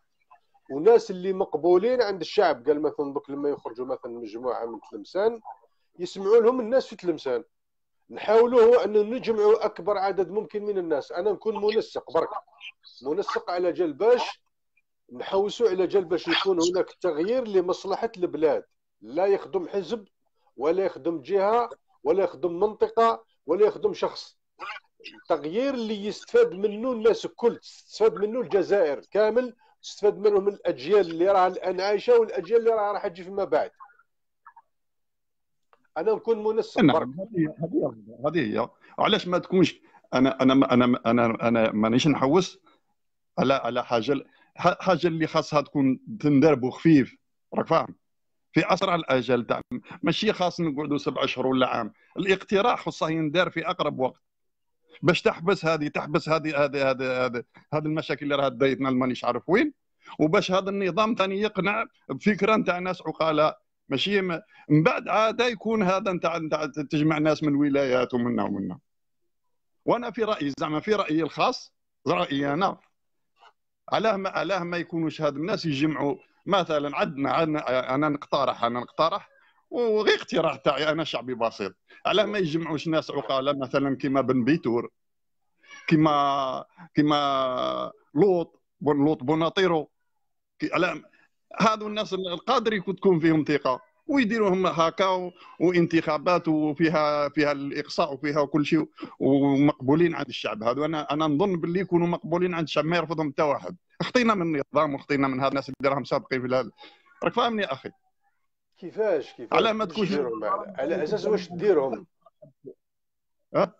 وناس اللي مقبولين عند الشعب قال مثلا درك لما يخرجوا مثلا مجموعه من تلمسان يسمعوا لهم الناس في تلمسان نحاولوا هو ان نجمعوا اكبر عدد ممكن من الناس انا نكون منسق برك منسق على جال باش نحوسوا على جال باش يكون هناك تغيير لمصلحه البلاد لا يخدم حزب ولا يخدم جهه ولا يخدم منطقه ولا يخدم شخص التغيير اللي يستفاد منه الناس الكل تستفاد منه الجزائر كامل تستفاد منه من الاجيال اللي راها الان عايشه والاجيال اللي راها راح تجي فيما بعد انا نكون منسق نعم. برك هذه هذه هي علاش ما تكونش انا انا انا انا انا مانيش نحوس على على حاجه حاجه اللي خاصها تكون تندرب خفيف راك فاهم في اسرع الاجل تاع ماشي خاص نقعدوا سبع اشهر ولا عام الاقتراح خصه يندار في اقرب وقت باش تحبس هذه تحبس هذه هذه هذه هذه هذه المشاكل اللي راها دايتنا مانيش عارف وين وباش هذا النظام ثاني يقنع بفكره نتاع ناس عقلاء ماشي من بعد عاده يكون هذا نتاع نتاع تجمع ناس من ولايات ومنا ومنا وانا في رايي زعما في رايي الخاص رايي انا علاه ما علاه ما يكونوش هاد الناس يجمعوا مثلا عندنا عندنا انا نقترح انا نقترح وغير اقتراح تاعي انا شعبي بسيط علاه ما يجمعوش ناس عقلاء مثلا كيما بن بيتور كيما كيما لوط بن لوط بوناطيرو هذو الناس القادر يكون تكون فيهم ثقه ويديروا هم هكا وانتخابات وفيها فيها الاقصاء وفيها كل شيء ومقبولين عند الشعب هذا انا انا نظن باللي يكونوا مقبولين عند الشعب ما يرفضهم حتى واحد خطينا من النظام وخطينا من هاد الناس اللي راهم سابقين في راك فاهمني اخي كيفاش كيفاش على ما تكونش على اساس واش ديرهم أه؟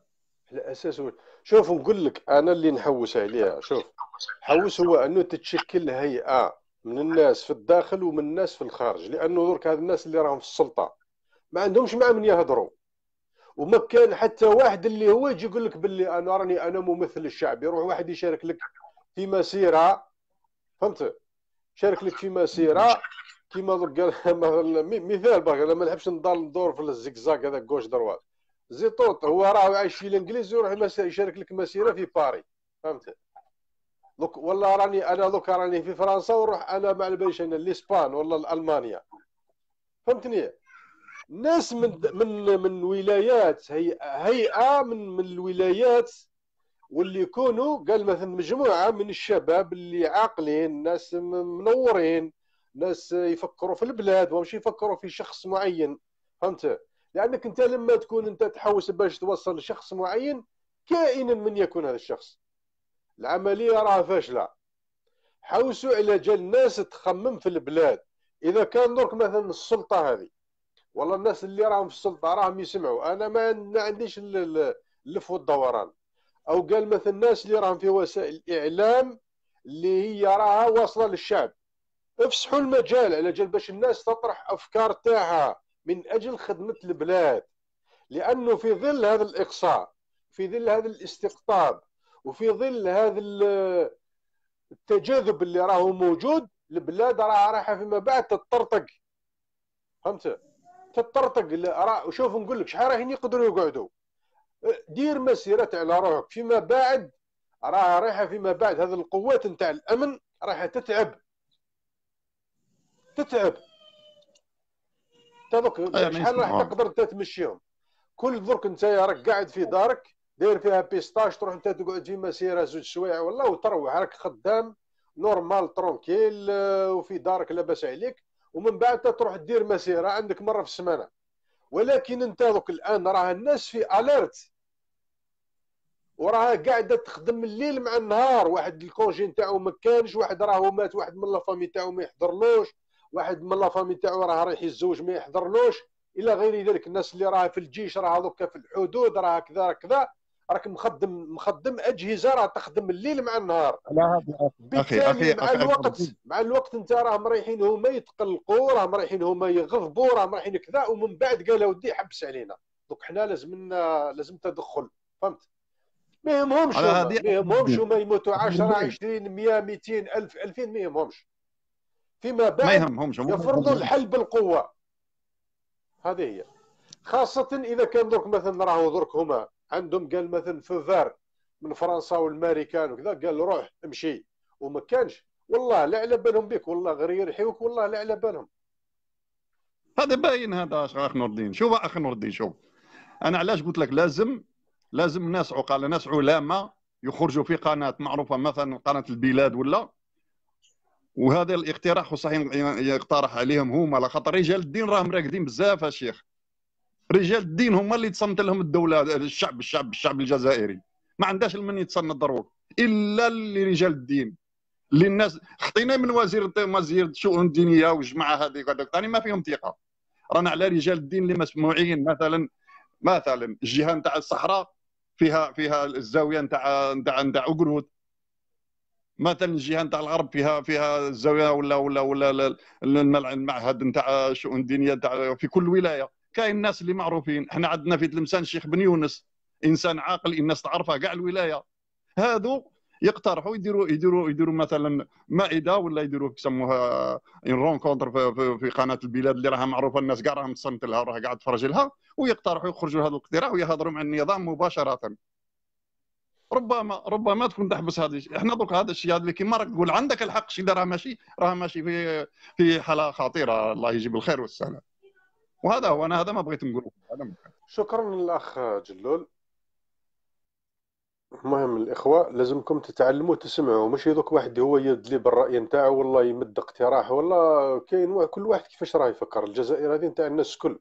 على اساس و... شوف نقول لك انا اللي نحوس عليها شوف حوس هو انه تتشكل هيئه من الناس في الداخل ومن الناس في الخارج لانه درك هاد الناس اللي راهم في السلطه ما عندهمش مع من يهضروا وما كان حتى واحد اللي هو يجي يقول لك باللي انا راني انا ممثل الشعب يروح واحد يشارك لك في مسيره فهمت شارك لك في مسيره كيما *laughs* مثال باغي انا ما نحبش نضل ندور في الزقزاق هذا كوش دروات زيتوت هو راه عايش في الانجليزي يروح يشارك لك مسيره في باري فهمت دوك والله راني انا دوك راني في فرنسا ونروح انا ما على انا لاسبان ولا المانيا فهمتني ناس من من من ولايات هي هيئه من من الولايات واللي يكونوا قال مثلا مجموعه من الشباب اللي عاقلين ناس منورين ناس يفكروا في البلاد ومش يفكروا في شخص معين فهمت لانك انت لما تكون انت تحوس باش توصل لشخص معين كائنا من يكون هذا الشخص العمليه راه فاشله حوسوا على جال الناس تخمم في البلاد اذا كان درك مثلا السلطه هذه والله الناس اللي راهم في السلطه راهم يسمعوا انا ما عنديش اللف والدوران او قال مثلا الناس اللي راهم في وسائل الاعلام اللي هي راها واصله للشعب افسحوا المجال على جال باش الناس تطرح افكار تاعها من اجل خدمه البلاد لانه في ظل هذا الاقصاء في ظل هذا الاستقطاب وفي ظل هذا التجاذب اللي راهو موجود البلاد راه رايحه فيما بعد تطرطق فهمت تطرطق شوف نقول لك شحال راهين يقدروا يقعدوا دير مسيرات على روحك فيما بعد راه رايحه فيما بعد هذه القوات نتاع الامن رايحه تتعب تتعب تذكر شحال راح تقدر تتمشيهم كل درك انت راك قاعد في دارك داير فيها بيستاج تروح انت تقعد في مسيره زوج سوايع ولا وتروح راك خدام نورمال ترونكيل آه، وفي دارك لاباس عليك ومن بعد تروح دير مسيره عندك مره في السمانه ولكن انت دوك الان راه الناس في اليرت وراها قاعده تخدم الليل مع النهار واحد الكونجي نتاعو ما كانش واحد راهو مات واحد من لافامي تاعو ما يحضرلوش واحد من لافامي تاعو راه رايح يتزوج ما يحضرلوش الى غير ذلك الناس اللي راها في الجيش راها دوكا في الحدود راها كذا كذا راك مخدم مخدم اجهزه راه تخدم الليل مع النهار لا مع أخي أخي الوقت أخي. مع الوقت انت راه مريحين هما يتقلقوا راه مريحين هما يغضبوا راه مريحين كذا ومن بعد قال ودي حبس علينا دوك حنا لازم لازم تدخل فهمت ما يهمهمش ما يهمهمش هما يموتوا 10 20 100 200 1000 2000 ما يهمهمش فيما بعد ما يهمهمش يفرضوا الحل بالقوه هذه هي خاصه اذا كان درك مثلا راهو درك هما عندهم قال مثلا فوفار من فرنسا والماريكان وكذا قال روح امشي وما كانش والله لا على بالهم بك والله غير يرحيوك والله لا على بالهم هذا باين هذا اخ نور الدين شوف اخ نور الدين شوف انا علاش قلت لك لازم لازم ناس عقلاء ناس علماء يخرجوا في قناه معروفه مثلا قناه البلاد ولا وهذا الاقتراح صحيح يقترح عليهم هما على خاطر رجال الدين راهم راقدين بزاف يا شيخ رجال الدين هما اللي تصنت لهم الدوله الشعب الشعب الشعب الجزائري ما عندهاش من يتصنت ضروري الا لرجال الدين اللي الناس خطينا من وزير وزير الشؤون الدينيه والجماعه هذه وهذاك ثاني ما فيهم ثقه رانا على رجال الدين اللي مسموعين مثلا مثلا الجهه نتاع الصحراء فيها فيها الزاويه نتاع نتاع نتاع اوغرود مثلا الجهه نتاع الغرب فيها فيها الزاويه ولا ولا ولا المعهد نتاع الشؤون الدينيه نتاع في كل ولايه كاين الناس اللي معروفين احنا عندنا في تلمسان الشيخ بن يونس انسان عاقل الناس تعرفه كاع الولايه هذو يقترحوا يديروا يديروا يديروا مثلا مائده ولا يديروا يسموها رونكونتر في, في قناه البلاد اللي راها معروفه الناس كاع راها متصنت لها وراها قاعد تفرج لها ويقترحوا يخرجوا هذا الاقتراح ويهضروا مع النظام مباشره ربما ربما تكون تحبس هذه احنا دوك هذا الشيء هذا اللي كيما راك تقول عندك الحق شي راه ماشي راه ماشي في في حاله خطيره الله يجيب الخير والسلام وهذا هو انا هذا ما بغيت نقوله شكرا للاخ جلول المهم الاخوه لازمكم تتعلموا تسمعوا ماشي دوك واحد هو يدلي بالراي نتاعو والله يمد اقتراح والله كاين كل واحد كيفاش راه يفكر الجزائر هذه نتاع الناس الكل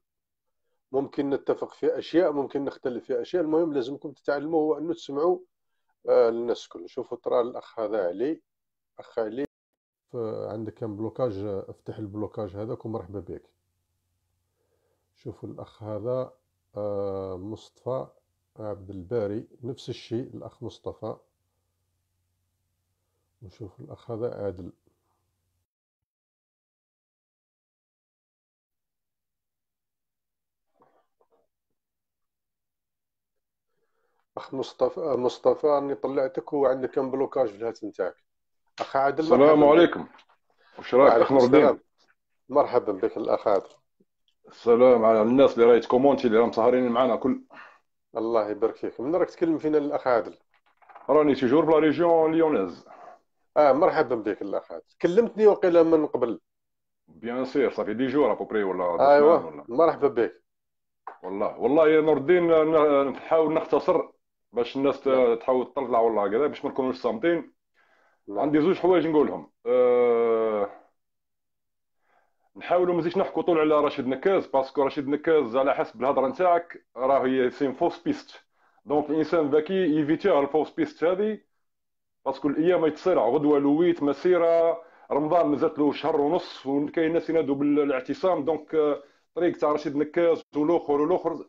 ممكن نتفق في اشياء ممكن نختلف في اشياء المهم لازمكم تتعلموا هو انه تسمعوا آه، الناس الكل شوفوا ترى الاخ هذا علي اخ علي عندك كان بلوكاج افتح البلوكاج هذاك ومرحبا بك شوفوا الأخ هذا آه، مصطفى عبد الباري نفس الشيء الأخ مصطفى ونشوف الأخ هذا عادل اخ مصطفى آه، مصطفى راني طلعتك وعندك كم بلوكاج في الهاتف نتاعك اخ عادل السلام عليكم وش رايك اخ مرحبا بك الاخ عادل السلام على الناس اللي راهي تكومونتي اللي راهم سهرين معنا كل الله يبارك فيك من راك تكلم فينا الاخ عادل راني تيجور في لا ريجيون ليونيز اه مرحبا بك الاخ عادل كلمتني وقيلا من قبل بيان سير صافي دي جور ابوبري ولا ايوا ولا. مرحبا بك والله والله يا نور الدين نحاول نختصر باش الناس نعم. تحاول تطلع ولا كذا باش ما نكونوش صامتين نعم. عندي زوج حوايج نقولهم أه نحاولوا مازيش نحكوا طول على رشيد نكاز باسكو رشيد نكاز على حسب الهضره نتاعك راه هي سين فوس بيست دونك الانسان الذكي يفيتيها الفوس بيست هذه باسكو الايام يتصير غدوه لويت مسيره رمضان مازالت له شهر ونص وكاين ناس ينادوا بالاعتصام دونك طريق تاع رشيد نكاز والاخر والاخر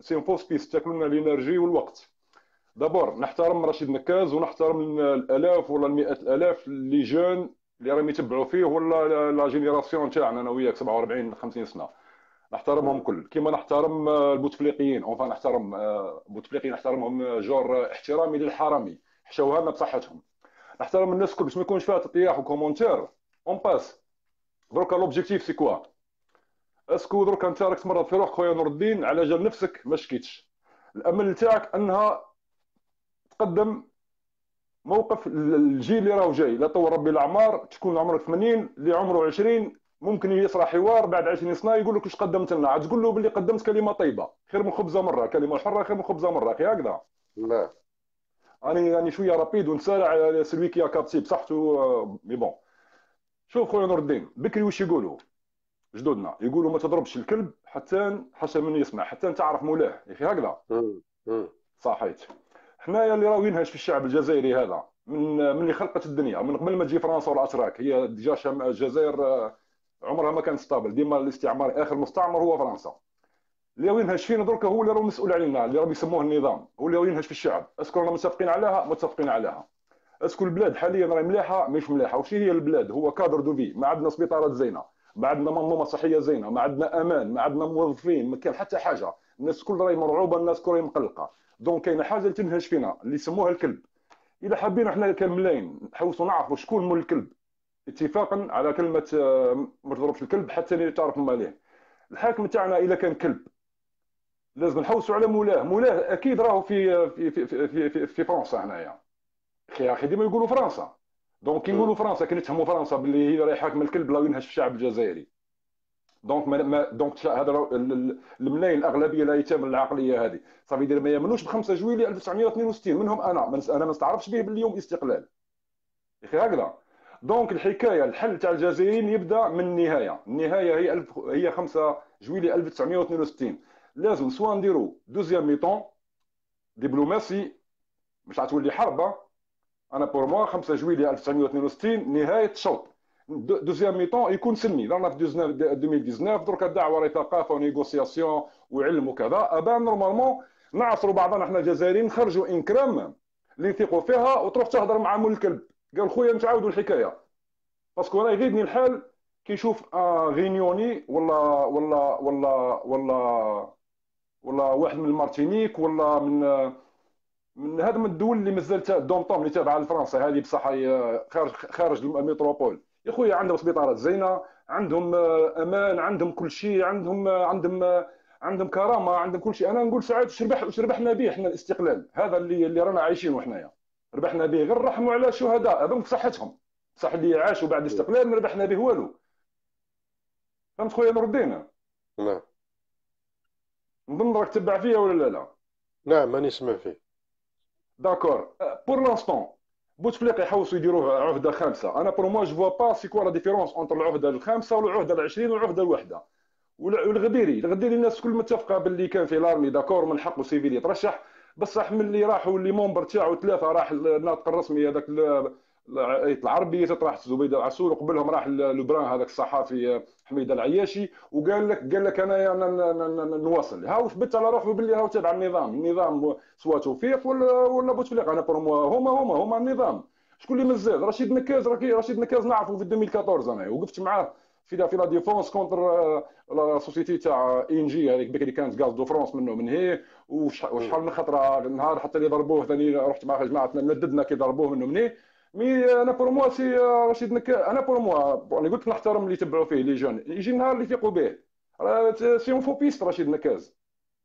سين فوس بيست تاكل لنا الانرجي والوقت دابور نحترم رشيد نكاز ونحترم الالاف ولا المئات الالاف اللي جون اللي راهم يتبعوا فيه هو لا جينيراسيون تاعنا انا وياك 47 50 سنه نحترمهم كل كيما نحترم آه، البوتفليقيين اونفا نحترم آه، البوتفليقيين نحترمهم آه، جور احترامي للحرامي حشوها لنا بصحتهم نحترم الناس كل باش ما يكونش فيها تطياح وكومونتير اون باس دروكا لوبجيكتيف سي كوا اسكو دروكا انت راك تمرض في روحك خويا نور الدين على جال نفسك ما شكيتش الامل تاعك انها تقدم موقف الجيل اللي راهو جاي لا طول ربي الاعمار تكون عمرك 80 اللي عمره 20 ممكن يصرى حوار بعد 20 سنه يقول لك واش قدمت لنا عاد تقول له باللي قدمت كلمه طيبه خير من خبزه مره كلمه حره خير من خبزه مره اخي هكذا لا راني يعني راني شويه رابيد ونسارع سلوي كي كابسي بصحته مي بون شوف خويا نور الدين بكري واش يقولوا جدودنا يقولوا ما تضربش الكلب حتى حتى من يسمع حتى تعرف مولاه يا اخي هكذا صحيت حنايا اللي راهو ينهش في الشعب الجزائري هذا من من اللي خلقت الدنيا من قبل ما تجي فرنسا والاتراك هي ديجا الجزائر آه، عمرها ما كانت ستابل ديما الاستعمار اخر مستعمر هو فرنسا اللي راهو ينهش فينا درك هو اللي راهو مسؤول علينا اللي راهو يسموه النظام هو اللي راهو ينهش في الشعب اسكو رانا متفقين عليها متفقين عليها اسكو البلاد حاليا راهي مليحه مش مليحه وش هي البلاد هو كادر دوفي ما عندنا سبيطارات زينه ما عندنا منظومه صحيه زينه ما عندنا امان ما عندنا موظفين ما كان حتى حاجه الناس كل راهي مرعوبه الناس كل راهي مقلقه دونك كاين حاجه تنهش فينا اللي يسموها الكلب اذا حابين احنا كاملين نحوسوا نعرفوا شكون مول الكلب اتفاقا على كلمه آه، مضروب الكلب حتى تعرف ماليه الحاكم تاعنا اذا كان كلب لازم نحوسوا على مولاه مولاه اكيد راهو آه، في في في في, في, في فرنسا هنايا يا اخي ديما يقولوا فرنسا دونك كي فرنسا كي فرنسا باللي هي رايحه حاكم الكلب لا ينهش في الشعب الجزائري دونك ما دونك هذا الملايين الاغلبيه لا يتامل العقليه هذه صافي دير ما يامنوش ب 5 جويلية 1962 منهم انا انا ما نستعرفش به باليوم استقلال يا اخي هكذا دونك الحكايه الحل تاع الجزائريين يبدا من النهايه النهايه هي الف... هي 5 جويلية 1962 لازم سوا نديرو دوزيام ميتون دبلوماسي مش غتولي حرب انا بور موا 5 جويلية 1962 نهايه الشوط دوزيام ميطون يكون سلمي رانا في 2019 درك الدعوه راهي ثقافه ونيغوسياسيون وعلم وكذا ابان نورمالمون نعصروا بعضنا احنا الجزائريين نخرجوا كرام اللي نثيقوا فيها وتروح تهضر مع مول الكلب قال خويا نتعاودوا الحكايه باسكو راه يغيبني الحال كي يشوف آه، غينيوني ولا ولا ولا ولا ولا واحد من المارتينيك ولا من من هذا من الدول اللي مازال دوم طوم اللي تابعه لفرنسا هذه بصح خارج خارج الميتروبول يا خويا عندهم سبيطارات زينه عندهم آه، امان عندهم كل شيء عندهم آه، عندهم آه، عندهم كرامه عندهم كل شيء انا نقول ساعات واش ربح واش ربحنا به احنا الاستقلال هذا اللي اللي رانا عايشينه حنايا ربحنا به غير رحموا على شهداء هذوك صحتهم صح اللي عاشوا بعد الاستقلال ما ربحنا به والو فهمت خويا نور الدين نعم نظن راك تبع فيا ولا لا لا نعم ماني سمع فيه داكور بور لانستون بوتفليقه يحوسوا يديروه عهده خامسه انا بور مو جو با سي كوا لا ديفيرونس اونتر العهده الخامسه والعهده العشرين والعهده الواحده والغديري الغديري الناس كل متفقه باللي كان في لارمي داكور من حقه سيفيل يترشح بصح ملي راحوا اللي مومبر تاعو ثلاثه راح الناطق الرسمي هذاك العربي راح زبيده العسول وقبلهم راح لبران هذاك الصحافي حميد العياشي وقال لك قال لك انايا نواصل ها ثبت على روحه باللي هاو تابع النظام النظام سوا توفيق ولا ولا بوتفليقه انا بور هما هما هما, النظام شكون اللي مزاد رشيد نكاز رشيد نكاز نعرفه في 2014 انا وقفت معاه في في لا ديفونس كونتر آه، لا سوسيتي تاع ان جي هذيك بكري كانت غاز دو فرونس منه من هي وشحال من خطره النهار حتى اللي ضربوه ثاني رحت مع جماعتنا نددنا كي ضربوه منه من هي مي انا بور موا سي آه، رشيد نك انا بور موا انا قلت نحترم اللي تبعوا فيه لي جون يجي النهار اللي يثقوا به سي اون فوبيست بيست رشيد نكاز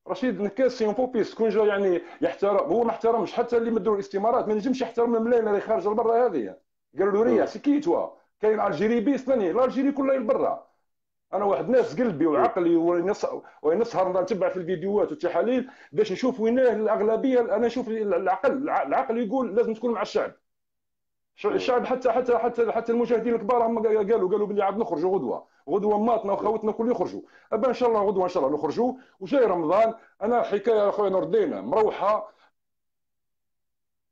رشيد نكاز سي اون فوبيست بيست كون جا يعني يحترم هو ما احترمش حتى اللي مدوا الاستمارات ما نجمش يحترم الملايين اللي خارج لبرا هذه قالوا له ريح سي كيتوا كاين الجيري بيست ثاني الجيري كلها لبرا انا واحد ناس قلبي وعقلي ونسهر نتبع في الفيديوهات والتحاليل باش نشوف وين الاغلبيه انا نشوف العقل العقل يقول لازم تكون مع الشعب الشعب حتى حتى حتى حتى المشاهدين الكبار هم قالوا قالوا بلي عاد نخرجوا غدوه غدوه ماتنا وخوتنا كل يخرجوا ابا ان شاء الله غدوه ان شاء الله نخرجوا وجاي رمضان انا حكايه خويا نور الدين مروحه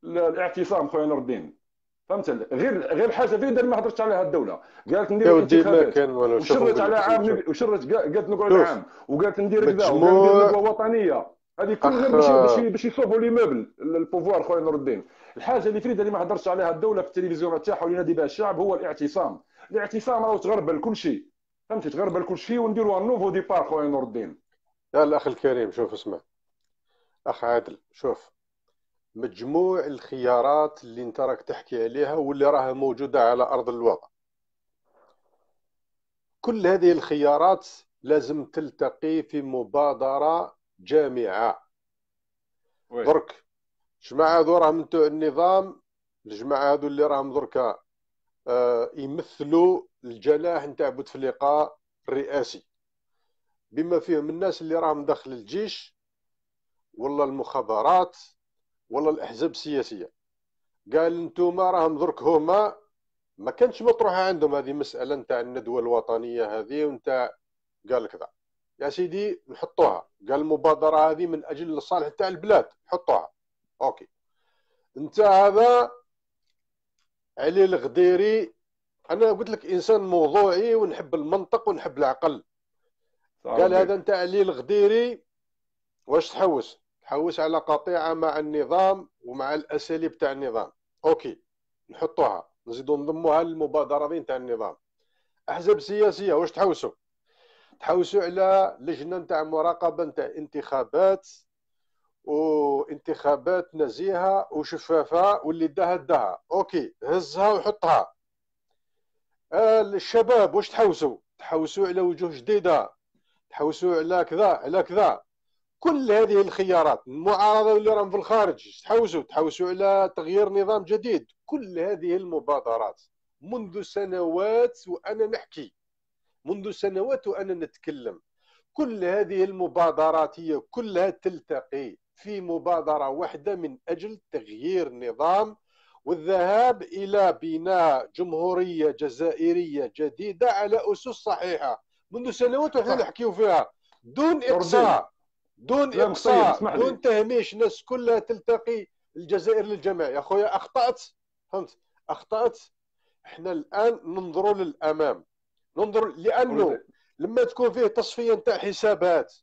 الاعتصام خويا نور الدين فهمت غير غير حاجه فيدا ما هضرتش عليها الدوله قالت ندير انتخابات وشرت على عام وشرت قالت نقعد عام وقالت ندير كذا وقالت ندير وطنيه هذه كل غير باش باش يصوبوا لي مبل البوفوار خويا نور الدين الحاجه اللي فريده اللي ما هدرش عليها الدوله في التلفزيون تاعها واللي نادي بها الشعب هو الاعتصام الاعتصام راهو تغربل كل شيء فهمت تغربل كل شيء ونديروا نوفو ديبار خويا نور الدين يا الاخ الكريم شوف اسمع اخ عادل شوف مجموع الخيارات اللي انت راك تحكي عليها واللي راها موجوده على ارض الواقع كل هذه الخيارات لازم تلتقي في مبادره جامعه درك الجماعه هذو راهم من النظام الجماعه هذو اللي راهم دركا آه، يمثلوا الجناح نتاع بوتفليقه الرئاسي بما فيهم الناس اللي راهم داخل الجيش ولا المخابرات ولا الاحزاب السياسيه قال نتوما راهم درك هما ما كانش مطروحه عندهم هذه مساله نتاع الندوه الوطنيه هذه ونتاع قال كذا يا سيدي نحطوها قال المبادره هذه من اجل الصالح تاع البلاد حطوها اوكي انت هذا علي الغديري انا قلت لك انسان موضوعي ونحب المنطق ونحب العقل قال هذا انت علي الغديري واش تحوس تحوس على قطيعه مع النظام ومع الاساليب تاع النظام اوكي نحطوها نزيدو نضموها للمبادره تاع النظام احزاب سياسيه واش تحوسوا تحوسوا على لجنه تاع مراقبه تاع انتخابات وانتخابات نزيهه وشفافه واللي داها داها اوكي هزها وحطها الشباب واش تحوسوا تحوسوا على وجوه جديده تحوسوا على كذا على كذا كل هذه الخيارات المعارضه اللي راهم في الخارج تحوسوا تحوسوا على تغيير نظام جديد كل هذه المبادرات منذ سنوات وانا نحكي منذ سنوات وانا نتكلم كل هذه المبادرات هي كلها تلتقي في مبادره واحده من اجل تغيير نظام والذهاب الى بناء جمهوريه جزائريه جديده على اسس صحيحه منذ سنوات وحنا نحكيو فيها دون اقصاء دون اقصاء طيب، دون تهميش ناس كلها تلتقي الجزائر للجميع يا خويا اخطات فهمت اخطات احنا الان ننظر للامام ننظر لانه لما تكون فيه تصفيه نتاع حسابات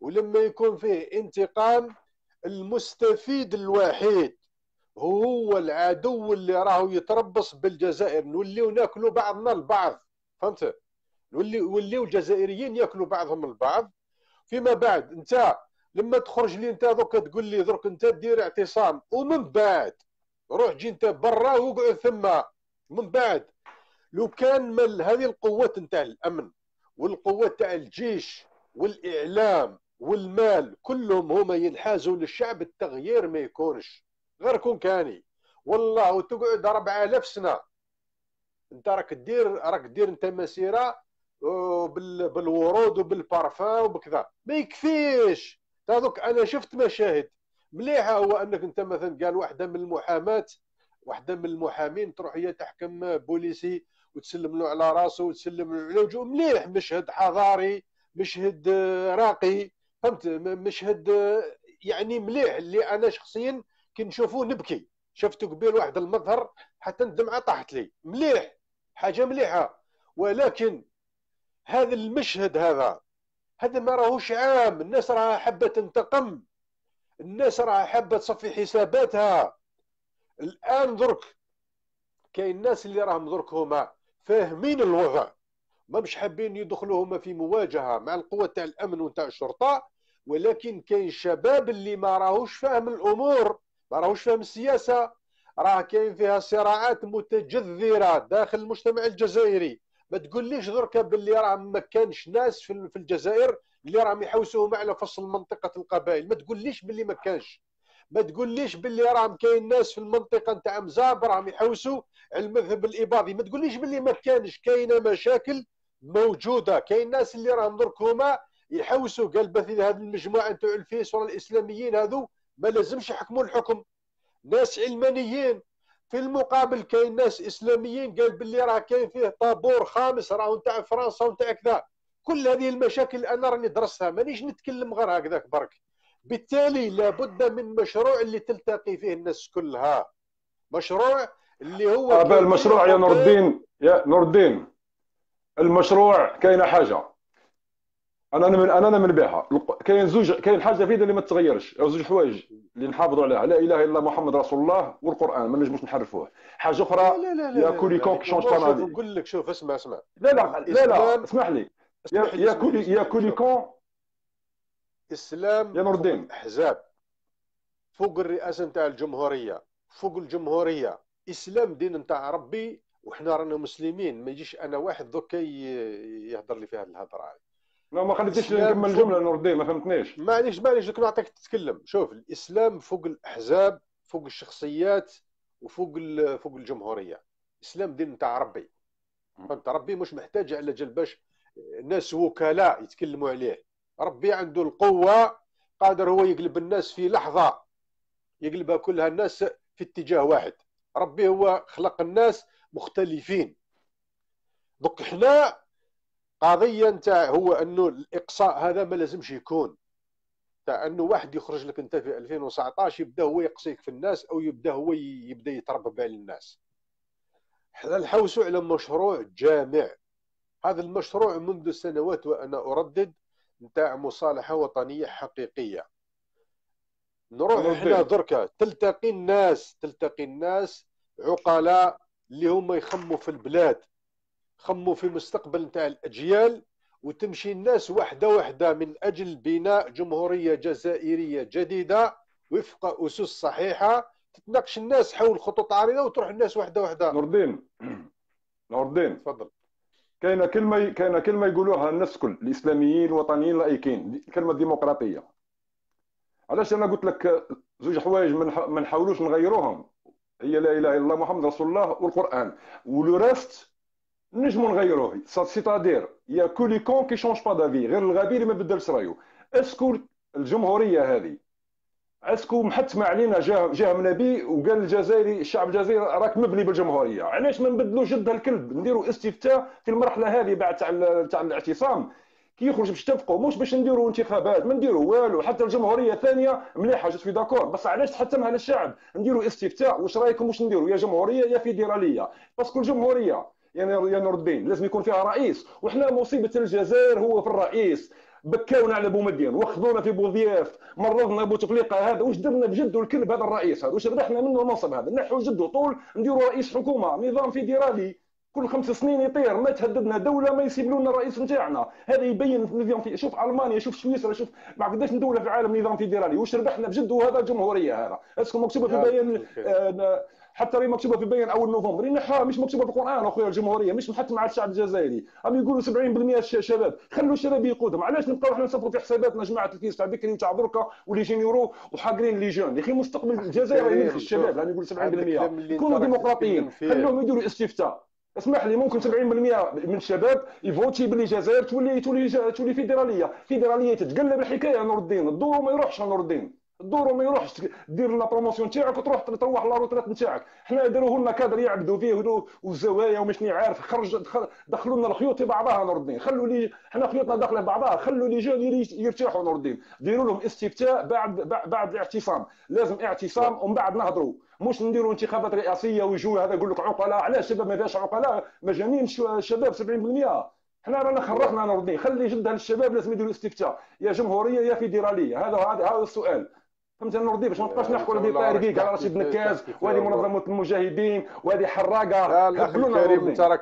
ولما يكون فيه انتقام المستفيد الوحيد هو العدو اللي راهو يتربص بالجزائر نوليو ناكلوا بعضنا البعض فهمت نولي وليو الجزائريين ياكلوا بعضهم البعض فيما بعد انت لما تخرج لي انت دوك تقول لي درك انت دير اعتصام ومن بعد روح جي انت برا وقعد ثم من بعد لو كان مال هذه القوات نتاع الامن والقوات تاع الجيش والاعلام والمال كلهم هما ينحازوا للشعب التغيير ما يكونش غير كون كاني والله وتقعد 4000 سنه انت راك دير راك دير انت مسيره آه، بالورود وبالبارفان وبكذا ما يكفيش دوك انا شفت مشاهد مليحه هو انك انت مثلا قال واحده من المحامات واحده من المحامين تروح هي تحكم بوليسي وتسلم له على راسه وتسلم له على وجهه مليح مشهد حضاري مشهد آه، راقي فهمت مشهد يعني مليح اللي انا شخصيا كي نشوفوه نبكي شفتو قبيل واحد المظهر حتى الدمعه طاحت لي مليح حاجه مليحه ولكن هذا المشهد هذا هذا ما راهوش عام الناس راها حابه تنتقم الناس راها حابه تصفي حساباتها الان درك كاين الناس اللي راهم درك هما فاهمين الوضع ما مش حابين يدخلوا هما في مواجهه مع القوه تاع الامن وتاع الشرطه ولكن كاين شباب اللي ما راهوش فاهم الامور ما راهوش فاهم السياسه راه كاين فيها صراعات متجذره داخل المجتمع الجزائري ما تقوليش درك باللي راه ما كانش ناس في الجزائر اللي راهم يحوسوهم على فصل منطقه القبائل ما تقوليش باللي ما كانش ما تقوليش باللي راهم كاين ناس في المنطقه نتاع مزاب راهم يحوسوا على المذهب الاباضي ما تقوليش باللي ما كانش كاينه مشاكل موجوده كاين ناس اللي راهم درك هما يحوسوا قال بث هذه المجموعه نتاع الفيسرة الاسلاميين هذو ما لازمش يحكموا الحكم ناس علمانيين في المقابل كاين ناس اسلاميين قال باللي راه كاين فيه طابور خامس راهو نتاع فرنسا ونتاع كذا كل هذه المشاكل انا راني درستها مانيش نتكلم غير هكذاك برك بالتالي لابد من مشروع اللي تلتقي فيه الناس كلها مشروع اللي هو المشروع يا نور الدين يا نور الدين المشروع كاينه حاجه انا من انا من بها كاين زوج كاين حاجه في اللي ما تتغيرش زوج حوايج اللي نحافظوا عليها لا اله الا الله محمد رسول الله والقران ما نجموش نحرفوه حاجه اخرى لا لا لا يا كولي كونك شونج با نقول لك شوف اسمع اسمع لا لا لا لا اسمح لي يا كولي يا كولي كون اسلام يا نور الدين احزاب فوق الرئاسه نتاع الجمهوريه فوق الجمهوريه اسلام دين نتاع ربي وحنا رانا مسلمين ما يجيش انا واحد دوكا يهضر لي في هذه الهضره لا ما خليتش نكمل الجمله نور الدين ما فهمتنيش معليش معليش دوك نعطيك تتكلم شوف الاسلام فوق الاحزاب فوق الشخصيات وفوق فوق الجمهوريه الاسلام دين نتاع ربي فهمت ربي مش محتاج على جال باش ناس وكلاء يتكلموا عليه ربي عنده القوه قادر هو يقلب الناس في لحظه يقلبها كلها الناس في اتجاه واحد ربي هو خلق الناس مختلفين دوك حنا قضيه نتاع هو انه الاقصاء هذا ما لازمش يكون تاع انه واحد يخرج لك انت في 2019 يبدا هو يقصيك في الناس او يبدا هو يبدا يتربى على الناس حنا نحوسوا على مشروع جامع هذا المشروع منذ سنوات وانا اردد نتاع مصالحه وطنيه حقيقيه نروح حنا دركا تلتقي الناس تلتقي الناس عقلاء اللي هما يخموا في البلاد خموا في المستقبل نتاع الاجيال وتمشي الناس وحده وحده من اجل بناء جمهوريه جزائريه جديده وفق اسس صحيحه تتناقش الناس حول خطوط عريضه وتروح الناس وحده وحده نور الدين *clears throat* نور الدين تفضل كاينه كلمه كاينه كلمه يقولوها الناس الكل الاسلاميين الوطنيين لايكين كلمه ديمقراطيه علاش انا قلت لك زوج حوايج ما نحاولوش نغيروهم هي لا اله الا الله محمد رسول الله والقران ولو نجمو نغيروه سيتادير يا كولي كون كي شونج با دافي غير الغبي اللي ما بدلش رايو اسكو الجمهوريه هذه اسكو محتمة علينا جهه جهه نبي وقال الجزائري الشعب الجزائري راك مبني بالجمهوريه علاش ما نبدلوش جد الكلب نديروا استفتاء في المرحله هذه بعد تاع تاع الاعتصام كي يخرج باش تفقوا مش باش نديروا انتخابات ما نديروا والو حتى الجمهوريه الثانيه مليحه جات في داكور بس علاش تحتمها للشعب نديروا استفتاء واش رايكم واش نديروا يا جمهوريه يا فيدراليه باسكو الجمهوريه يا نور الدين لازم يكون فيها رئيس وحنا مصيبه الجزائر هو في الرئيس بكاونا على بومدين وخذونا في بوضياف مرضنا بوتفليقه هذا واش درنا بجد الكلب هذا الرئيس هذا واش ربحنا منه المنصب هذا نحو جده طول نديروا رئيس حكومه نظام فيدرالي كل خمس سنين يطير ما تهددنا دوله ما يسيب لنا الرئيس نتاعنا هذا يبين نظام في شوف المانيا شوف سويسرا شوف ما قداش دوله في العالم نظام فيدرالي واش ربحنا بجد وهذا جمهوريه هذا اسكو مكتوبه في بيان حتى راهي مكتوبه في بيان اول نوفمبر ينحوها مش مكتوبه في القران اخويا الجمهوريه مش حتى مع الشعب الجزائري هم يقولوا 70% شباب خلوا الشباب يقودهم علاش نبقاو احنا نصفوا في حساباتنا جماعه الكيس تاع بكري وتاع دركا ولي جينيرو وحاقرين لي جون يا اخي مستقبل الجزائر يملك الشباب راني نقول 70% كونوا ديمقراطيين خلوهم يديروا استفتاء اسمح لي ممكن 70% من الشباب يفوتي باللي الجزائر تولي تولي تولي فيدراليه فيدراليه تتقلب الحكايه نور الدين الدور ما يروحش نور الدين دورو ما يروحش دير لا بروموسيون تاعك وتروح تروح لا روتريت نتاعك حنا داروا لنا كادر يعبدوا فيه والزوايا ومش عارف خرج دخلوا لنا الخيوط في بعضها نور الدين خلوا لي حنا خيوطنا داخله في بعضها خلوا لي جون يرتاحوا نور الدين ديروا لهم استفتاء بعد بعد الاعتصام لازم اعتصام ومن بعد نهضروا مش نديروا انتخابات رئاسيه ويجوا هذا يقول لك عقلاء علاش الشباب ما فيهاش عقلاء مجانين شباب 70% حنا رانا خرفنا نور الدين خلي جد للشباب لازم يديروا استفتاء يا جمهوريه يا فيدراليه هذا هذا السؤال فهمت انا نرضي باش ما نبقاش نحكوا هذه طاهر على رشيد نكاز وهذه منظمه المجاهدين وهذه حراقه لا الكريم انت راك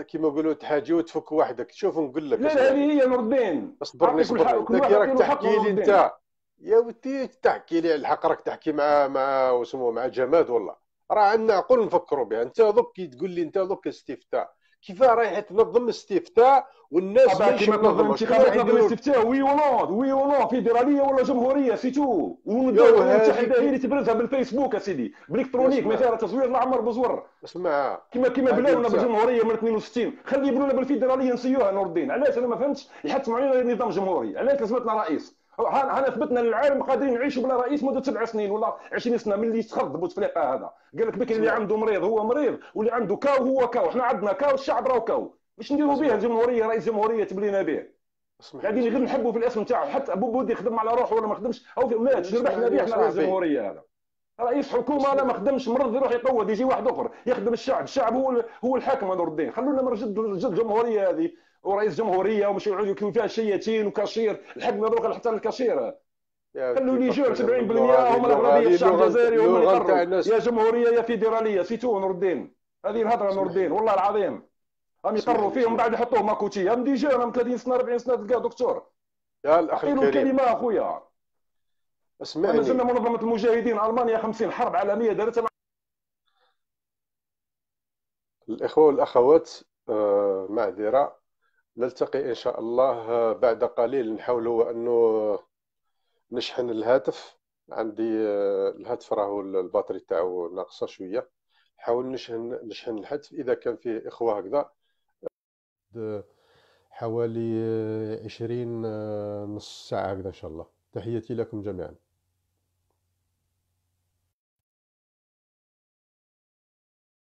كيما يقولوا تحاجي وتفك وحدك شوف نقول لك لا لا هذه هي نردين اصبرني اصبرني راك تحكي لي انت يا ودي تحكي لي على الحق راك تحكي مع مع وسمو مع جماد والله راه عندنا عقول نفكروا بها انت دوك كي تقول لي انت دوك استفتاء كيف رايح تنظم استفتاء والناس ما كنظن الانتخابات عندهم استفتاء وي ولا وي ولا فيدراليه ولا جمهوريه سيتو والدوله المتحده هي اللي تبرزها بالفيسبوك اسيدي بالالكترونيك ما فيها تصوير نعمر بزور اسمع كما كما بلاونا بالجمهوريه من 62 خلي يبنونا بالفيدراليه نسيوها نور الدين علاش انا ما فهمتش يحتموا علينا نظام جمهوري علاش لازمتنا رئيس حنا ثبتنا للعالم قادرين نعيشوا بلا رئيس مده سبع سنين ولا 20 سنه ملي تخض بوتفليقه هذا قال لك بك اللي عنده مريض هو مريض واللي عنده كاو هو كاو حنا عندنا كاو الشعب راه كاو باش نديروا به الجمهوريه رئيس جمهوريه تبلينا به قاعدين غير نحبوا في الاسم نتاعو حتى ابو بودي خدم على روحه ولا ما خدمش او في ماتش ربحنا به احنا رئيس جمهوريه هذا رئيس حكومه لا ما خدمش مرض يروح يقود يجي واحد اخر يخدم الشعب الشعب هو هو الحاكم نور الدين خلونا نرجد جد الجمهوريه هذه ورئيس جمهوريه ومش يعود يكون فيها شياتين وكاشير الحق ما يروح حتى الكاشيره خلوا لي جور 70% هم الاغلبيه الشعب الجزائري هم اللي يا جمهوريه يا فيدراليه سيتو نور الدين هذه الهضره نور الدين والله العظيم هم يقروا فيه ومن بعد يحطوه ماكوتي دي ديجا راهم 30 سنه 40 سنه تلقاه دكتور يا الاخ الكريم الكلمه اخويا اسمعني مازلنا منظمه المجاهدين المانيا 50 حرب عالميه دارت الاخوه والأخوات آه، معذرة نلتقي إن شاء الله آه، بعد قليل نحاولوا أنه نشحن الهاتف عندي آه، الهاتف راهو الباتري تاعو ناقصة شوية نحاول نشحن نشحن الهاتف إذا كان فيه إخوة هكذا حوالي عشرين آه، نص ساعة هكذا إن شاء الله تحياتي لكم جميعا